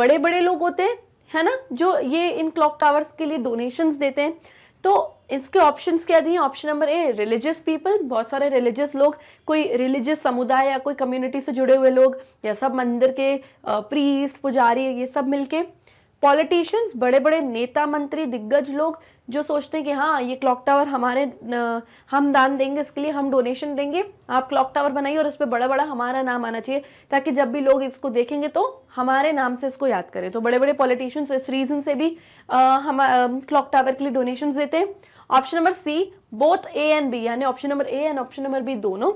S1: बड़े बड़े लोग होते हैं है ना जो ये इन क्लॉक टावर्स के लिए डोनेशंस देते हैं तो इसके ऑप्शंस क्या दिए option number A religious people बहुत सारे रिलीजियस लोग कोई रिलीजियस समुदाय या कोई कम्युनिटी से जुड़े हुए लोग या सब मंदिर के प्रीस्ट पुजारी ये सब मिलके पॉलिटिशियंस बड़े बड़े नेता मंत्री दिग्गज लोग जो सोचते हैं कि हाँ ये क्लॉक टावर हमारे न, हम दान देंगे इसके लिए हम डोनेशन देंगे आप क्लॉक टावर बनाइए और उस पर बड़ा बड़ा हमारा नाम आना चाहिए ताकि जब भी लोग इसको देखेंगे तो हमारे नाम से इसको याद करें तो बड़े बड़े पॉलिटिशियंस इस रीज़न से भी आ, हम क्लॉक टावर के लिए डोनेशन देते हैं option number C both A and B यानी option number A and option number B दोनों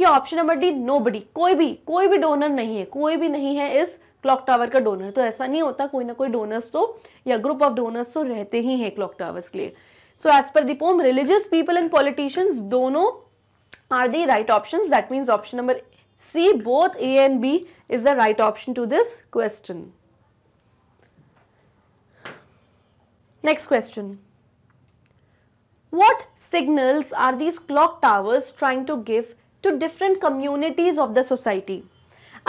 S1: ये ऑप्शन नंबर डी नो कोई भी कोई भी डोनर नहीं है कोई भी नहीं है इस क्लॉक टावर का डोनर तो ऐसा नहीं होता कोई ना कोई डोनर्स तो या ग्रुप ऑफ डोनर्स तो रहते ही हैं क्लॉक टावर्स के लिए so as per the religious people and politicians दोनों are the right option that means option number C both A and B is the right option to this question next question what signals are these clock towers trying to give to different communities of the society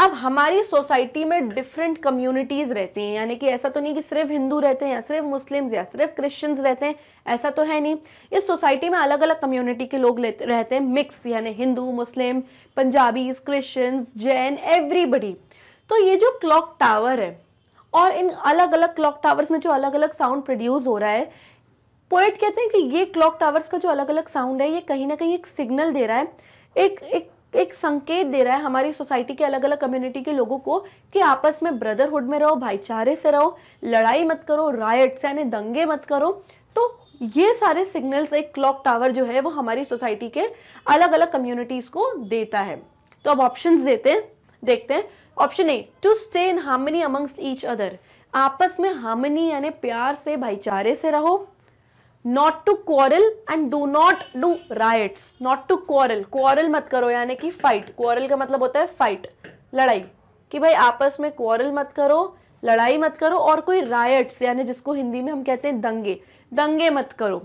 S1: अब हमारी society में different communities रहती हैं यानी कि ऐसा तो नहीं कि सिर्फ हिंदू रहते हैं या सिर्फ मुस्लिम्स या सिर्फ क्रिश्चियंस रहते हैं ऐसा तो है नहीं इस सोसाइटी में अलग अलग कम्युनिटी के लोग रहते हैं मिक्स यानी हिंदू मुस्लिम पंजाबीज क्रिश्चियंस जैन एवरीबडी तो ये जो क्लॉक टावर है और इन अलग अलग क्लॉक टावर्स में जो अलग अलग साउंड प्रोड्यूस हो रहा है पोइट कहते हैं कि ये क्लॉक टावर्स का जो अलग अलग साउंड है ये कहीं ना कहीं एक सिग्नल दे रहा है एक एक एक संकेत दे रहा है हमारी सोसाइटी के अलग अलग कम्युनिटी के लोगों को कि आपस में ब्रदरहुड में रहो भाईचारे से रहो लड़ाई मत करो रायट्स यानी दंगे मत करो तो ये सारे सिग्नल्स एक क्लॉक टावर जो है वो हमारी सोसाइटी के अलग अलग कम्युनिटीज को देता है तो अब ऑप्शन देते हैं देखते हैं option A to stay in harmony amongst each other आपस में हार्मनी यानी प्यार से भाईचारे से रहो not to quarrel and do not do riots not to quarrel quarrel मत करो यानी कि फाइट क्वारल का मतलब होता है फाइट लड़ाई कि भाई आपस में क्वारल मत करो लड़ाई मत करो और कोई रायट्स यानी जिसको हिंदी में हम कहते हैं दंगे दंगे मत करो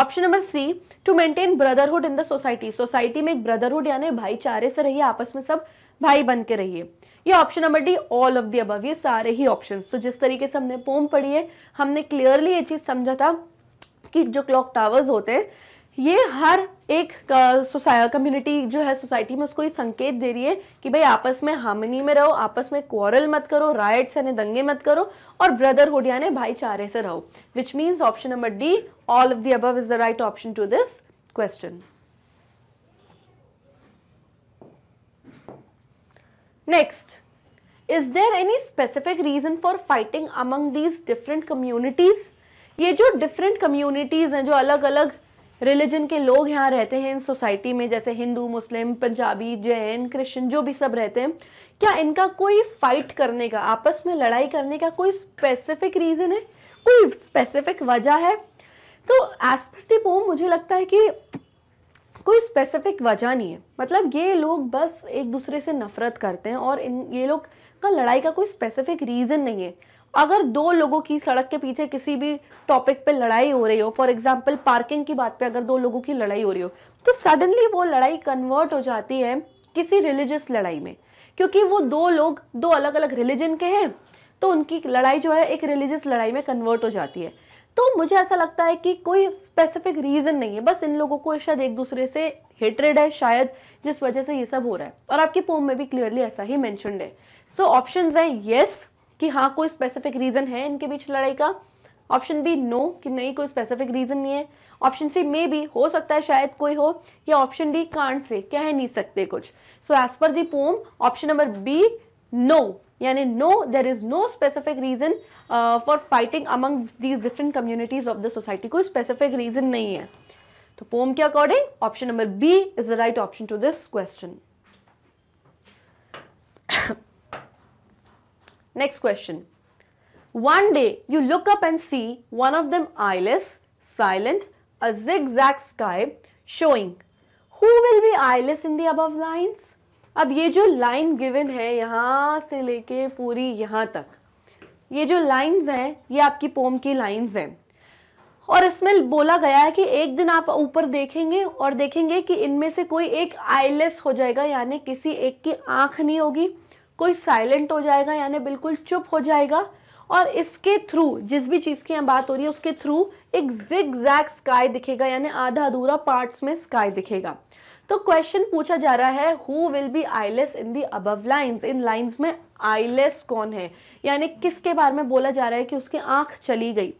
S1: option number C to maintain brotherhood in the society society में एक ब्रदरहुड यानी भाईचारे से रहिए आपस में सब भाई बन के रहिए ये option number D all of the above ये सारे ही ऑप्शन तो जिस तरीके से हमने पोम पढ़ी है हमने क्लियरली ये चीज़ समझा था की जो क्लॉक टावर्स होते हैं ये हर एक कम्युनिटी जो है सोसाइटी में उसको ये संकेत दे रही है कि भाई आपस में हामनी में रहो आपस में क्वारल मत करो राइट्स यानी दंगे मत करो और ब्रदरहुड यानी भाईचारे से रहो which means option number D all of the above is the right option to this question next is there any specific reason for fighting among these different communities ये जो डिफरेंट कम्युनिटीज़ हैं जो अलग अलग रिलीजन के लोग यहाँ रहते हैं इन सोसाइटी में जैसे हिंदू मुस्लिम पंजाबी जैन क्रिश्चियन जो भी सब रहते हैं क्या इनका कोई फाइट करने का आपस में लड़ाई करने का कोई स्पेसिफिक रीज़न है कोई स्पेसिफिक वजह है तो एज पर मुझे लगता है कि कोई स्पेसिफिक वजह नहीं है मतलब ये लोग बस एक दूसरे से नफरत करते हैं और इन ये लोग का लड़ाई का कोई स्पेसिफिक रीज़न नहीं है अगर दो लोगों की सड़क के पीछे किसी भी टॉपिक पे लड़ाई हो रही हो फॉर एग्जाम्पल पार्किंग की बात पे अगर दो लोगों की लड़ाई हो रही हो तो सडनली वो लड़ाई कन्वर्ट हो जाती है किसी रिलीजियस लड़ाई में क्योंकि वो दो लोग दो अलग अलग रिलीजन के हैं तो उनकी लड़ाई जो है एक रिलीजियस लड़ाई में कन्वर्ट हो जाती है तो मुझे ऐसा लगता है कि कोई स्पेसिफिक रीज़न नहीं है बस इन लोगों को शायद एक दूसरे से हेटरेड है शायद जिस वजह से ये सब हो रहा है और आपकी पोम में भी क्लियरली ऐसा ही मैंशनड है सो ऑप्शन है येस कि हाँ कोई स्पेसिफिक रीज़न है इनके बीच लड़ाई का ऑप्शन बी नो कि नहीं कोई स्पेसिफिक रीज़न नहीं है ऑप्शन सी मे बी हो सकता है शायद कोई हो या ऑप्शन डी कांट से कह नहीं सकते कुछ so as per the poem option number B no यानी no there is no specific reason for fighting among these different communities of the society कोई स्पेसिफिक रीजन नहीं है तो पोम के according option number B is the right option to this question Next question. One day you look up and see one of them eyeless, silent, a zigzag sky showing. Who will be eyeless in the above lines? अब ये जो line given है यहाँ से लेके पूरी यहाँ तक ये जो लाइंस हैं ये आपकी पोम की लाइंस हैं और इसमें बोला गया है कि एक दिन आप ऊपर देखेंगे और देखेंगे कि इनमें से कोई एक आईलेस हो जाएगा यानी किसी एक की आंख नहीं होगी कोई साइलेंट हो जाएगा यानी बिल्कुल चुप हो जाएगा और इसके थ्रू जिस भी चीज़ की यहाँ बात हो रही है उसके थ्रू एक जिग जैग स्काई दिखेगा यानी आधा अधूरा पार्ट्स में स्काई दिखेगा तो क्वेश्चन पूछा जा रहा है who will be eyeless in the above lines इन लाइंस में आईलेस कौन है यानी किसके बारे में बोला जा रहा है कि उसकी आंख चली गई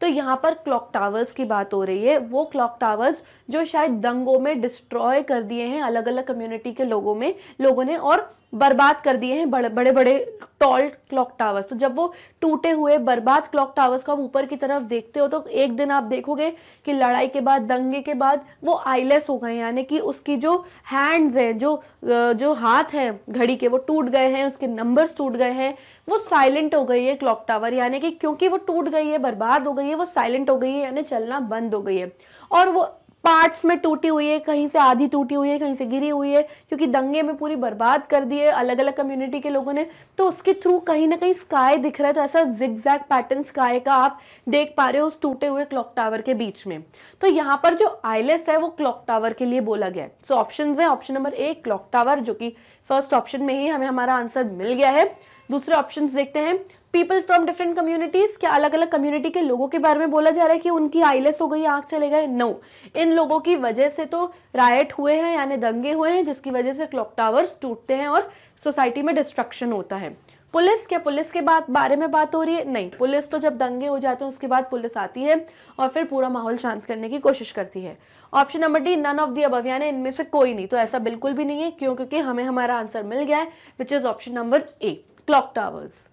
S1: तो यहाँ पर क्लॉक टावर्स की बात हो रही है वो क्लॉक टावर्स जो शायद दंगों में डिस्ट्रॉय कर दिए हैं अलग अलग कम्युनिटी के लोगों में लोगों ने और बर्बाद कर दिए हैं बड़े बड़े बड़े टॉल क्लॉक टावर्स तो जब वो टूटे हुए बर्बाद क्लॉक टावर्स को आप ऊपर की तरफ देखते हो तो एक दिन आप देखोगे कि लड़ाई के बाद दंगे के बाद वो आईलेस हो गए यानी कि उसकी जो हैंड्स हैं जो जो हाथ हैं घड़ी के वो टूट गए हैं उसके नंबर्स टूट गए हैं वो साइलेंट हो गई है क्लॉक टावर यानी कि क्योंकि वो टूट गई है बर्बाद हो गई है वो साइलेंट हो गई है यानी चलना बंद हो गई है और वो पार्ट्स में टूटी हुई है कहीं से आधी टूटी हुई है कहीं से गिरी हुई है क्योंकि दंगे में पूरी बर्बाद कर दी है अलग अलग कम्युनिटी के लोगों ने तो उसके थ्रू कहीं ना कहीं स्काई दिख रहा है तो ऐसा जिग्जैग पैटर्न स्काई का आप देख पा रहे हो उस टूटे हुए क्लॉक टावर के बीच में तो यहाँ पर जो आईलेस है वो क्लॉक टावर के लिए बोला गया है सो ऑप्शन है ऑप्शन नंबर एक क्लॉक टावर जो कि फर्स्ट ऑप्शन में ही हमें हमारा आंसर मिल गया है दूसरे ऑप्शन देखते हैं पीपल फ्रॉम डिफरेंट कम्युनिटीज क्या अलग अलग कम्युनिटी के लोगों के बारे में बोला जा रहा है कि उनकी आईलेस हो गई आंख चले गए नो no. इन लोगों की वजह से तो रायट हुए हैं यानी दंगे हुए हैं जिसकी वजह से क्लॉक टावर्स टूटते हैं और सोसाइटी में डिस्ट्रक्शन होता है पुलिस क्या पुलिस के बाद बारे में बात हो रही है नहीं पुलिस तो जब दंगे हो जाते हैं उसके बाद पुलिस आती है और फिर पूरा माहौल शांत करने की कोशिश करती है option number D none of the अब यानी इनमें से कोई नहीं तो ऐसा बिल्कुल भी नहीं है क्यों क्योंकि हमें हमारा आंसर मिल गया है which is option number A clock towers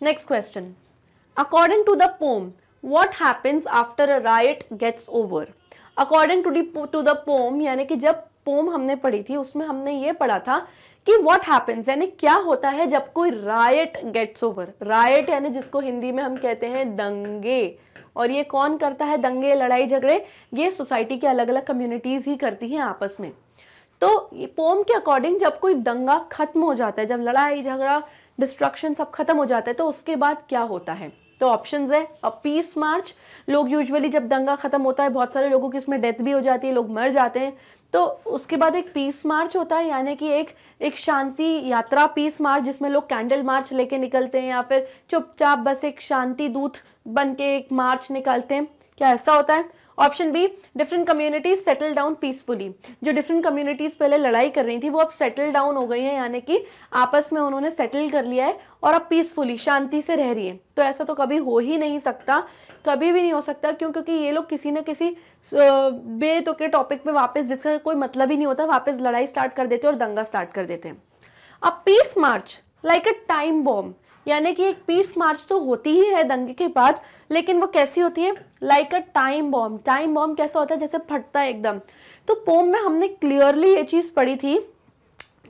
S1: Next question. According to the poem, what happens after a riot gets over? According to the to the poem यानी कि जब पोम हमने पढ़ी थी उसमें हमने ये पढ़ा था कि व्हाट हैपेंस यानी क्या होता है जब कोई रायट गेट्स ओवर रायट यानी जिसको हिंदी में हम कहते हैं दंगे और ये कौन करता है दंगे लड़ाई झगड़े ये सोसाइटी के अलग अलग कम्युनिटीज़ ही करती हैं आपस में तो पोम के अकॉर्डिंग जब कोई दंगा खत्म हो जाता है जब लड़ाई झगड़ा डिस्ट्रक्शन सब खत्म हो जाता है तो उसके बाद क्या होता है तो ऑप्शन है अ पीस मार्च लोग यूजुअली जब दंगा ख़त्म होता है बहुत सारे लोगों की इसमें डेथ भी हो जाती है लोग मर जाते हैं तो उसके बाद एक पीस मार्च होता है यानी कि एक एक शांति यात्रा पीस मार्च जिसमें लोग कैंडल मार्च लेके निकलते हैं या फिर चुपचाप बस एक शांति दूत बन के एक मार्च निकालते हैं क्या ऐसा होता है option B different communities settle down peacefully जो डिफरेंट कम्युनिटीज पहले लड़ाई कर रही थी वो अब सेटल डाउन हो गई है यानी कि आपस में उन्होंने सेटल कर लिया है और अब पीसफुली शांति से रह रही है तो ऐसा तो कभी हो ही नहीं सकता कभी भी नहीं हो सकता क्यों क्योंकि ये लोग किसी न किसी बेतो के टॉपिक पे वापस जिसका कोई मतलब ही नहीं होता वापस लड़ाई स्टार्ट कर देते और दंगा स्टार्ट कर देते हैं अब peace march like a time bomb यानी कि एक पीस मार्च तो होती ही है दंगे के बाद लेकिन वो कैसी होती है like a time bomb time bomb कैसा होता है जैसे फटता है एकदम तो पोम में हमने क्लियरली ये चीज़ पढ़ी थी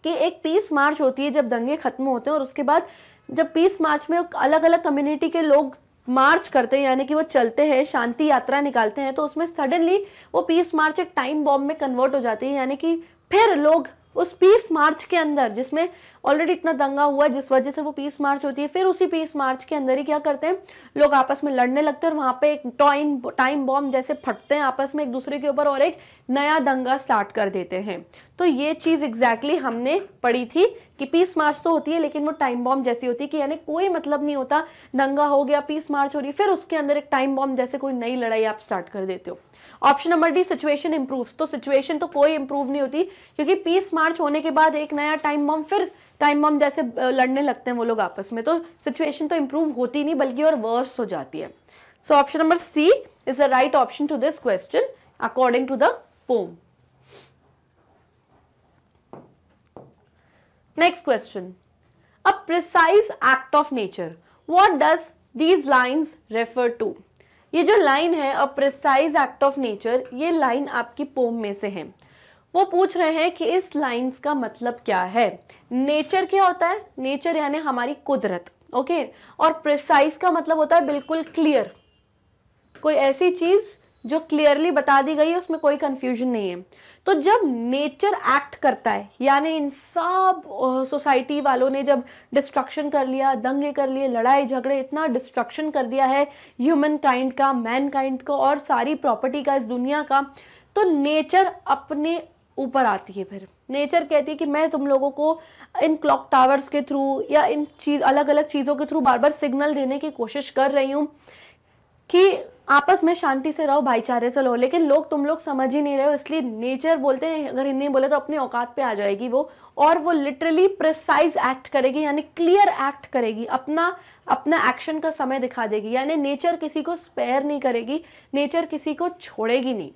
S1: कि एक पीस मार्च होती है जब दंगे ख़त्म होते हैं और उसके बाद जब पीस मार्च में अलग अलग कम्युनिटी के लोग मार्च करते हैं यानी कि वो चलते हैं शांति यात्रा निकालते हैं तो उसमें सडनली वो पीस मार्च एक टाइम बॉम्ब में कन्वर्ट हो जाती है यानी कि फिर लोग उस पीस मार्च के अंदर जिसमें ऑलरेडी इतना दंगा हुआ जिस वजह से वो पीस मार्च होती है फिर उसी पीस मार्च के अंदर ही क्या करते हैं लोग आपस में लड़ने लगते हैं और वहां पे एक टाइम टाइम बॉम्ब जैसे फटते हैं आपस में एक दूसरे के ऊपर और एक नया दंगा स्टार्ट कर देते हैं तो ये चीज़ एग्जैक्टली exactly हमने पढ़ी थी कि पीस मार्च तो होती है लेकिन वो टाइम बॉम्ब जैसी होती है कि यानी कोई मतलब नहीं होता दंगा हो गया पीस मार्च हो रही फिर उसके अंदर एक टाइम बॉम्ब जैसे कोई नई लड़ाई आप स्टार्ट कर देते हो option number D situation improves तो सिचुएशन तो कोई इंप्रूव नहीं होती क्योंकि पीस मार्च होने के बाद एक नया टाइम बम फिर टाइम बम जैसे लड़ने लगते हैं वो लोग आपस में तो सिचुएशन तो इंप्रूव होती नहीं बल्कि और वर्स हो जाती है so option number C is the right option to this question according to the poem next question a precise act of nature what does these lines refer to ये जो लाइन है a precise act of nature ये line आपकी poem में से है वो पूछ रहे हैं कि इस लाइन्स का मतलब क्या है नेचर क्या होता है नेचर यानी हमारी कुदरत ओके और प्रिसाइज का मतलब होता है बिल्कुल क्लियर कोई ऐसी चीज़ जो क्लियरली बता दी गई है उसमें कोई कन्फ्यूजन नहीं है तो जब नेचर एक्ट करता है यानी इन सब सोसाइटी वालों ने जब डिस्ट्रक्शन कर लिया दंगे कर लिए लड़ाई झगड़े इतना डिस्ट्रक्शन कर दिया है ह्यूमन काइंड का मैन काइंड का और सारी प्रॉपर्टी का इस दुनिया का तो नेचर अपने ऊपर आती है फिर नेचर कहती है कि मैं तुम लोगों को इन क्लॉक टावर्स के थ्रू या इन चीज़ अलग अलग चीज़ों के थ्रू बार बार सिग्नल देने की कोशिश कर रही हूँ कि आपस में शांति से रहो भाईचारे से रहो लेकिन लोग तुम लोग समझ ही नहीं रहे हो इसलिए नेचर बोलते हैं अगर हिंदी में बोले तो अपनी औकात पे आ जाएगी वो और वो लिटरली प्रिसाइज एक्ट करेगी यानी क्लियर एक्ट करेगी अपना अपना एक्शन का समय दिखा देगी यानी नेचर किसी को स्पेयर नहीं करेगी नेचर किसी को छोड़ेगी नहीं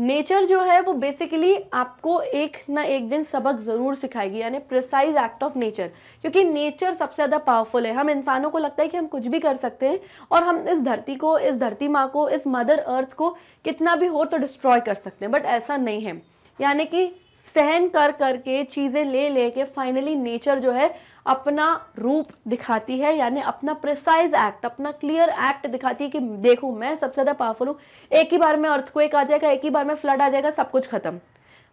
S1: नेचर जो है वो बेसिकली आपको एक ना एक दिन सबक ज़रूर सिखाएगी यानी प्रिसाइज एक्ट ऑफ नेचर क्योंकि नेचर सबसे ज़्यादा पावरफुल है हम इंसानों को लगता है कि हम कुछ भी कर सकते हैं और हम इस धरती को इस धरती माँ को इस मदर अर्थ को कितना भी हो तो डिस्ट्रॉय कर सकते हैं बट ऐसा नहीं है यानी कि सहन कर करके चीज़ें ले लेके फाइनली नेचर जो है अपना रूप दिखाती है यानी अपना प्रिसाइज एक्ट अपना क्लियर एक्ट दिखाती है कि देखो मैं सबसे ज़्यादा पावरफुल हूँ एक ही बार में अर्थक्वेक आ जाएगा एक ही बार में फ्लड आ जाएगा सब कुछ खत्म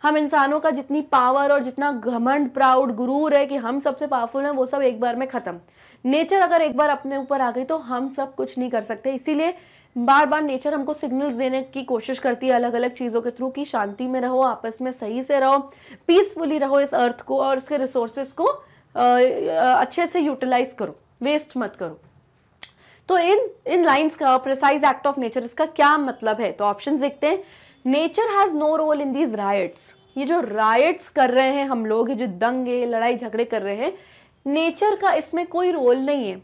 S1: हम इंसानों का जितनी पावर और जितना घमंड प्राउड गुरूर है कि हम सबसे पावरफुल हैं वो सब एक बार में ख़त्म नेचर अगर एक बार अपने ऊपर आ गई तो हम सब कुछ नहीं कर सकते इसीलिए बार बार नेचर हमको सिग्नल्स देने की कोशिश करती है अलग अलग चीज़ों के थ्रू कि शांति में रहो आपस में सही से रहो पीसफुली रहो इस अर्थ को और इसके रिसोर्सेस को अच्छे से यूटिलाइज करो वेस्ट मत करो तो इन इन लाइंस का प्रिसाइज एक्ट ऑफ नेचर इसका क्या मतलब है तो ऑप्शन देखते हैं nature has no role in these riots ये जो रायट्स कर रहे हैं हम लोग जो दंगे लड़ाई झगड़े कर रहे हैं नेचर का इसमें कोई रोल नहीं है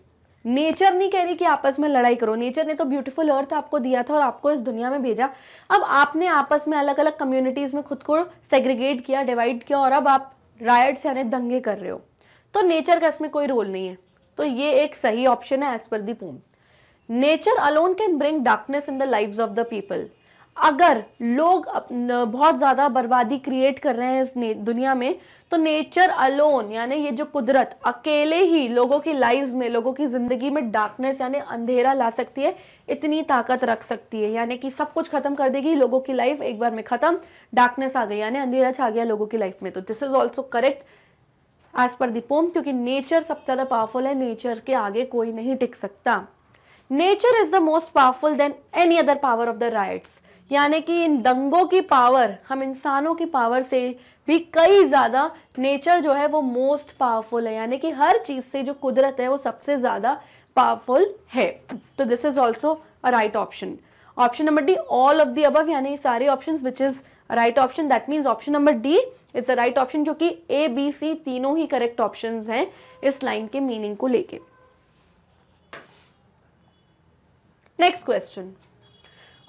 S1: नेचर नहीं कह रही कि आपस में लड़ाई करो नेचर ने तो ब्यूटीफुल अर्थ आपको दिया था और आपको इस दुनिया में भेजा अब आपने आपस में अलग अलग कम्युनिटीज़ में खुद को सेग्रीगेट किया डिवाइड किया और अब आप रायट्स यानी दंगे कर रहे हो तो नेचर का इसमें कोई रोल नहीं है तो ये एक सही ऑप्शन है as per the poem nature alone can bring darkness in the lives of the people अगर लोग बहुत ज़्यादा बर्बादी क्रिएट कर रहे हैं इस दुनिया में तो नेचर अलोन यानी ये जो कुदरत अकेले ही लोगों की लाइफ में लोगों की ज़िंदगी में डार्कनेस यानी अंधेरा ला सकती है इतनी ताकत रख सकती है यानी कि सब कुछ खत्म कर देगी लोगों की लाइफ एक बार में ख़त्म डार्कनेस आ गई यानी अंधेरा छा गया लोगों की लाइफ में तो this is also correct as per the poem क्योंकि नेचर सबसे ज़्यादा पावरफुल है नेचर के आगे कोई नहीं टिक सकता nature is the most powerful than any other power of the riots यानी कि इन दंगों की पावर हम इंसानों की पावर से भी कई ज़्यादा नेचर जो है वो मोस्ट पावरफुल है यानी कि हर चीज़ से जो कुदरत है वो सबसे ज़्यादा पावरफुल है तो this is also a right option option number D all of the above यानी सारे option which is right option that means option number D is the right option क्योंकि ए बी सी तीनों ही करेक्ट ऑप्शन हैं इस line के meaning को लेके next question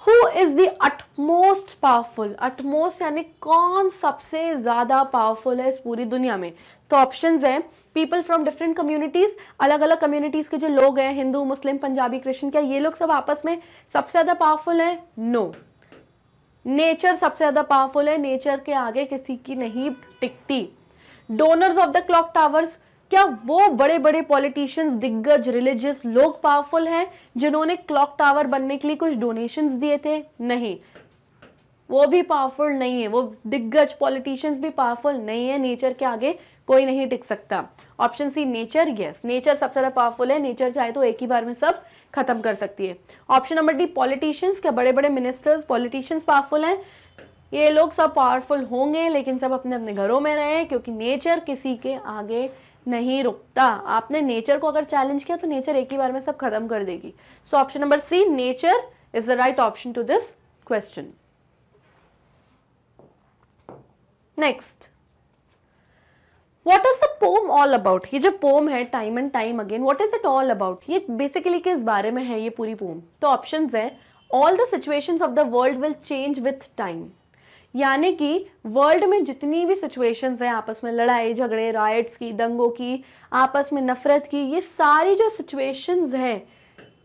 S1: who is the utmost powerful utmost यानी कौन सबसे ज़्यादा पावरफुल है इस पूरी दुनिया में तो ऑप्शन हैं पीपल फ्रॉम डिफरेंट कम्युनिटीज़ अलग अलग कम्युनिटीज़ के जो लोग हैं हिंदू मुस्लिम पंजाबी क्रिश्चियन क्या ये लोग सब आपस में सबसे ज़्यादा पावरफुल हैं नो नेचर सबसे ज़्यादा पावरफुल है नेचर के आगे किसी की नहीं टिकती donors of the clock towers क्या वो बड़े बड़े पॉलिटिशियंस दिग्गज रिलीजियस लोग पावरफुल हैं जिन्होंने क्लॉक टावर बनने के लिए कुछ डोनेशंस दिए थे नहीं वो भी पावरफुल नहीं है वो दिग्गज पॉलिटिशियंस भी पावरफुल नहीं है नेचर के आगे कोई नहीं टिक सकता option C nature yes nature सबसे ज़्यादा पावरफुल है नेचर चाहे तो एक ही बार में सब खत्म कर सकती है ऑप्शन नंबर डी पॉलिटिशियंस क्या बड़े बड़े मिनिस्टर्स पॉलिटिशियंस पावरफुल हैं ये लोग सब पावरफुल होंगे लेकिन सब अपने अपने घरों में रहे क्योंकि नेचर किसी के आगे नहीं रुकता आपने नेचर को अगर चैलेंज किया तो नेचर एक ही बार में सब खत्म कर देगी so option number C nature is the right option to this question next what is the poem all about ये जो पोम है time and time again what is it all about ये बेसिकली किस बारे में है ये पूरी पोम तो ऑप्शन है all the situation of the world will change with time यानी कि वर्ल्ड में जितनी भी सिचुएशंस हैं आपस में लड़ाई झगड़े राइट्स की दंगों की आपस में नफ़रत की ये सारी जो सिचुएशंस हैं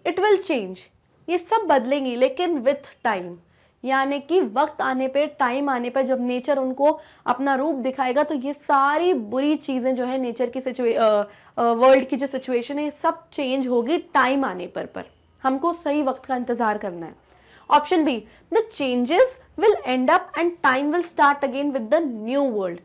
S1: इट विल चेंज ये सब बदलेंगी लेकिन विथ टाइम यानी कि वक्त आने पर टाइम आने पर जब नेचर उनको अपना रूप दिखाएगा तो ये सारी बुरी चीज़ें जो है नेचर की सिचुए वर्ल्ड की जो सिचुएशन है सब चेंज होगी टाइम आने पर पर हमको सही वक्त का इंतज़ार करना है option B the changes will end up and time will start again with the new world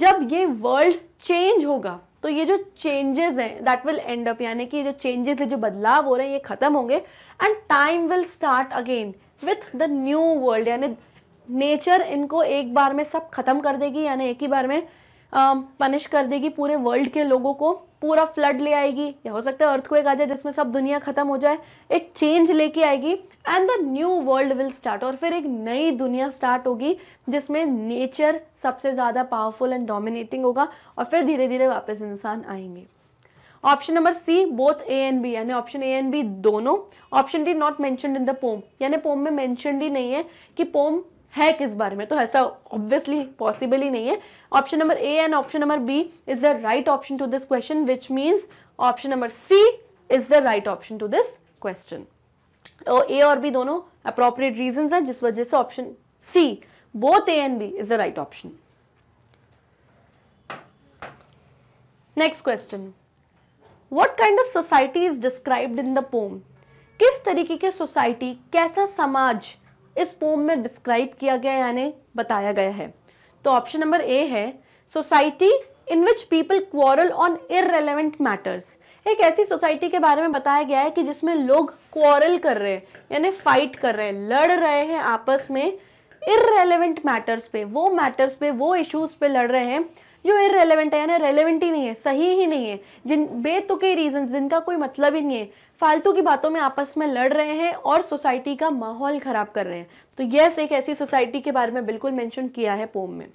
S1: जब ये वर्ल्ड चेंज होगा तो ये जो चेंजेस हैं दैट विल एंड अप यानी कि जो चेंजेस है जो बदलाव हो रहे हैं ये खत्म होंगे and time will start again with the new world यानी नेचर इनको एक बार में सब खत्म कर देगी यानी एक ही बार में पनिश कर देगी पूरे वर्ल्ड के लोगों को पूरा फ्लड ले आएगी या हो सकता है अर्थक्वेक आ जाए जिसमें सब दुनिया खत्म हो जाए एक चेंज लेके आएगी and the new world will start और फिर एक नई दुनिया स्टार्ट होगी जिसमें नेचर सबसे ज़्यादा पावरफुल एंड डोमिनेटिंग होगा और फिर धीरे धीरे वापस इंसान आएंगे option number C both A and B यानी ऑप्शन ए एंड बी दोनों option D not mentioned in the poem यानी पोम में मैंशनड ही नहीं है कि पोम है किस बारे में तो ऐसा ऑब्वियसली पॉसिबल ही नहीं है option number A and option number B is the right option to this question which means option number C is the right option to this question और ए और बी दोनों अप्रोप्रिएट रीजन है जिस वजह से option C both A and B is the right option next question what kind of society is described in the poem किस तरीके की सोसाइटी कैसा समाज इस पोम में डिस्क्राइब किया गया यानी बताया गया है तो ऑप्शन नंबर ए है society in which people quarrel on irrelevant matters एक ऐसी सोसाइटी के बारे में बताया गया है कि जिसमें लोग क्वारल कर रहे हैं यानी फाइट कर रहे हैं लड़ रहे हैं आपस में इरेलीवेंट मैटर्स पे वो मैटर्स पे वो इश्यूज पे लड़ रहे हैं जो इरेलीवेंट है यानी रेलिवेंट ही नहीं है सही ही नहीं है जिन बेतुके रीजन जिनका कोई मतलब ही नहीं है फालतू की बातों में आपस में लड़ रहे हैं और सोसाइटी का माहौल ख़राब कर रहे हैं तो यस एक ऐसी सोसाइटी के बारे में बिल्कुल मेंशन किया है पोम में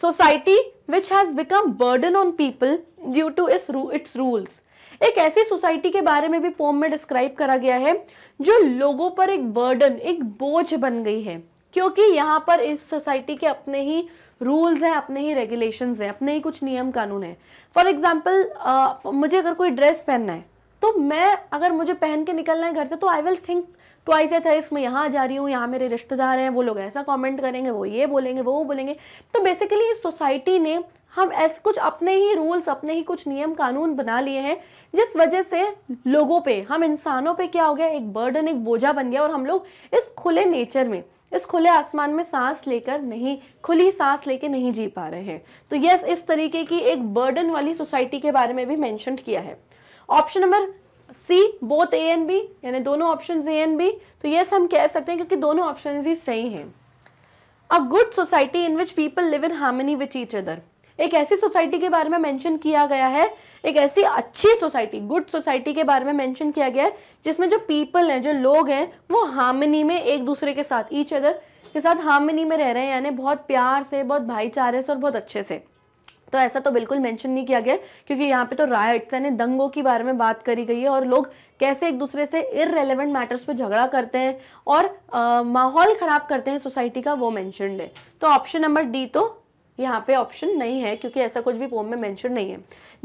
S1: society which has become burden on people due to is its rules एक ऐसी सोसाइटी के बारे में भी पोम में डिस्क्राइब करा गया है जो लोगों पर एक बर्डन एक बोझ बन गई है क्योंकि यहाँ पर इस सोसाइटी के अपने ही रूल्स हैं अपने ही रेगुलेशंस हैं अपने ही कुछ नियम कानून हैं फॉर एग्जाम्पल मुझे अगर कोई ड्रेस पहनना है तो मैं अगर मुझे पहन के निकलना है घर से तो आई विल थिंक ट्वाइस या थ्राइस मैं यहाँ जा रही हूँ यहाँ मेरे रिश्तेदार हैं वो लोग ऐसा कमेंट करेंगे वो ये बोलेंगे वो बोलेंगे तो बेसिकली इस सोसाइटी ने हम ऐसे कुछ अपने ही रूल्स अपने ही कुछ नियम कानून बना लिए हैं जिस वजह से लोगों पे हम इंसानों पे क्या हो गया एक बर्डन एक बोझा बन गया और हम लोग इस खुले नेचर में इस खुले आसमान में सांस लेकर नहीं खुली सांस लेके नहीं जी पा रहे हैं तो यस इस तरीके की एक बर्डन वाली सोसाइटी के बारे में भी मैंशन किया है option number C both A and B यानी दोनों ऑप्शन ए एंड बी तो यस हम कह सकते हैं क्योंकि दोनों ऑप्शन ही सही हैं a good society in which people live in harmony with each other एक ऐसी सोसाइटी के बारे में मेंशन किया गया है एक ऐसी अच्छी सोसाइटी गुड सोसाइटी के बारे में मेंशन किया गया है जिसमें जो पीपल हैं जो लोग हैं वो हार्मनी में एक दूसरे के साथ ईच अदर के साथ हार्मनी में रह रहे हैं यानी बहुत प्यार से बहुत भाईचारे से और बहुत अच्छे से तो ऐसा तो बिल्कुल मेंशन नहीं किया गया क्योंकि यहाँ पे तो रायट्स यानी दंगों के बारे में बात करी गई है और लोग कैसे एक दूसरे से इरेलीवेंट मैटर्स पे झगड़ा करते हैं और माहौल ख़राब करते हैं सोसाइटी का वो मैंशन है तो ऑप्शन नंबर डी तो यहाँ पे ऑप्शन नहीं है क्योंकि ऐसा कुछ भी पोम में मैंशन नहीं है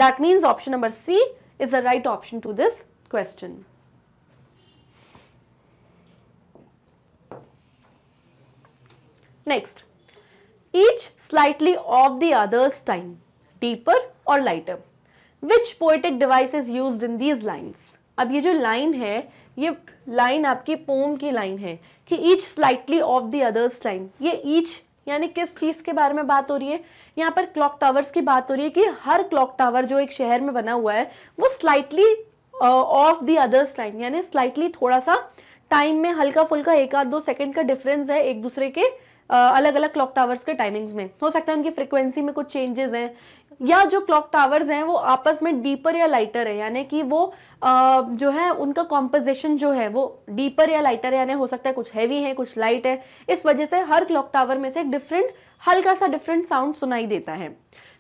S1: that means option number C is the right option to this question next each slightly off the other's time, deeper or lighter. Which poetic device is used in these lines? अब ये जो line है ये line आपकी poem की line है कि each slightly off the others line ये ईच यानी किस चीज़ के बारे में बात हो रही है यहाँ पर क्लॉक टावर्स की बात हो रही है कि हर क्लॉक टावर जो एक शहर में बना हुआ है वो slightly off the others line यानी स्लाइटली थोड़ा सा टाइम में हल्का फुल्का एक आध दो सेकंड का डिफरेंस है एक दूसरे के अलग अलग क्लॉक टावर्स के टाइमिंग्स में हो सकता है उनकी फ्रिक्वेंसी में कुछ चेंजेस हैं या जो क्लॉक टावर्स हैं वो आपस में डीपर या लाइटर है यानी कि वो आ, जो है उनका कॉम्पोजिशन जो है वो डीपर या लाइटर है यानी हो सकता है कुछ हैवी है कुछ लाइट है इस वजह से हर क्लॉक टावर में से डिफरेंट हल्का सा डिफरेंट साउंड सुनाई देता है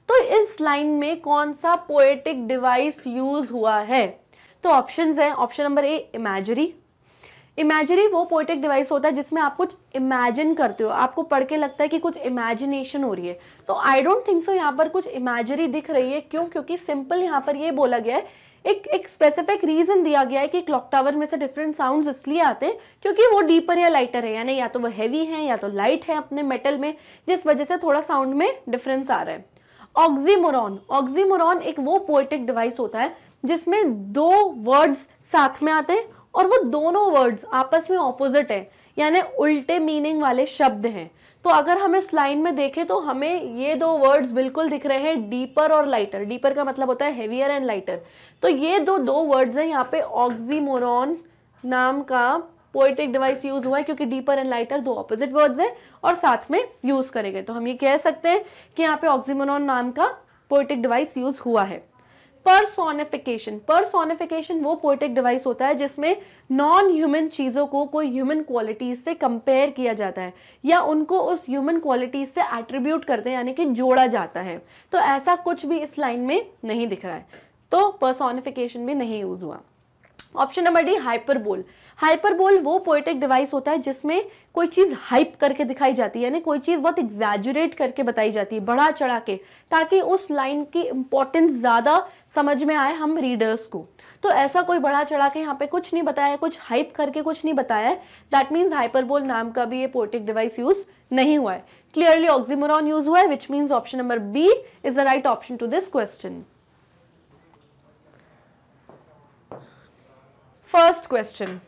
S1: तो इस लाइन में कौन सा पोएटिक डिवाइस यूज हुआ है तो ऑप्शंस हैं option number A imagery imagery वो पोइटिक डिवाइस होता है जिसमें आप कुछ इमेजिन करते हो आपको पढ़ के लगता है कि कुछ इमेजिनेशन हो रही है तो आई डोंट थिंक सो यहाँ पर कुछ इमेजरी दिख रही है क्यों क्योंकि सिंपल यहाँ पर ये बोला गया है एक एक स्पेसिफिक रीज़न दिया गया है कि क्लॉक टावर में से डिफरेंट साउंड्स इसलिए आते हैं क्योंकि वो डीपर या लाइटर है यानी या तो वो हैवी है या तो लाइट है अपने मेटल में जिस वजह से थोड़ा साउंड में डिफरेंस आ रहा है ऑक्जीमोरॉन ऑक्जीमोरॉन एक वो पोइटिक डिवाइस होता है जिसमें दो वर्ड्स साथ में आते हैं और वो दोनों वर्ड्स आपस में ऑपोजिट हैं यानी उल्टे मीनिंग वाले शब्द हैं तो अगर हम इस लाइन में देखें तो हमें ये दो वर्ड्स बिल्कुल दिख रहे हैं डीपर और लाइटर डीपर का मतलब होता है हेवियर एंड लाइटर तो ये दो दो वर्ड्स हैं यहाँ पे ऑक्सीमोरॉन नाम का पोइटिक डिवाइस यूज हुआ है क्योंकि डीपर एंड लाइटर दो ऑपोजिट वर्ड्स हैं और साथ में यूज करेंगे तो हम ये कह सकते हैं कि यहाँ पे ऑक्सीमोरॉन नाम का पोइटिक डिवाइस यूज हुआ है परसोनिफिकेशन परसोनिफिकेशन वो पोइटिक डिवाइस होता है जिसमें नॉन ह्यूमन चीज़ों को कोई ह्यूमन क्वालिटी से कंपेयर किया जाता है या उनको उस ह्यूमन क्वालिटीज से एट्रीब्यूट करते हैं यानी कि जोड़ा जाता है तो ऐसा कुछ भी इस लाइन में नहीं दिख रहा है तो परसोनिफिकेशन भी नहीं यूज हुआ option number D hyperbole hyperbole वो पोइटिक डिवाइस होता है जिसमें कोई चीज़ हाइप करके दिखाई जाती है यानी कोई चीज़ बहुत एग्जैजुरेट करके बताई जाती है बढ़ा चढ़ा के ताकि उस लाइन की इंपॉर्टेंस ज़्यादा समझ में आए हम रीडर्स को तो ऐसा कोई बढ़ा चढ़ा के यहाँ पे कुछ नहीं बताया है कुछ हाइप करके कुछ नहीं बताया है दैट मीन्स हाइपरबोल नाम का भी ये पोर्टिक डिवाइस यूज़ नहीं हुआ है क्लियरली ऑक्सीमोरॉन यूज हुआ है which means option number B is the right option to this question first question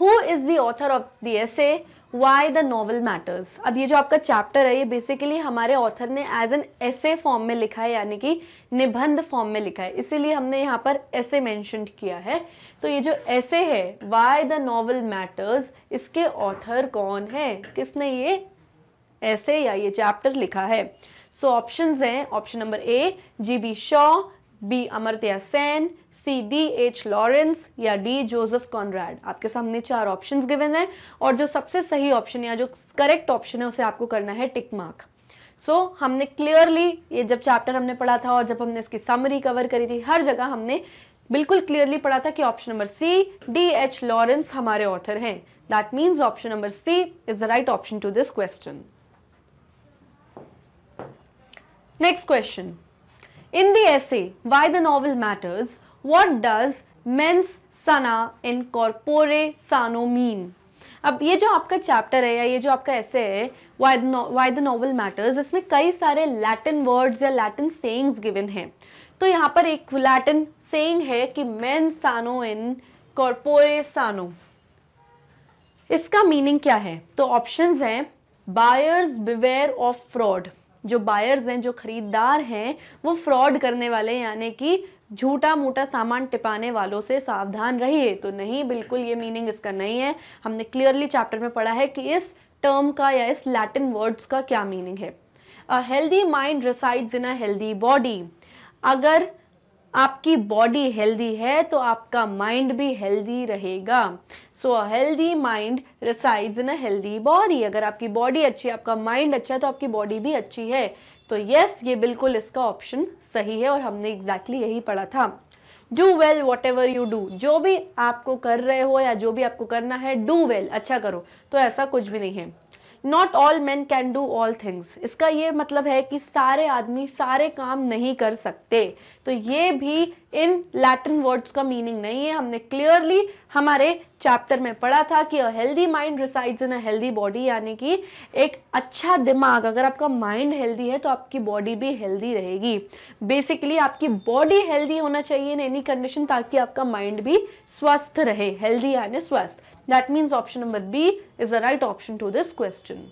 S1: who is the author of the essay Why the novel matters अब ये जो आपका चैप्टर है ये बेसिकली हमारे ऑथर ने एज एन ऐसे फॉर्म में लिखा है यानी कि निबंध फॉर्म में लिखा है इसीलिए हमने यहाँ पर ऐसे मैंशन किया है तो ये जो ऐसे है वाई द नॉवल मैटर्स इसके ऑथर कौन है किसने ये ऐसे या ये चैप्टर लिखा है सो ऑप्शन है हैं option number A G B Shaw B Amartya Sen C D H Lawrence या डी जोसेफ कॉनराड आपके सामने चार ऑप्शंस गिवन है और जो सबसे सही ऑप्शन या जो करेक्ट ऑप्शन है उसे आपको करना है टिक मार्क सो so, हमने क्लियरली ये जब चैप्टर हमने पढ़ा था और जब हमने इसकी समरी कवर करी थी हर जगह हमने बिल्कुल क्लियरली पढ़ा था कि option number C D H Lawrence हमारे ऑथर हैं that means option number C is the right option to this question next question in the essay why the novel matters what does मेन्स सना इन कॉरपोरे सानो मीन अब ये जो आपका चैप्टर है या ये जो आपका ऐसे है वाई द नॉवल मैटर्स इसमें कई सारे लैटिन वर्ड्स या लैटिन सेंग्स गिवन हैं तो यहाँ पर एक लैटिन सेंग है कि मैन सानो इन कॉरपोरे सानो इसका मीनिंग क्या है तो ऑप्शंस हैं बायर्स बिवेयर ऑफ फ्रॉड जो बायर्स हैं जो खरीदार हैं वो फ्रॉड करने वाले यानी कि झूठा मूठा सामान टिपाने वालों से सावधान रहिए तो नहीं बिल्कुल ये मीनिंग इसका नहीं है हमने क्लियरली चैप्टर में पढ़ा है कि इस टर्म का या इस लैटिन वर्ड्स का क्या मीनिंग है a healthy mind resides in a healthy body अगर आपकी बॉडी हेल्दी है तो आपका माइंड भी हेल्दी रहेगा so a healthy mind resides in a healthy body अगर आपकी बॉडी अच्छी है आपका माइंड अच्छा है तो आपकी बॉडी भी अच्छी है तो यस ये बिल्कुल इसका ऑप्शन सही है और हमने एग्जैक्टली यही पढ़ा था do well whatever you do जो भी आपको कर रहे हो या जो भी आपको करना है डू वेल well, अच्छा करो तो ऐसा कुछ भी नहीं है not all man can do all things इसका ये मतलब है कि सारे आदमी सारे काम नहीं कर सकते तो ये भी इन लैटिन वर्ड्स का मीनिंग नहीं है हमने क्लियरली हमारे चैप्टर में पढ़ा था कि a healthy mind resides in a healthy body यानी कि एक अच्छा दिमाग अगर आपका माइंड हेल्दी है तो आपकी बॉडी भी हेल्दी रहेगी बेसिकली आपकी बॉडी हेल्दी होना चाहिए इन एनी कंडीशन ताकि आपका माइंड भी स्वस्थ रहे हेल्दी यानी स्वस्थ That means option number B is the right option to this question.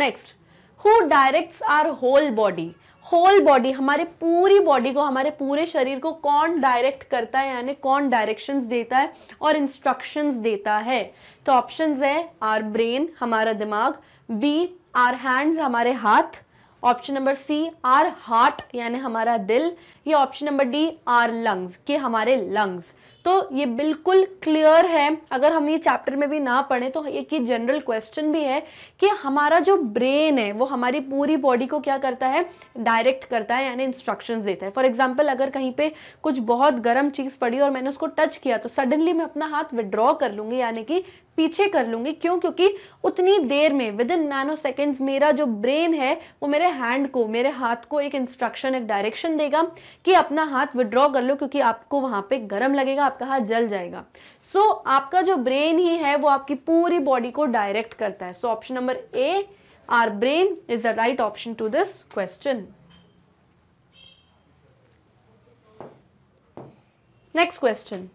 S1: next who directs our whole body whole body हमारे पूरी बॉडी को हमारे पूरे शरीर को कौन डायरेक्ट करता है यानी कौन डायरेक्शंस देता है और इंस्ट्रक्शंस देता है तो ऑप्शंस है आर ब्रेन हमारा दिमाग बी आर हैंड्स हमारे हाथ option number C our heart यानी हमारा दिल ये option number D our lungs के हमारे लंग्स तो ये बिल्कुल क्लियर है अगर हम ये चैप्टर में भी ना पढ़ें तो एक ये जनरल क्वेश्चन भी है कि हमारा जो ब्रेन है वो हमारी पूरी बॉडी को क्या करता है डायरेक्ट करता है यानी इंस्ट्रक्शंस देता है फॉर एग्जांपल अगर कहीं पे कुछ बहुत गर्म चीज़ पड़ी और मैंने उसको टच किया तो सडनली मैं अपना हाथ विड्रॉ कर लूँगी यानी कि पीछे कर लूंगी क्यों क्योंकि उतनी देर में विद इन नैनो सेकेंड मेरा जो ब्रेन है वो मेरे हैंड को मेरे हाथ को एक इंस्ट्रक्शन एक डायरेक्शन देगा कि अपना हाथ विड्रॉ कर लो क्योंकि आपको वहां पे गर्म लगेगा आपका हाथ जल जाएगा सो so, आपका जो ब्रेन ही है वो आपकी पूरी बॉडी को डायरेक्ट करता है so option number A our brain is the right option to this question next question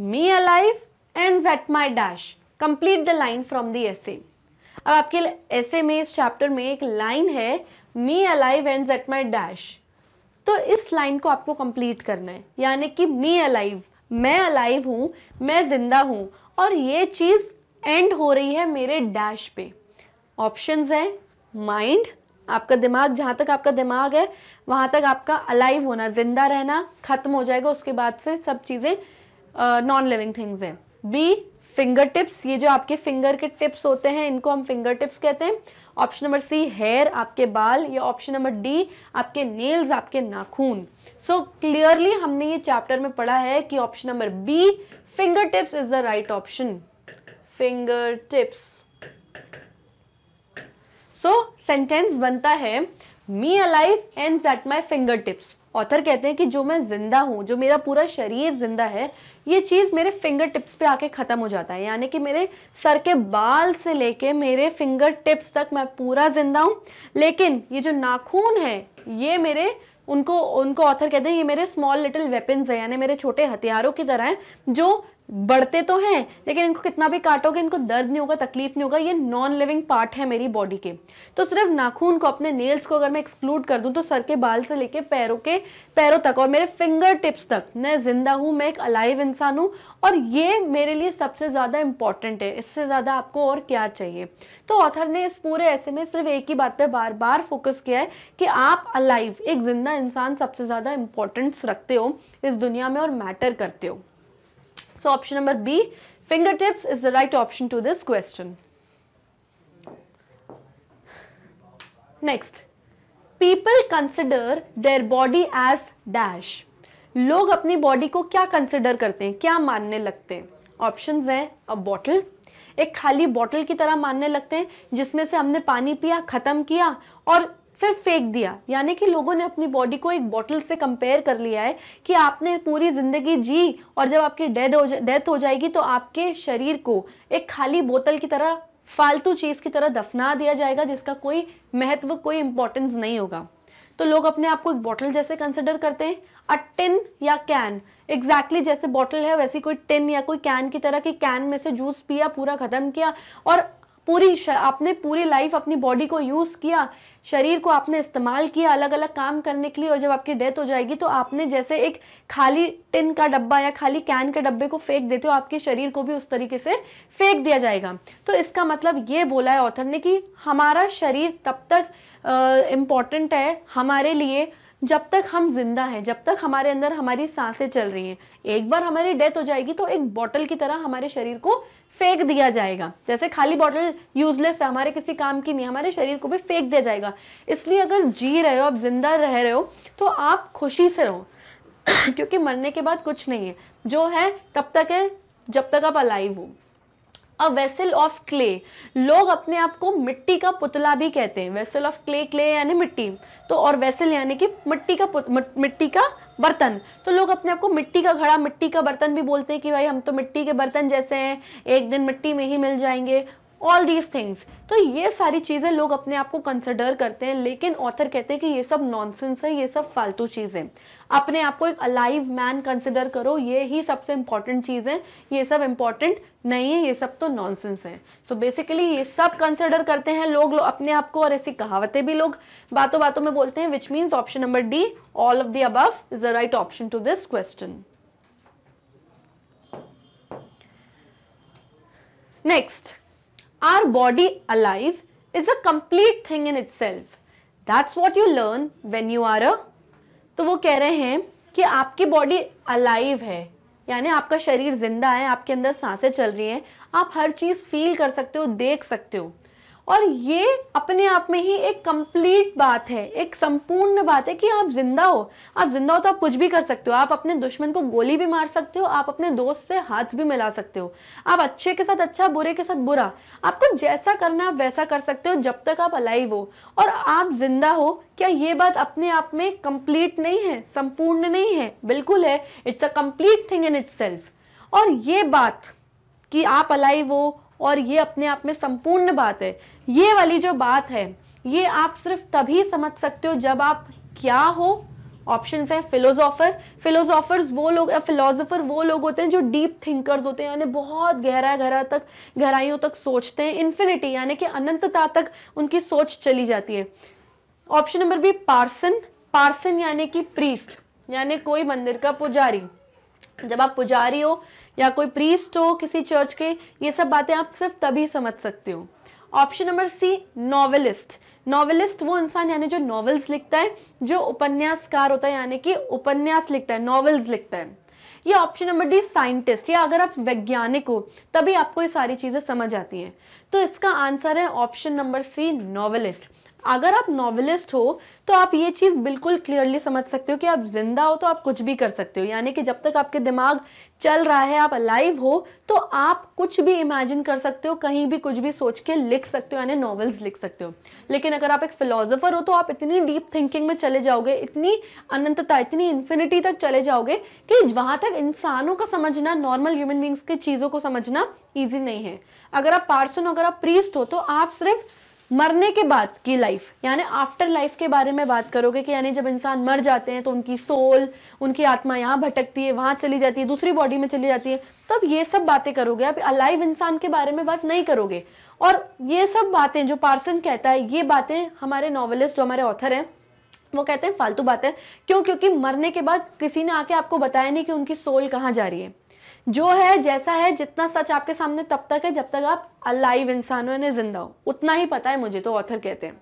S1: me alive ends at my dash complete the line from the essay अब आपके ऐसे में इस चैप्टर में एक लाइन है me alive end at my dash तो इस लाइन को आपको कंप्लीट करना है यानी कि मी अलाइव मैं अलाइव हूँ मैं जिंदा हूँ और ये चीज़ एंड हो रही है मेरे डैश पे ऑप्शंस है माइंड आपका दिमाग जहाँ तक आपका दिमाग है वहाँ तक आपका अलाइव होना जिंदा रहना ख़त्म हो जाएगा उसके बाद से सब चीज़ें नॉन लिविंग थिंग्स हैं बी फिंगर टिप्स ये जो आपके फिंगर के टिप्स होते हैं इनको हम फिंगर टिप्स कहते हैं ऑप्शन नंबर सी हेयर आपके बाल या ऑप्शन नंबर डी आपके नेल्स आपके नाखून सो so, क्लियरली हमने ये चैप्टर में पढ़ा है कि option number B fingertips is the right option fingertips so sentence बनता है me alive end at my fingertips author कहते हैं कि जो मैं जिंदा हूँ जो मेरा पूरा शरीर जिंदा है ये चीज़ मेरे फिंगर टिप्स पे आके ख़त्म हो जाता है यानी कि मेरे सर के बाल से लेके मेरे फिंगर टिप्स तक मैं पूरा जिंदा हूँ लेकिन ये जो नाखून है ये मेरे उनको उनको ऑथर कहते हैं ये मेरे स्मॉल लिटिल वेपन्स है यानी मेरे छोटे हथियारों की तरह हैं जो बढ़ते तो हैं लेकिन इनको कितना भी काटोगे इनको दर्द नहीं होगा तकलीफ नहीं होगा ये नॉन लिविंग पार्ट है मेरी बॉडी के तो सिर्फ नाखून को अपने नेल्स को अगर मैं एक्सक्लूड कर दूं तो सर के बाल से लेके पैरों के पैरों तक और मेरे फिंगर टिप्स तक मैं जिंदा हूँ मैं एक अलाइव इंसान हूँ और ये मेरे लिए सबसे ज़्यादा इंपॉर्टेंट है इससे ज़्यादा आपको और क्या चाहिए तो ऑथर ने इस पूरे ऐसे में सिर्फ एक ही बात पर बार बार फोकस किया है कि आप अलाइव एक जिंदा इंसान सबसे ज़्यादा इंपॉर्टेंस रखते हो इस दुनिया में और मैटर करते हो So option number B, fingertips is the right option to this question. Next, people consider their body as dash. लोग अपनी बॉडी को क्या कंसिडर करते हैं क्या मानने लगते हैं ऑप्शंस हैं अ बॉटल एक खाली बॉटल की तरह मानने लगते हैं जिसमें से हमने पानी पिया ख़त्म किया और फिर फेंक दिया यानी कि लोगों ने अपनी बॉडी को एक बॉटल से कंपेयर कर लिया है कि आपने पूरी ज़िंदगी जी और जब आपकी डेड हो डेथ हो जाएगी तो आपके शरीर को एक खाली बोतल की तरह फालतू चीज़ की तरह दफना दिया जाएगा जिसका कोई महत्व कोई इंपॉर्टेंस नहीं होगा तो लोग अपने आप को एक बॉटल जैसे कंसिडर करते हैं अ टिन या कैन एग्जैक्टली exactly जैसे बॉटल है वैसी कोई टिन या कोई कैन की तरह कि कैन में से जूस पिया पूरा ख़त्म किया और पूरी आपने पूरी लाइफ अपनी बॉडी को यूज़ किया शरीर को आपने इस्तेमाल किया अलग अलग काम करने के लिए और जब आपकी डेथ हो जाएगी तो आपने जैसे एक खाली टिन का डब्बा या खाली कैन के डब्बे को फेंक देते हो आपके शरीर को भी उस तरीके से फेंक दिया जाएगा तो इसका मतलब ये बोला है ऑथर ने कि हमारा शरीर तब तक इम्पॉर्टेंट है हमारे लिए जब तक हम जिंदा हैं जब तक हमारे अंदर हमारी सांसें चल रही हैं एक बार हमारी डेथ हो जाएगी तो एक बॉटल की तरह हमारे शरीर को फेंक दिया जाएगा जैसे खाली बॉटल यूजलेस है हमारे किसी काम की नहीं हमारे शरीर को भी फेंक दिया जाएगा इसलिए अगर जी रहे हो आप जिंदा रह रहे हो तो आप खुशी से रहो क्योंकि मरने के बाद कुछ नहीं है जो है तब तक है जब तक आप अलाइव हो अ वेसल ऑफ क्ले लोग अपने आप को मिट्टी का पुतला भी कहते हैं वेसल ऑफ क्ले क्ले यानी मिट्टी तो और वेसल यानी कि मिट्टी का मिट्टी का बर्तन तो लोग अपने आप को मिट्टी का घड़ा मिट्टी का बर्तन भी बोलते हैं कि भाई हम तो मिट्टी के बर्तन जैसे हैं एक दिन मिट्टी में ही मिल जाएंगे ऑल दीज थिंग्स तो ये सारी चीज़ें लोग अपने आप को कंसिडर करते हैं लेकिन ऑथर कहते हैं कि ये सब नॉनसेंस है ये सब फालतू चीज़ें अपने आप को एक अलाइव मैन कंसिडर करो ये ही सबसे इंपॉर्टेंट चीज़ है ये सब इंपॉर्टेंट नहीं है ये सब तो नॉनसेंस है सो so बेसिकली ये सब कंसिडर करते हैं लोग लो, अपने आप को और ऐसी कहावतें भी लोग बातों बातों में बोलते हैं which means option number D all of the above is the right option to this question our body alive is a complete thing in itself that's what you learn when you are a तो वो कह रहे हैं कि आपकी body alive है यानी आपका शरीर जिंदा है आपके अंदर सांसें चल रही हैं आप हर चीज़ फील कर सकते हो देख सकते हो और ये अपने आप में ही एक कंप्लीट बात है एक संपूर्ण बात है कि आप जिंदा हो आप जिंदा हो तो आप कुछ भी कर सकते हो आप अपने दुश्मन को गोली भी मार सकते हो आप अपने दोस्त से हाथ भी मिला सकते हो आप अच्छे के साथ अच्छा बुरे के साथ बुरा आपको जैसा करना आप वैसा कर सकते हो जब तक आप अलाइव हो और आप जिंदा हो क्या ये बात अपने आप में कंप्लीट नहीं है संपूर्ण नहीं है बिल्कुल है it's a complete thing in its और ये बात कि आप अलाइव हो और ये अपने आप में संपूर्ण बात है ये वाली जो बात है ये आप सिर्फ तभी समझ सकते हो जब आप क्या हो ऑप्शन है फिलोसोफर फिलोसोफर्स वो लोग फिलोसोफर वो लोग होते हैं जो डीप थिंकर्स होते हैं यानी बहुत गहरा गहरा तक गहराइयों तक सोचते हैं इन्फिनिटी यानी कि अनंतता तक उनकी सोच चली जाती है option number B parson parson यानी कि प्रीस्ट यानी कोई मंदिर का पुजारी जब आप पुजारी हो या कोई प्रीस्ट हो किसी चर्च के ये सब बातें आप सिर्फ तभी समझ सकते हो option number C novelist novelist वो इंसान यानी जो नॉवेल्स लिखता है जो उपन्यासकार होता है यानी कि उपन्यास लिखता है नॉवेल्स लिखता है ये ऑप्शन नंबर डी साइंटिस्ट या अगर आप वैज्ञानिक हो तभी आपको ये सारी चीज़ें समझ आती हैं तो इसका आंसर है ऑप्शन नंबर सी नॉवेलिस्ट अगर आप नॉवलिस्ट हो तो आप ये चीज़ बिल्कुल क्लियरली समझ सकते हो कि आप जिंदा हो तो आप कुछ भी कर सकते हो यानी कि जब तक आपके दिमाग चल रहा है आप अलाइव हो तो आप कुछ भी इमेजिन कर सकते हो कहीं भी कुछ भी सोच के लिख सकते हो यानी नॉवेल्स लिख सकते हो लेकिन अगर आप एक फिलोसोफर हो तो आप इतनी डीप थिंकिंग में चले जाओगे इतनी अनंतता इतनी इन्फिनिटी तक चले जाओगे कि वहां तक इंसानों का समझना नॉर्मल ह्यूमन बींग्स की चीज़ों को समझना ईजी नहीं है अगर आप पार्सन अगर आप प्रीस्ट हो तो आप सिर्फ मरने के बाद की लाइफ यानी आफ्टर लाइफ के बारे में बात करोगे कि यानी जब इंसान मर जाते हैं तो उनकी सोल उनकी आत्मा यहाँ भटकती है वहाँ चली जाती है दूसरी बॉडी में चली जाती है तब ये सब बातें करोगे आप अलाइव इंसान के बारे में बात नहीं करोगे और ये सब बातें जो पार्सन कहता है ये बातें हमारे नॉवलिस्ट जो हमारे ऑथर हैं वो कहते हैं फालतू बातें क्यों क्योंकि मरने के बाद किसी ने आके आपको बताया नहीं कि उनकी सोल कहाँ जा रही है जो है जैसा है जितना सच आपके सामने तब तक है जब तक आप अलाइव इंसान हो यानी जिंदा हो उतना ही पता है मुझे तो ऑथर कहते हैं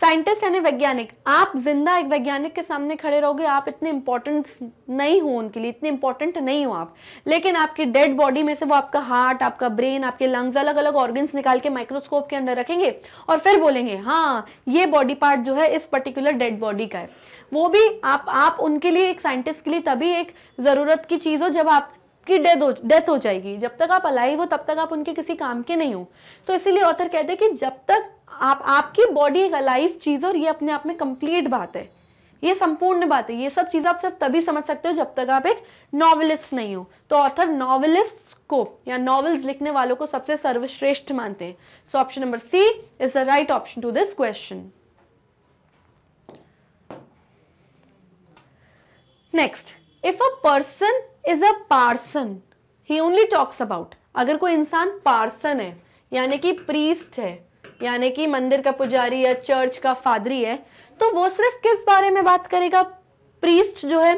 S1: साइंटिस्ट यानी वैज्ञानिक आप जिंदा एक वैज्ञानिक के सामने खड़े रहोगे आप इतने इंपॉर्टेंट नहीं हो उनके लिए इतने इंपॉर्टेंट नहीं हो आप लेकिन आपकी डेड बॉडी में से वो आपका हार्ट आपका ब्रेन आपके लंग्स अलग अलग ऑर्गन्स निकाल के माइक्रोस्कोप के अंदर रखेंगे और फिर बोलेंगे हाँ ये बॉडी पार्ट जो है इस पर्टिकुलर डेड बॉडी का है वो भी आप आप उनके लिए एक साइंटिस्ट के लिए तभी एक ज़रूरत की चीज़ हो जब आप आपकी डेथ हो डेथ हो जाएगी जब तक आप अलाइव हो तब तक आप उनके किसी काम के नहीं हो तो इसीलिए ऑथर कहते हैं कि जब तक आप आपकी बॉडी एक अलाइव चीज़ और ये अपने आप में कंप्लीट बात है ये संपूर्ण बात है ये सब चीज़ आप सिर्फ तभी समझ सकते हो जब तक आप एक नॉवलिस्ट नहीं हो तो ऑथर नॉवलिस्ट को या नॉवेल्स लिखने वालों को सबसे सर्वश्रेष्ठ मानते हैं so option number C is the right option to this question next if a person is a parson he only talks about अगर कोई इंसान पार्सन है यानी कि प्रीस्ट है यानी कि मंदिर का पुजारी या चर्च का फादरी है तो वो सिर्फ किस बारे में बात करेगा प्रीस्ट जो है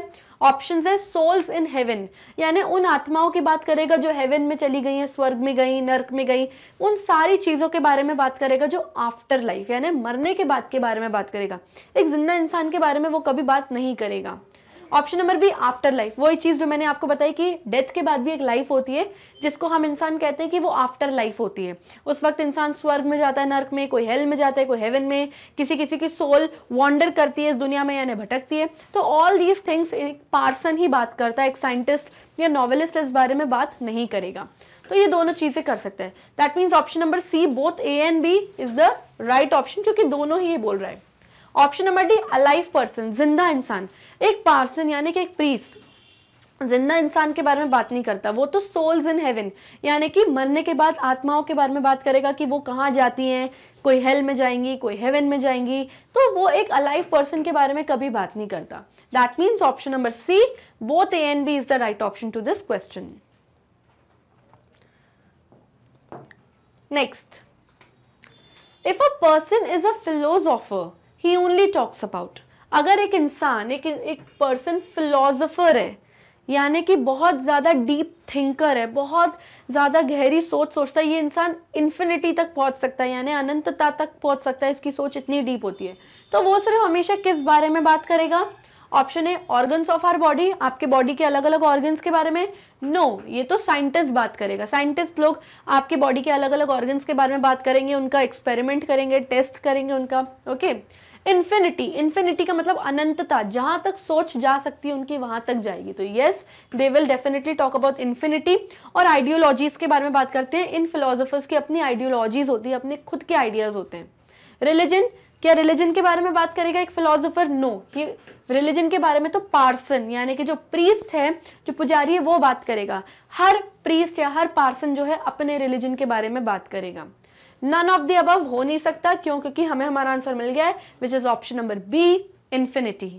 S1: ऑप्शन है सोल्स इन हेवन यानी उन आत्माओं की बात करेगा जो हेवन में चली गई हैं स्वर्ग में गई नर्क में गई उन सारी चीज़ों के बारे में बात करेगा जो आफ्टर लाइफ यानी मरने के बाद के बारे में बात करेगा एक जिंदा इंसान के बारे में वो कभी बात नहीं करेगा option number B after life वही चीज जो मैंने आपको बताई कि डेथ के बाद भी एक लाइफ होती है जिसको हम इंसान कहते हैं कि वो आफ्टर लाइफ होती है उस वक्त इंसान स्वर्ग में जाता है नर्क में कोई हेल में जाता है कोई हेवन में किसी किसी की सोल वॉन्डर करती है इस दुनिया में यानी भटकती है तो ऑल दीज थिंग्स एक पार्सन ही बात करता है एक साइंटिस्ट या नॉवलिस्ट इस बारे में बात नहीं करेगा तो ये दोनों चीजें कर सकते हैं that means option number C both A and B is the right option क्योंकि दोनों ही ये बोल रहा है option number D alive person जिंदा इंसान एक पार्सन यानी कि एक प्रीस्ट जिंदा इंसान के बारे में बात नहीं करता वो तो सोल्स इन हेवन यानी कि मरने के बाद आत्माओं के बारे में बात करेगा कि वो कहाँ जाती हैं कोई हेल में जाएंगी कोई हेवन में जाएंगी तो वो एक अलाइव पर्सन के बारे में कभी बात नहीं करता that means option number C वो A and B is the right option to this question next if a person is a philosopher he only talks about अगर एक इंसान एक एक पर्सन फिलोसोफर है यानी कि बहुत ज़्यादा डीप थिंकर है बहुत ज़्यादा गहरी सोच सोचता है ये इंसान इन्फिनिटी तक पहुँच सकता है यानी अनंतता तक पहुँच सकता है इसकी सोच इतनी डीप होती है तो वो सिर्फ हमेशा किस बारे में बात करेगा ऑप्शन है ऑर्गन्स ऑफ आर बॉडी आपके बॉडी के अलग अलग ऑर्गन्स के बारे में नो no, ये तो साइंटिस्ट बात करेगा साइंटिस्ट लोग आपके बॉडी के अलग अलग ऑर्गन्स के बारे में बात करेंगे उनका एक्सपेरिमेंट करेंगे टेस्ट करेंगे उनका ओके okay? इन्फिनिटी इन्फिनिटी का मतलब अनंतता जहां तक सोच जा सकती है उनकी वहां तक जाएगी तो yes they will definitely talk about infinity और आइडियोलॉजीज के बारे में बात करते हैं इन फिलोसफर्स की अपनी आइडियोलॉजीज होती है अपने खुद के आइडियाज होते हैं रिलीजन क्या रिलीजन के बारे में बात करेगा एक फिलोसोफर नो कि रिलीजन के बारे में तो पार्सन यानी कि जो प्रीस्ट है जो पुजारी है वो बात करेगा हर प्रीस्ट या हर पार्सन जो है अपने रिलीजन के बारे में बात करेगा नन ऑफ दी अबव हो नहीं सकता क्यों क्योंकि हमें हमारा आंसर मिल गया है which is option number B infinity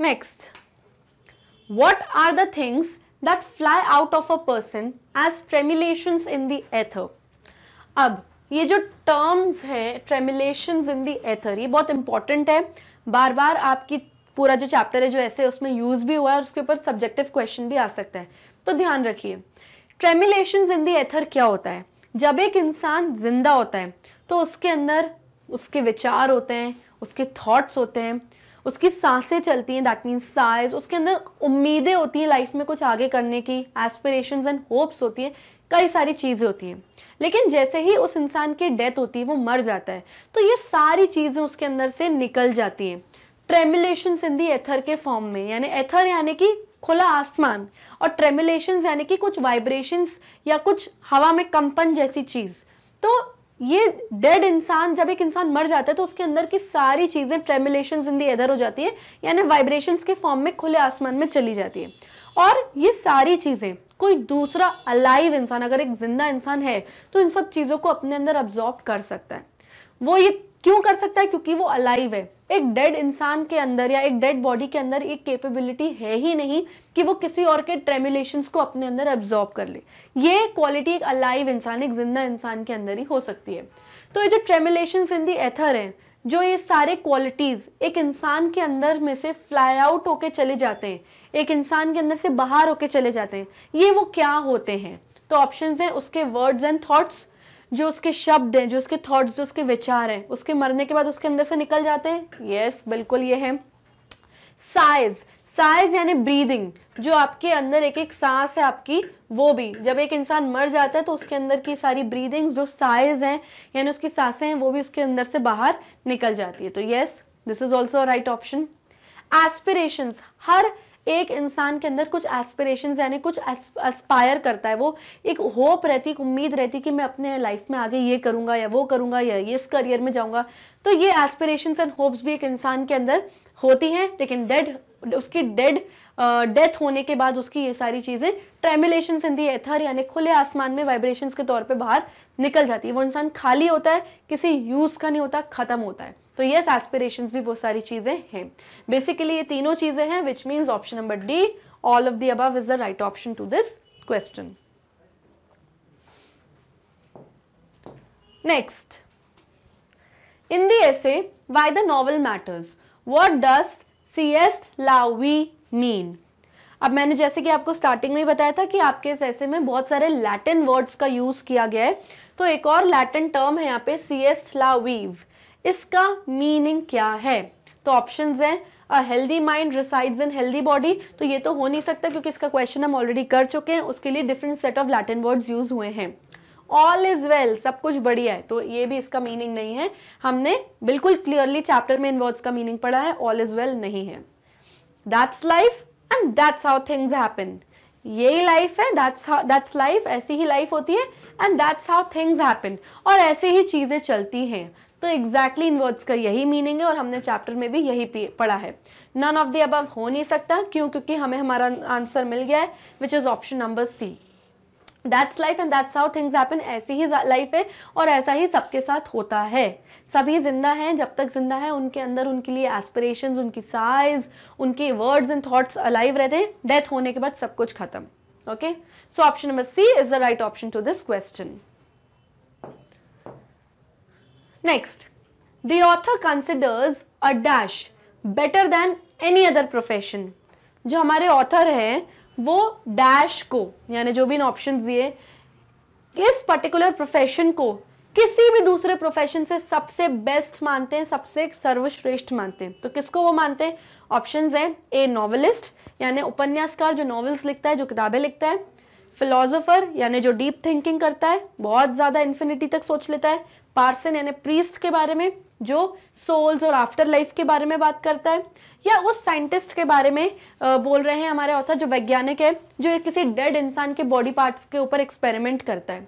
S1: next what are the things that fly out of a person as tremulation in the अब ये जो टर्म्स है ट्रेमुलेशन इन दर ये बहुत इंपॉर्टेंट है बार बार आपकी पूरा जो चैप्टर है जो ऐसे उसमें यूज भी हुआ है उसके ऊपर सब्जेक्टिव क्वेश्चन भी आ सकता है तो ध्यान रखिए ट्रेमिलेशन इन दी एथर क्या होता है जब एक इंसान जिंदा होता है तो उसके अंदर उसके विचार होते हैं उसके थॉट्स होते हैं उसकी सांसें चलती हैं दैट मीन्स साइज उसके अंदर उम्मीदें होती हैं लाइफ में कुछ आगे करने की एस्पिरेशन एंड होप्स होती हैं कई सारी चीज़ें होती हैं लेकिन जैसे ही उस इंसान की डेथ होती है वो मर जाता है तो ये सारी चीज़ें उसके अंदर से निकल जाती हैं ट्रेमुलेशंस इन दी एथर के फॉर्म में यानी एथर यानी कि खुला आसमान और ट्रेमुलेशन यानी कि कुछ वाइब्रेशंस या कुछ हवा में कंपन जैसी चीज़ तो ये डेड इंसान जब एक इंसान मर जाता है तो उसके अंदर की सारी चीज़ें ट्रेमुलेशन इन दी एदर हो जाती है यानी वाइब्रेशन के फॉर्म में खुले आसमान में चली जाती है और ये सारी चीज़ें कोई दूसरा अलाइव इंसान अगर एक जिंदा इंसान है तो इन सब चीज़ों को अपने अंदर अब्जॉर्ब कर सकता है वो ये क्यों कर सकता है क्योंकि वो अलाइव है एक डेड इंसान के अंदर या एक डेड बॉडी के अंदर एक कैपेबिलिटी है ही नहीं कि वो किसी और के ट्रेमुलेशन को अपने अंदर एब्जॉर्ब कर ले ये क्वालिटी एक अलाइव इंसान एक जिंदा इंसान के अंदर ही हो सकती है तो ये जो ट्रेमुलेशन इन दी एथर है जो ये सारे क्वालिटीज़ एक इंसान के अंदर में से फ्लाई आउट होके चले जाते हैं एक इंसान के अंदर से बाहर होके चले जाते हैं ये वो क्या होते हैं तो ऑप्शंस हैं उसके वर्ड्स एंड थॉट्स जो उसके शब्द हैं जो उसके थॉट्स जो उसके विचार हैं उसके मरने के बाद उसके अंदर से निकल जाते हैं यस yes, बिल्कुल ये है साइज साइज यानी ब्रीदिंग जो आपके अंदर एक एक सांस है आपकी वो भी जब एक इंसान मर जाता है तो उसके अंदर की सारी ब्रीदिंग जो साइज हैं यानी उसकी सांसें हैं वो भी उसके अंदर से बाहर निकल जाती है तो yes this is also right option aspirations हर एक इंसान के अंदर कुछ एस्पिरेशन यानी कुछ एस्पायर करता है वो एक होप रहती एक उम्मीद रहती कि मैं अपने लाइफ में आगे ये करूँगा या वो करूँगा या इस करियर में जाऊँगा तो ये एस्पिरेशंस एंड होप्स भी एक इंसान के अंदर होती हैं लेकिन डेड उसकी डेड डेथ होने के बाद उसकी ये सारी चीज़ें ट्रेमुलेशन इन दी एथर यानी खुले आसमान में वाइब्रेशन के तौर पर बाहर निकल जाती है वो इंसान खाली होता है किसी यूज़ का नहीं होता ख़त्म होता है तो यस एस्पिरेशन भी वो सारी चीजें हैं बेसिकली ये तीनों चीजें हैं which means option number D all of the is the right option to this question next in the essay why the novel matters what does cs लावी मीन अब मैंने जैसे कि आपको स्टार्टिंग में बताया था कि आपके इस ऐसे में बहुत सारे लैटिन वर्ड्स का यूज किया गया है तो एक और लैटिन टर्म है यहाँ पे सी एस लावीव इसका मीनिंग क्या है तो ऑप्शन हैं a healthy mind resides in healthy body तो ये तो हो नहीं सकता क्योंकि इसका क्वेश्चन हम ऑलरेडी कर चुके हैं उसके लिए different set of Latin words use हुए हैं ऑल इज वेल सब कुछ बढ़िया है तो ये भी इसका मीनिंग नहीं है हमने बिल्कुल क्लियरली चैप्टर में इन वर्ड्स का मीनिंग पढ़ा है ऑल इज वेल नहीं है that's life and that's how things happen यही लाइफ है दैट्स दैट्स लाइफ ऐसी ही लाइफ होती है and that's how things happen और ऐसे ही चीज़ें चलती हैं तो एग्जैक्टली इन वर्ड्स का यही मीनिंग है और हमने चैप्टर में भी यही पढ़ा है नन ऑफ द अबव हो नहीं सकता क्यों क्योंकि हमें हमारा आंसर मिल गया है which is option number C that's life and that's how things happen ऐसी ही लाइफ है और ऐसा ही सबके साथ होता है सभी जिंदा हैं जब तक जिंदा है उनके अंदर उनके लिए एस्पिरेशंस उनकी साइज उनके वर्ड्स एंड थॉट्स अलाइव रहते हैं डेथ होने के बाद सब कुछ खत्म okay so option number C is the right option to this question Next, the author considers a dash better than any other profession. जो हमारे ऑथर हैं वो डैश को यानी जो भी इन ऑप्शन दिए किस पर्टिकुलर प्रोफेशन को किसी भी दूसरे प्रोफेशन से सबसे बेस्ट मानते हैं सबसे सर्वश्रेष्ठ मानते हैं तो किसको वो मानते हैं ऑप्शन हैं ए नॉवलिस्ट यानी उपन्यासकार जो नॉवेल्स लिखता है जो किताबें लिखता है फिलोसोफर यानी जो डीप थिंकिंग करता है बहुत ज़्यादा इन्फिनिटी तक सोच लेता है पार्सन यानी प्रीस्ट के बारे में जो सोल्स और आफ्टर लाइफ के बारे में बात करता है या उस साइंटिस्ट के बारे में बोल रहे हैं हमारे ऑथर जो वैज्ञानिक है जो किसी डेड इंसान के बॉडी पार्ट्स के ऊपर एक्सपेरिमेंट करता है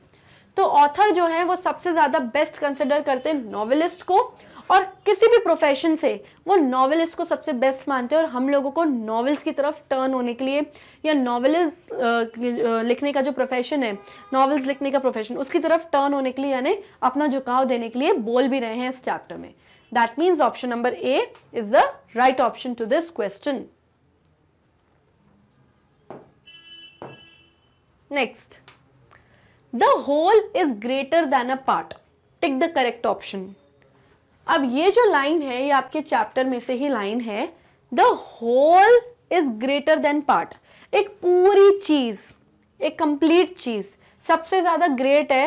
S1: तो ऑथर जो है वो सबसे ज़्यादा बेस्ट कंसिडर करते हैं नॉवेलिस्ट को और किसी भी प्रोफेशन से वो नॉवेलिस्ट को सबसे बेस्ट मानते हैं और हम लोगों को नॉवेल्स की तरफ टर्न होने के लिए या नॉवेल्स लिखने का जो प्रोफेशन है नॉवेल्स लिखने का प्रोफेशन उसकी तरफ टर्न होने के लिए यानी अपना झुकाव देने के लिए बोल भी रहे हैं इस चैप्टर में that means option number A is the right option to this question next the whole is greater than a part tick the correct option अब ये जो लाइन है ये आपके चैप्टर में से ही लाइन है the whole is greater than part एक पूरी चीज एक कंप्लीट चीज सबसे ज्यादा ग्रेट है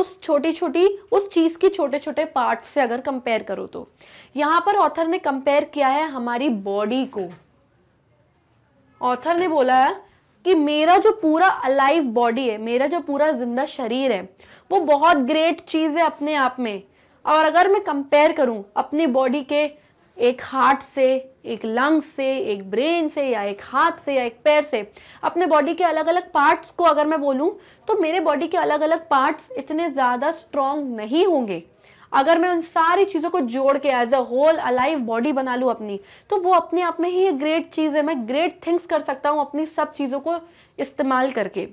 S1: उस छोटी छोटी उस चीज की छोटे छोटे पार्ट से अगर कंपेयर करो तो यहां पर ऑथर ने कंपेयर किया है हमारी बॉडी को ऑथर ने बोला है कि मेरा जो पूरा अलाइव बॉडी है मेरा जो पूरा जिंदा शरीर है वो बहुत ग्रेट चीज है अपने आप में और अगर मैं कंपेयर करूं अपनी बॉडी के एक हार्ट से एक लंग्स से एक ब्रेन से या एक हाथ से या एक पैर से अपने बॉडी के अलग अलग पार्ट्स को अगर मैं बोलूं तो मेरे बॉडी के अलग अलग पार्ट्स इतने ज़्यादा स्ट्रॉन्ग नहीं होंगे अगर मैं उन सारी चीज़ों को जोड़ के as a whole alive body बना लूँ अपनी तो वो अपने आप में ही एक ग्रेट चीज़ है मैं ग्रेट थिंग्स कर सकता हूँ अपनी सब चीज़ों को इस्तेमाल करके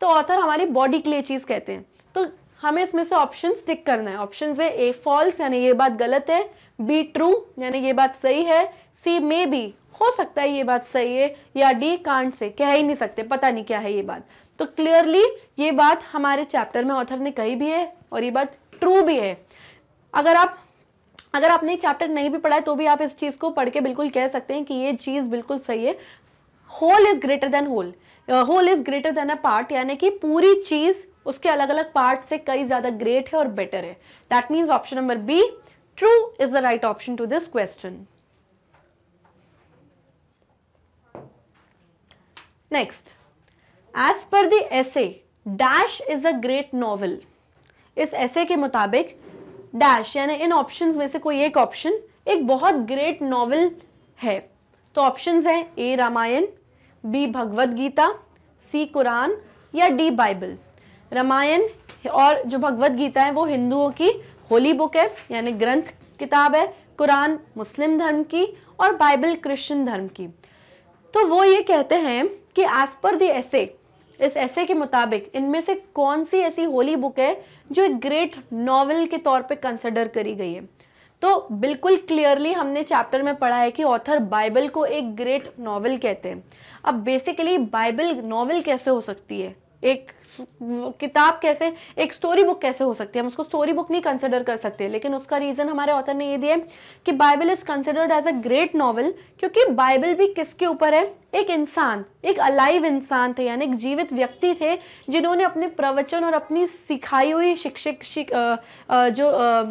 S1: तो ऑथर हमारी बॉडी के लिए चीज़ कहते हैं तो हमें इसमें से ऑप्शन टिक करना है ऑप्शन है ए फॉल्स यानी ये बात गलत है बी ट्रू यानी ये बात सही है सी मे बी हो सकता है ये बात सही है या डी कांट से कह ही नहीं सकते पता नहीं क्या है ये बात तो क्लियरली ये बात हमारे चैप्टर में ऑथर ने कही भी है और ये बात ट्रू भी है अगर आप अगर आपने चैप्टर नहीं भी पढ़ा है तो भी आप इस चीज़ को पढ़ के बिल्कुल कह सकते हैं कि ये चीज़ बिल्कुल सही है whole is greater than whole whole is greater than a part यानी कि पूरी चीज़ उसके अलग अलग पार्ट से कई ज़्यादा ग्रेट है और बेटर है that means option number B true is the right option to this question next as per the essay dash is a great novel इस ऐसे के मुताबिक डैश यानी इन ऑप्शंस में से कोई एक ऑप्शन एक बहुत ग्रेट नॉवल है तो ऑप्शंस हैं A Ramayana B Bhagavad Gita C Quran या डी बाइबल रामायण और जो भगवत गीता है वो हिंदुओं की होली बुक है यानी ग्रंथ किताब है कुरान मुस्लिम धर्म की और बाइबल क्रिश्चियन धर्म की तो वो ये कहते हैं कि एज पर दी ऐसे इस ऐसे के मुताबिक इनमें से कौन सी ऐसी होली बुक है जो एक ग्रेट नॉवल के तौर पे कंसिडर करी गई है तो बिल्कुल क्लियरली हमने चैप्टर में पढ़ा है कि ऑथर बाइबल को एक ग्रेट नॉवल कहते हैं अब बेसिकली बाइबल नॉवल कैसे हो सकती है एक किताब कैसे एक स्टोरी बुक कैसे हो सकती है हम उसको स्टोरी बुक नहीं कंसिडर कर सकते लेकिन उसका रीज़न हमारे ऑथर ने ये दिया है कि Bible is considered as a great novel क्योंकि बाइबल भी किसके ऊपर है एक इंसान एक अलाइव इंसान थे यानी एक जीवित व्यक्ति थे जिन्होंने अपने प्रवचन और अपनी सिखाई हुई शिक्षक शिक, जो आ,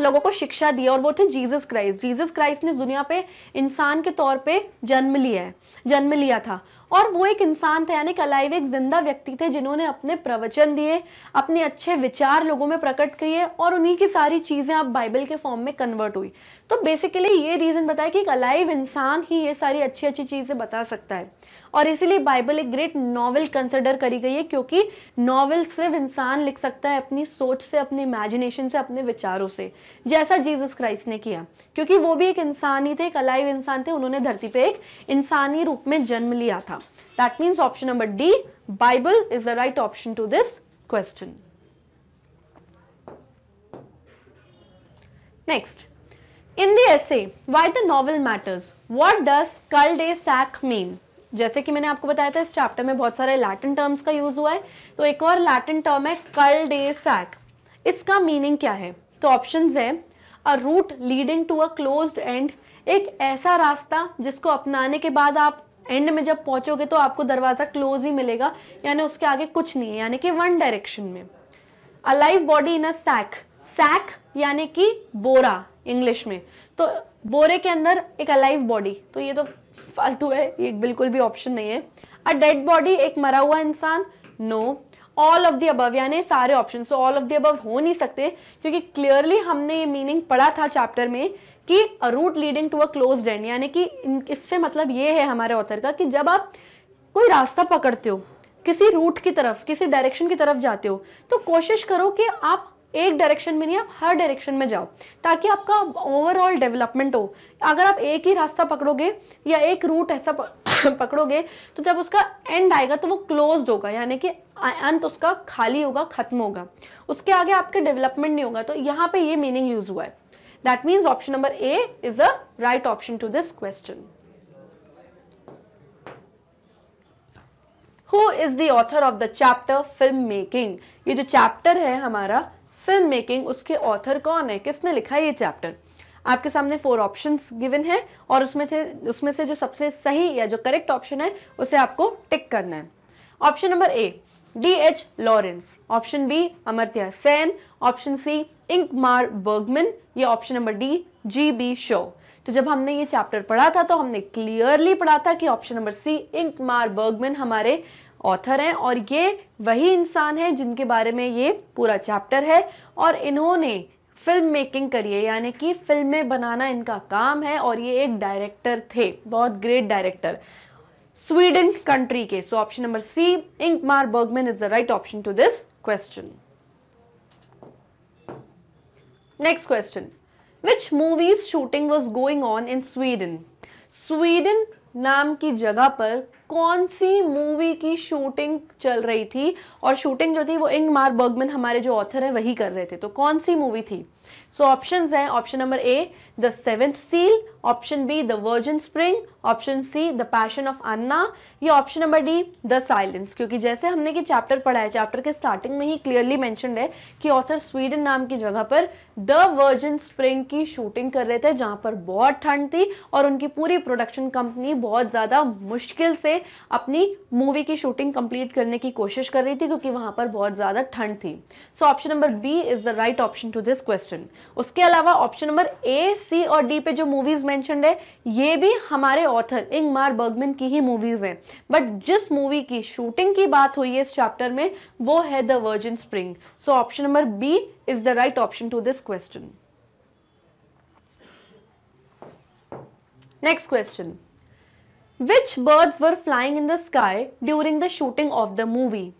S1: लोगों को शिक्षा दी और वो थे जीसस क्राइस्ट जीसस क्राइस्ट ने दुनिया पे इंसान के तौर पे जन्म लिया है जन्म लिया था और वो एक इंसान थे यानी कलाइव एक जिंदा व्यक्ति थे जिन्होंने अपने प्रवचन दिए अपने अच्छे विचार लोगों में प्रकट किए और उन्हीं की सारी चीज़ें आप बाइबल के फॉर्म में कन्वर्ट हुई तो बेसिकली ये रीज़न बताया कि एक अलाइव इंसान ही ये सारी अच्छी अच्छी चीज़ें बता सकता है और इसीलिए बाइबल एक ग्रेट नॉवल कंसिडर करी गई है क्योंकि नॉवल सिर्फ इंसान लिख सकता है अपनी सोच से अपने इमेजिनेशन से अपने विचारों से जैसा जीसस क्राइस्ट ने किया क्योंकि वो भी एक इंसान ही थे एक अलाइव इंसान थे उन्होंने धरती पे एक इंसानी रूप में जन्म लिया था that means option number D Bible is the right option to this question next in the essay why the novel matters what does cul-de-sac mean जैसे कि मैंने आपको बताया था इस चैप्टर में बहुत सारे लैटिन टर्म्स का यूज़ हुआ है तो एक और लैटिन टर्म है कल डे सैक इसका मीनिंग क्या है तो ऑप्शन है a route leading to a close end एक ऐसा रास्ता जिसको अपनाने के बाद आप एंड में जब पहुंचोगे तो आपको दरवाज़ा क्लोज ही मिलेगा यानी उसके आगे कुछ नहीं है यानी कि वन डायरेक्शन में alive body in a sack sack यानी कि बोरा इंग्लिश में तो बोरे के अंदर एक अलाइव बॉडी तो ये तो फालतू है ये बिल्कुल भी ऑप्शन नहीं है अ डेड बॉडी एक मरा हुआ इंसान no all of the above यानी सारे option so all of the above हो नहीं सकते क्योंकि क्लियरली हमने ये मीनिंग पढ़ा था चैप्टर में कि a route leading to a close end यानी कि इससे मतलब ये है हमारे ऑथर का कि जब आप कोई रास्ता पकड़ते हो किसी रूट की तरफ किसी डायरेक्शन की तरफ जाते हो तो कोशिश करो कि आप एक डायरेक्शन में नहीं आप हर डायरेक्शन में जाओ ताकि आपका ओवरऑल डेवलपमेंट हो अगर आप एक ही रास्ता पकड़ोगे या एक रूट ऐसा पकड़ोगे तो जब उसका एंड आएगा तो वो क्लोज होगा यानी कि अंत उसका खाली होगा खत्म होगा उसके आगे आपके डेवलपमेंट नहीं होगा तो यहाँ पे ये मीनिंग यूज हुआ है that means option number A is the right option to this question who is the author of the chapter film making ये जो चैप्टर है हमारा फिल्म मेकिंग उसके ऑथर कौन है किसने लिखा ये चैप्टर आपके सामने फोर ऑप्शंस गिवन है और उसमें से उसमें से जो सबसे सही या जो करेक्ट ऑप्शन है उसे आपको टिक करना है option number A D H Lawrence option B Amartya Sen option C Ingmar Bergman या option number D G B Shaw तो जब हमने ये चैप्टर पढ़ा था तो हमने क्लियरली पढ़ा था कि option number C Ingmar Bergman हमारे ऑथर हैं और ये वही इंसान है जिनके बारे में ये पूरा चैप्टर है और इन्होंने फिल्म मेकिंग करिए यानी कि फिल्में बनाना इनका काम है और ये एक डायरेक्टर थे बहुत ग्रेट डायरेक्टर स्वीडन कंट्री के so option number C Ingmar Bergman is the right option to this question next question which movies shooting was going on in Sweden Sweden नाम की जगह पर कौन सी मूवी की शूटिंग चल रही थी और शूटिंग जो थी वो इंग मार बर्गमैन हमारे जो ऑथर हैं वही कर रहे थे तो कौन सी मूवी थी सो ऑप्शन हैं option number A the seventh seal option B the virgin spring option C the passion of Anna या option number D the silence क्योंकि जैसे हमने कि चैप्टर पढ़ा है चैप्टर के स्टार्टिंग में ही क्लियरली मैंशन है कि ऑथर स्वीडन नाम की जगह पर द वर्जन स्प्रिंग की शूटिंग कर रहे थे जहाँ पर बहुत ठंड थी और उनकी पूरी प्रोडक्शन कंपनी बहुत ज़्यादा मुश्किल से अपनी मूवी की शूटिंग कंप्लीट करने की कोशिश कर रही थी क्योंकि वहाँ पर बहुत ज़्यादा ठंड थी so option number B is the right option to this question option उसके अलावा ऑप्शन नंबर ए सी और डी पे जो मूवीज मेंशनड है ये भी हमारे ऑथर इंग मार बर्गमैन की ही मूवीज हैं बट जिस मूवी की शूटिंग की बात हुई है इस चैप्टर में वो है the virgin spring so option number B is the right option to this question next question which birds were flying in the sky during the shooting of the movie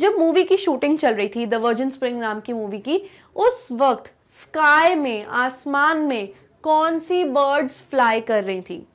S1: जब movie की shooting चल रही थी the virgin spring नाम की movie की उस वक्त स्काई में आसमान में कौन सी बर्ड्स फ्लाई कर रही थी